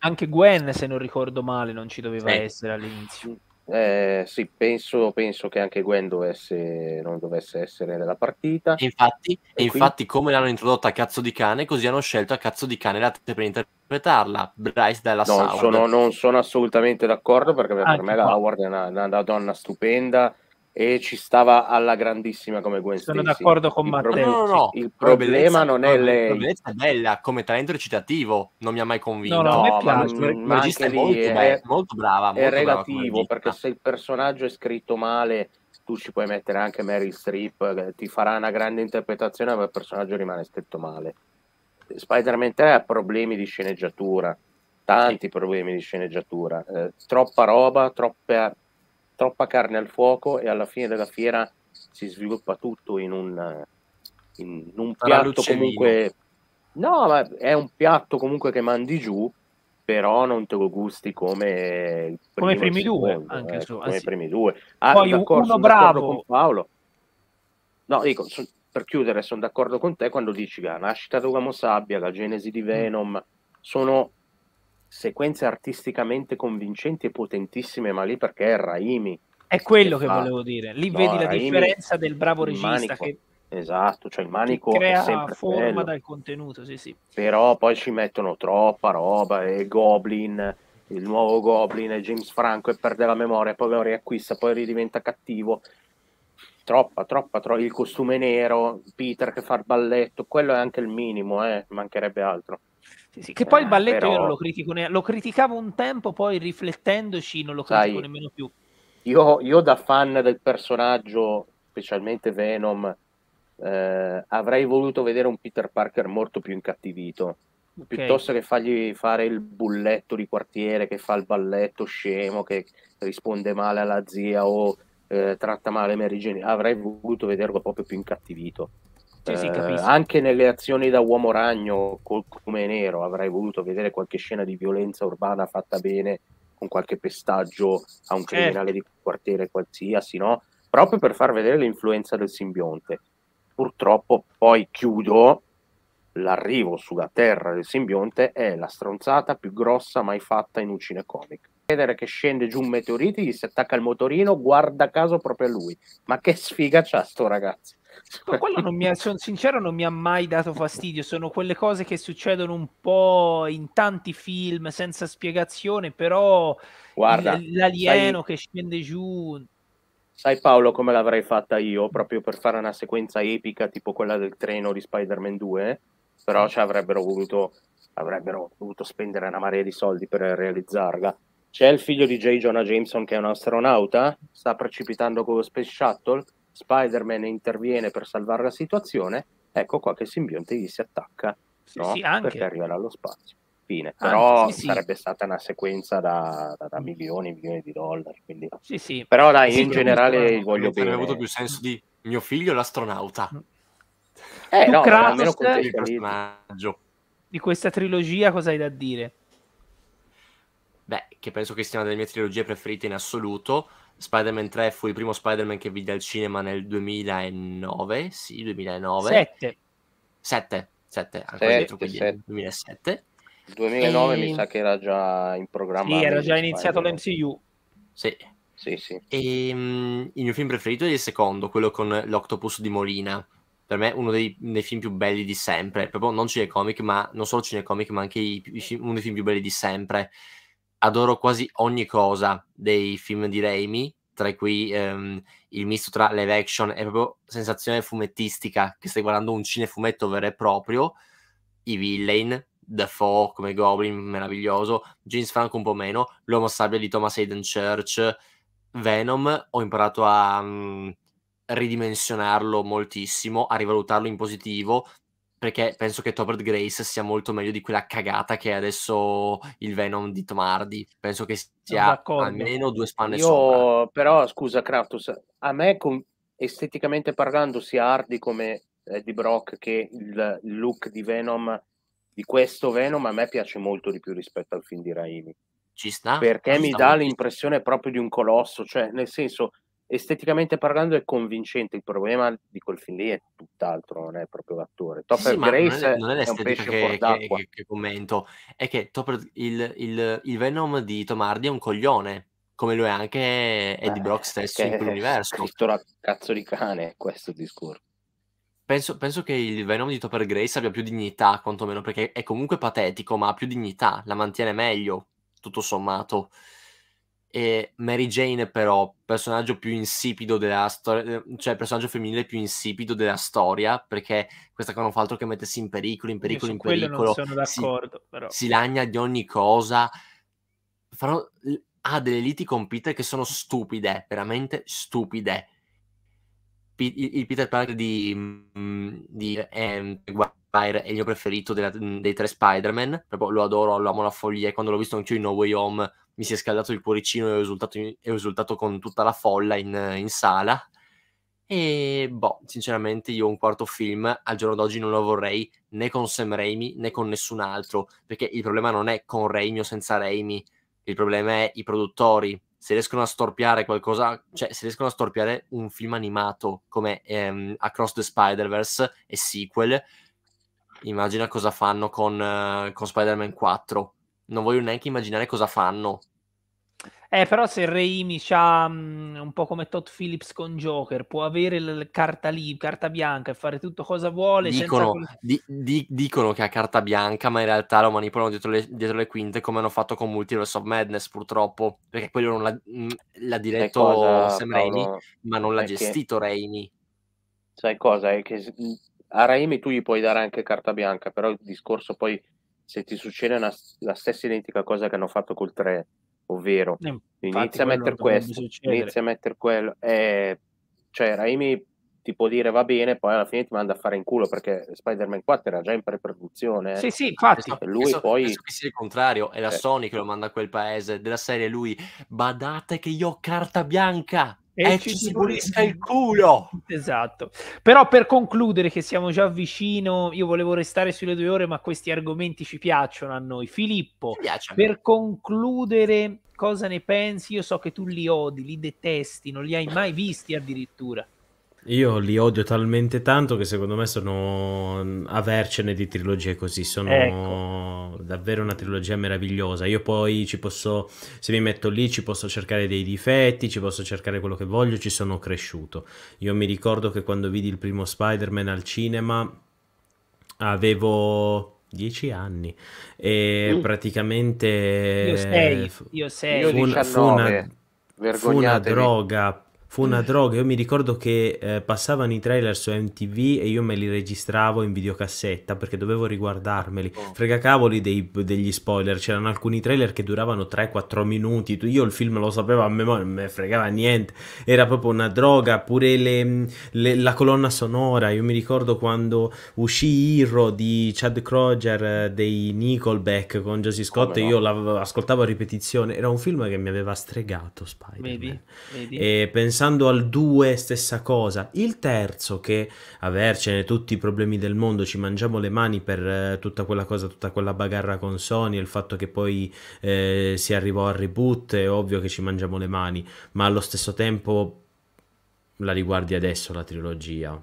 Anche Gwen, se non ricordo male, non ci doveva eh. essere all'inizio. Eh, sì, penso, penso, che anche Gwen dovesse, non dovesse essere nella partita. Infatti, e infatti qui... come l'hanno introdotta a cazzo di cane, così hanno scelto a cazzo di cane l'attrice per interpretarla. Bryce della no, Sono, non sono assolutamente d'accordo perché per anche me la Howard è una, una donna stupenda e ci stava alla grandissima come Gwen Sono d'accordo con il Matteo. Pro- no, no, no. Il problema non è lei. La è bella come talento recitativo, non mi ha mai convinto. No, no, no ma, ma è molto, è, bella, molto brava. Molto è relativo, brava perché se il personaggio è scritto male, tu ci puoi mettere anche Meryl Streep, ti farà una grande interpretazione, ma il personaggio rimane scritto male. Spider-Man 3 ha problemi di sceneggiatura, tanti problemi di sceneggiatura, eh, troppa roba, troppe troppa carne al fuoco e alla fine della fiera si sviluppa tutto in un, in un piatto comunque... No, ma è un piatto comunque che mandi giù, però non te lo gusti come... Come i primi due, secondo, eh, anche eh, su, come anzi. primi due. Ah, Poi uno bravo. Con Paolo. No, dico, son, per chiudere, sono d'accordo con te quando dici che la nascita di Uomo Sabbia, la genesi di mm. Venom, mm. sono sequenze artisticamente convincenti e potentissime, ma lì perché è Raimi. È quello che, che volevo dire. Lì no, vedi la Raimi, differenza del bravo regista che Esatto, cioè il manico che crea è sempre forma bello. dal contenuto, sì, sì. Però poi ci mettono troppa roba e Goblin, il nuovo Goblin e James Franco e perde la memoria, poi lo riacquista, poi ridiventa cattivo. Troppa, troppa, troppa. Il costume nero, Peter che fa il balletto, quello è anche il minimo, eh, mancherebbe altro. Sì, sì, che poi il eh, balletto però... io non lo critico neanche, lo criticavo un tempo, poi riflettendoci non lo critico Sai, nemmeno più. Io, io, da fan del personaggio, specialmente Venom, eh, avrei voluto vedere un Peter Parker molto più incattivito. Okay. Piuttosto che fargli fare il bulletto di quartiere che fa il balletto scemo, che risponde male alla zia o eh, tratta male Mary Jane, avrei voluto vederlo proprio più incattivito sì, sì, eh, anche nelle azioni da uomo ragno col come nero avrei voluto vedere qualche scena di violenza urbana fatta bene con qualche pestaggio a un certo. criminale di quartiere qualsiasi, no? Proprio per far vedere l'influenza del simbionte. Purtroppo poi chiudo l'arrivo sulla terra del simbionte è la stronzata più grossa mai fatta in un cinecomic. Vedere che scende giù un meteorite, gli si attacca il motorino, guarda caso proprio a lui. Ma che sfiga c'ha sto ragazzo! quello non mi ha, sono sincero, non mi ha mai dato fastidio. Sono quelle cose che succedono un po' in tanti film senza spiegazione, però Guarda, l'alieno sai, che scende giù. Sai Paolo come l'avrei fatta io, proprio per fare una sequenza epica tipo quella del treno di Spider-Man 2, però ci avrebbero voluto, avrebbero dovuto spendere una marea di soldi per realizzarla. C'è il figlio di J. Jonah Jameson che è un astronauta, sta precipitando con lo Space Shuttle Spider-Man interviene per salvare la situazione, ecco qua che il simbionte gli si attacca sì, no? sì, perché arriva allo spazio. Fine. Però anche, sì, sarebbe stata una sequenza da, da, da milioni e milioni di dollari. Quindi... Sì, sì. Però dai, in generale avuto, voglio bene. Avrebbe avuto più senso di mio figlio l'astronauta. Mm. Eh, tu no, Kratos, il personaggio. Di questa trilogia cosa hai da dire? Beh, che penso che sia una delle mie trilogie preferite in assoluto Spider-Man 3 fu il primo Spider-Man che vide al cinema nel 2009, sì, 2009. 7. 7, 7, ancora dietro, quindi 7. 2007. 2009 e... mi sa che era già in programma. Sì, era già iniziato l'MCU. Sì. Sì, sì. E, um, il mio film preferito è il secondo, quello con l'Octopus di Molina. Per me uno dei, dei film più belli di sempre, proprio non cinecomic, ma non solo cinecomic, ma anche i, i, uno dei film più belli di sempre adoro quasi ogni cosa dei film di Raimi, tra cui ehm, il misto tra live action e proprio sensazione fumettistica, che stai guardando un cinefumetto vero e proprio, i villain, The Foe come Goblin, meraviglioso, James Franco un po' meno, l'uomo sabbia di Thomas Hayden Church, Venom, ho imparato a... Mh, mhmm, ridimensionarlo moltissimo, a rivalutarlo in positivo, perché penso che Tobert Grace sia molto meglio di quella cagata che è adesso il Venom di Tomardi. Penso che sia almeno due spanne Io, sopra. Però, scusa Kraftus, a me con, esteticamente parlando sia Hardy come eh, di Brock che il look di Venom, di questo Venom, a me piace molto di più rispetto al film di Raimi. Ci sta? Perché Ci mi sta dà molto. l'impressione proprio di un colosso, cioè nel senso esteticamente parlando è convincente il problema di quel film lì è tutt'altro non è proprio l'attore Topper sì, sì, Grace non è, non è, è che, che, che, che, commento è che Topper, il, il, il, Venom di Tom Hardy è un coglione come lo è anche Eddie Brock stesso in quell'universo scritto la cazzo di cane questo discorso Penso, penso, che il Venom di Topper Grace abbia più dignità, quantomeno, perché è comunque patetico, ma ha più dignità, la mantiene meglio, tutto sommato. E Mary Jane, però, personaggio più insipido della storia, eh, cioè personaggio femminile più insipido della storia, perché questa cosa non fa altro che mettersi in pericolo, in pericolo, in pericolo. sono d'accordo, si, però. si lagna di ogni cosa. Farò, ha delle liti con Peter che sono stupide, veramente stupide il Peter Parker di, mm, di Maguire ehm, è il mio preferito della, mm, dei tre Spider-Man. Proprio lo adoro, lo amo la follia. E quando l'ho visto anch'io in No Way Home mi si è scaldato il cuoricino e ho esultato, ho esultato con tutta la folla in, in, sala. E boh, sinceramente, io un quarto film al giorno d'oggi non lo vorrei né con Sam Raimi né con nessun altro. Perché il problema non è con Raimi o senza Raimi, il problema è i produttori se riescono a storpiare qualcosa, cioè se riescono a storpiare un film animato come um, Across the Spider-Verse e sequel, immagina cosa fanno con, uh, con Spider-Man 4. Non voglio neanche immaginare cosa fanno eh, però se Raimi ha mm, un po' come Todd Phillips con Joker, può avere la carta lì, carta bianca e fare tutto cosa vuole. Dicono, senza... di, di, dicono che ha carta bianca, ma in realtà lo manipolano dietro le, dietro le quinte, come hanno fatto con Multiverse of Madness, purtroppo, perché quello non l'ha, mm, l'ha diretto cosa, Sam Raimi, ma non l'ha gestito che... Raimi. Sai cosa? È che mm, a Raimi tu gli puoi dare anche carta bianca, però il discorso poi, se ti succede una, la stessa identica cosa che hanno fatto col 3 ovvero eh, inizia a mettere questo, inizia a mettere quello. Eh, cioè, Raimi ti può dire va bene, poi alla fine ti manda a fare in culo perché Spider-Man 4 era già in pre-produzione. Eh. Sì, sì, infatti. Penso, lui penso, poi... penso che sia il contrario, è la eh. Sony che lo manda a quel paese della serie. Lui, badate che io ho carta bianca. E, e ci si pulisca il culo esatto però per concludere che siamo già vicino io volevo restare sulle due ore ma questi argomenti ci piacciono a noi Filippo per concludere cosa ne pensi? Io so che tu li odi, li detesti, non li hai mai visti addirittura. Io li odio talmente tanto che secondo me sono avercene di trilogie così, sono ecco. davvero una trilogia meravigliosa. Io poi ci posso, se mi metto lì, ci posso cercare dei difetti, ci posso cercare quello che voglio, ci sono cresciuto. Io mi ricordo che quando vidi il primo Spider-Man al cinema avevo... dieci anni e mm. praticamente io sei, io 6 fu, io 19 fu una, fu una droga fu una droga. Io mi ricordo che eh, passavano i trailer su MTV e io me li registravo in videocassetta perché dovevo riguardarmeli. Oh. Frega cavoli dei, degli spoiler, c'erano alcuni trailer che duravano 3-4 minuti. Io il film lo sapevo a memoria, non me fregava niente. Era proprio una droga, pure le, mm, le, la colonna sonora. Io mi ricordo quando uscì Hero di Chad Kroger eh, dei Nickelback con Josie Scott, Come io no? l'ascoltavo a ripetizione. Era un film che mi aveva stregato Spider-Man. Maybe, maybe. E pensavo pensando al 2 stessa cosa, il terzo che avercene tutti i problemi del mondo, ci mangiamo le mani per eh, tutta quella cosa, tutta quella bagarra con Sony, il fatto che poi eh, si arrivò al reboot, è ovvio che ci mangiamo le mani, ma allo stesso tempo la riguardi adesso la trilogia,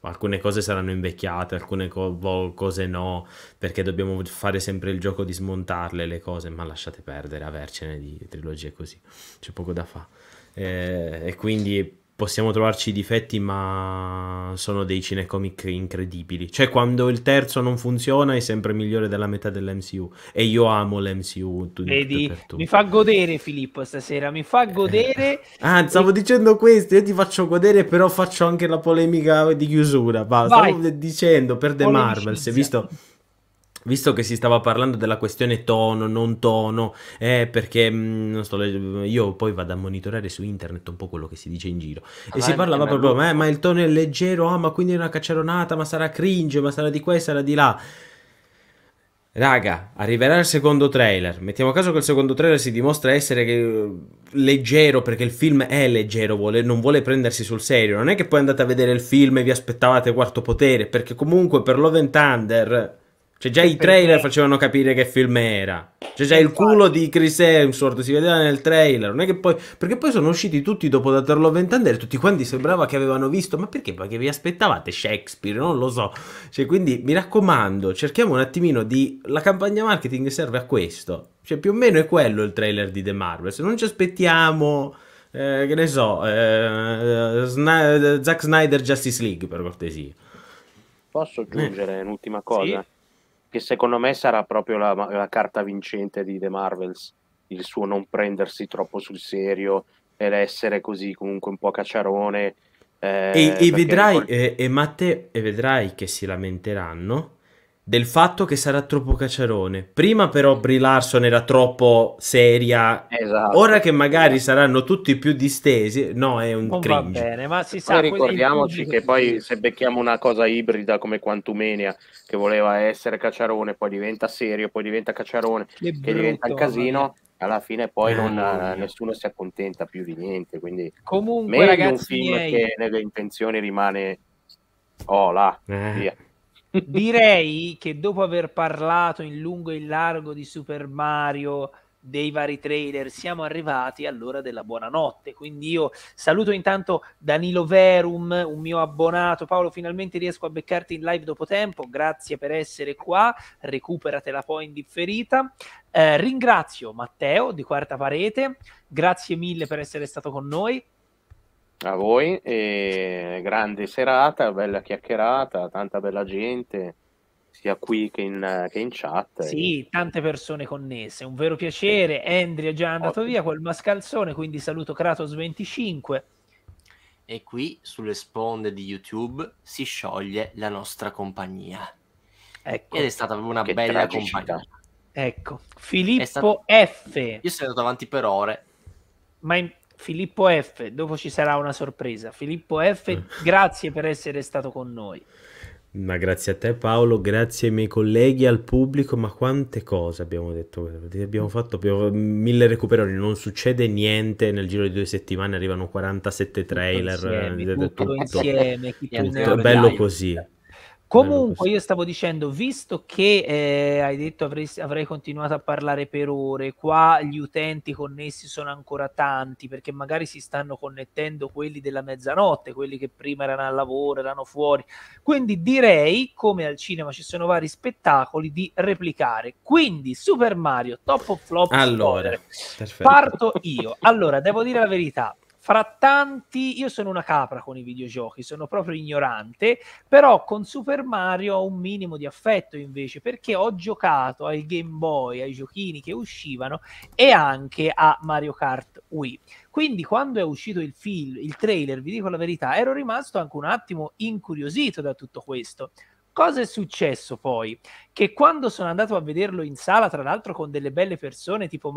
alcune cose saranno invecchiate, alcune co- cose no, perché dobbiamo fare sempre il gioco di smontarle le cose, ma lasciate perdere, avercene di trilogie così, c'è poco da fare eh, e quindi possiamo trovarci difetti, ma sono dei cinecomic incredibili. Cioè, quando il terzo non funziona, è sempre migliore della metà dell'MCU. E io amo l'MCU. Tu, Vedi, mi fa godere Filippo stasera, mi fa godere. ah, stavo e... dicendo questo, io ti faccio godere, però faccio anche la polemica di chiusura. Va, stavo dicendo per The Marvel, si è visto visto che si stava parlando della questione tono, non tono, eh, perché mh, mm, non sto io poi vado a monitorare su internet un po' quello che si dice in giro. Ah, e si parlava proprio, ma, eh, ma il tono è leggero, ah, ma quindi è una cacciaronata, ma sarà cringe, ma sarà di qua e sarà di là. Raga, arriverà il secondo trailer. Mettiamo a caso che il secondo trailer si dimostra essere eh, leggero perché il film è leggero, vuole... non vuole prendersi sul serio. Non è che poi andate a vedere il film e vi aspettavate quarto potere, perché comunque per Love and Thunder cioè già i trailer facevano capire che film era. Cioè già il culo di Chris Hemsworth si vedeva nel trailer. Non è che poi... Perché poi sono usciti tutti dopo da Terlo Ventandere, tutti quanti sembrava che avevano visto. Ma perché? Perché vi aspettavate Shakespeare? Non lo so. Cioè quindi mi raccomando, cerchiamo un attimino di... La campagna marketing serve a questo. Cioè più o meno è quello il trailer di The Marvel. Se non ci aspettiamo... Eh, che ne so, eh, Zack Snyder Justice League per cortesia. Posso aggiungere eh. un'ultima cosa? Sì che secondo me sarà proprio la, la, carta vincente di The Marvels, il suo non prendersi troppo sul serio ed essere così comunque un po' cacciarone. Eh, e, e, vedrai, ricordi... e, eh, e, Matte, e vedrai che si lamenteranno del fatto che sarà troppo cacciarone. Prima però Brie Larson era troppo seria. Esatto. Ora che magari saranno tutti più distesi, no, è un non cringe. Va bene, ma si sa, poi ricordiamoci che poi se becchiamo una cosa ibrida come Quantumenia che voleva essere cacciarone, poi diventa serio, poi diventa cacciarone, che, brutto, che diventa un casino. Vabbè alla fine poi non, eh, eh, eh. nessuno si accontenta più di niente. Quindi comunque ragazzi un film miei... che nelle intenzioni rimane oh là, eh. via. Direi che dopo aver parlato in lungo e in largo di Super Mario, dei vari trailer, siamo arrivati all'ora della buonanotte. Quindi io saluto intanto Danilo Verum, un mio abbonato. Paolo, finalmente riesco a beccarti in live dopo tempo. Grazie per essere qua. Recuperatela poi in differita. Eh, ringrazio Matteo di Quarta Parete. Grazie mille per essere stato con noi. A voi, e grande serata, bella chiacchierata, tanta bella gente, sia qui che in, che in chat. Eh. Sì, tante persone connesse, un vero piacere. Andri è già andato Ottimo. via col mascalzone, quindi saluto Kratos25. E qui sulle sponde di YouTube si scioglie la nostra compagnia. Ecco. Ed è stata una che bella tragicità. compagnia. Ecco, Filippo stato... F. Io sono andato avanti per ore. Ma in... Filippo F, dopo ci sarà una sorpresa. Filippo F, mm. grazie per essere stato con noi. Ma grazie a te Paolo, grazie ai miei colleghi, al pubblico, ma quante cose abbiamo detto, abbiamo fatto abbiamo mille recuperi, non succede niente, nel giro di due settimane arrivano 47 trailer, eh, tutto, insieme, tutto, tutto, tutto, tutto, bello così. Comunque, io stavo dicendo, visto che eh, hai detto avrei, avrei, continuato a parlare per ore, qua gli utenti connessi sono ancora tanti perché magari si stanno connettendo quelli della mezzanotte, quelli che prima erano al lavoro, erano fuori. Quindi direi, come al cinema ci sono vari spettacoli, di replicare. Quindi, Super Mario, top of flop. Allora, parto io. Allora, devo dire la verità fra tanti, io sono una capra con i videogiochi, sono proprio ignorante, però con Super Mario ho un minimo di affetto invece, perché ho giocato ai Game Boy, ai giochini che uscivano e anche a Mario Kart Wii. Quindi quando è uscito il film, il trailer, vi dico la verità, ero rimasto anche un attimo incuriosito da tutto questo cosa è successo poi? Che quando sono andato a vederlo in sala, tra l'altro con delle belle persone tipo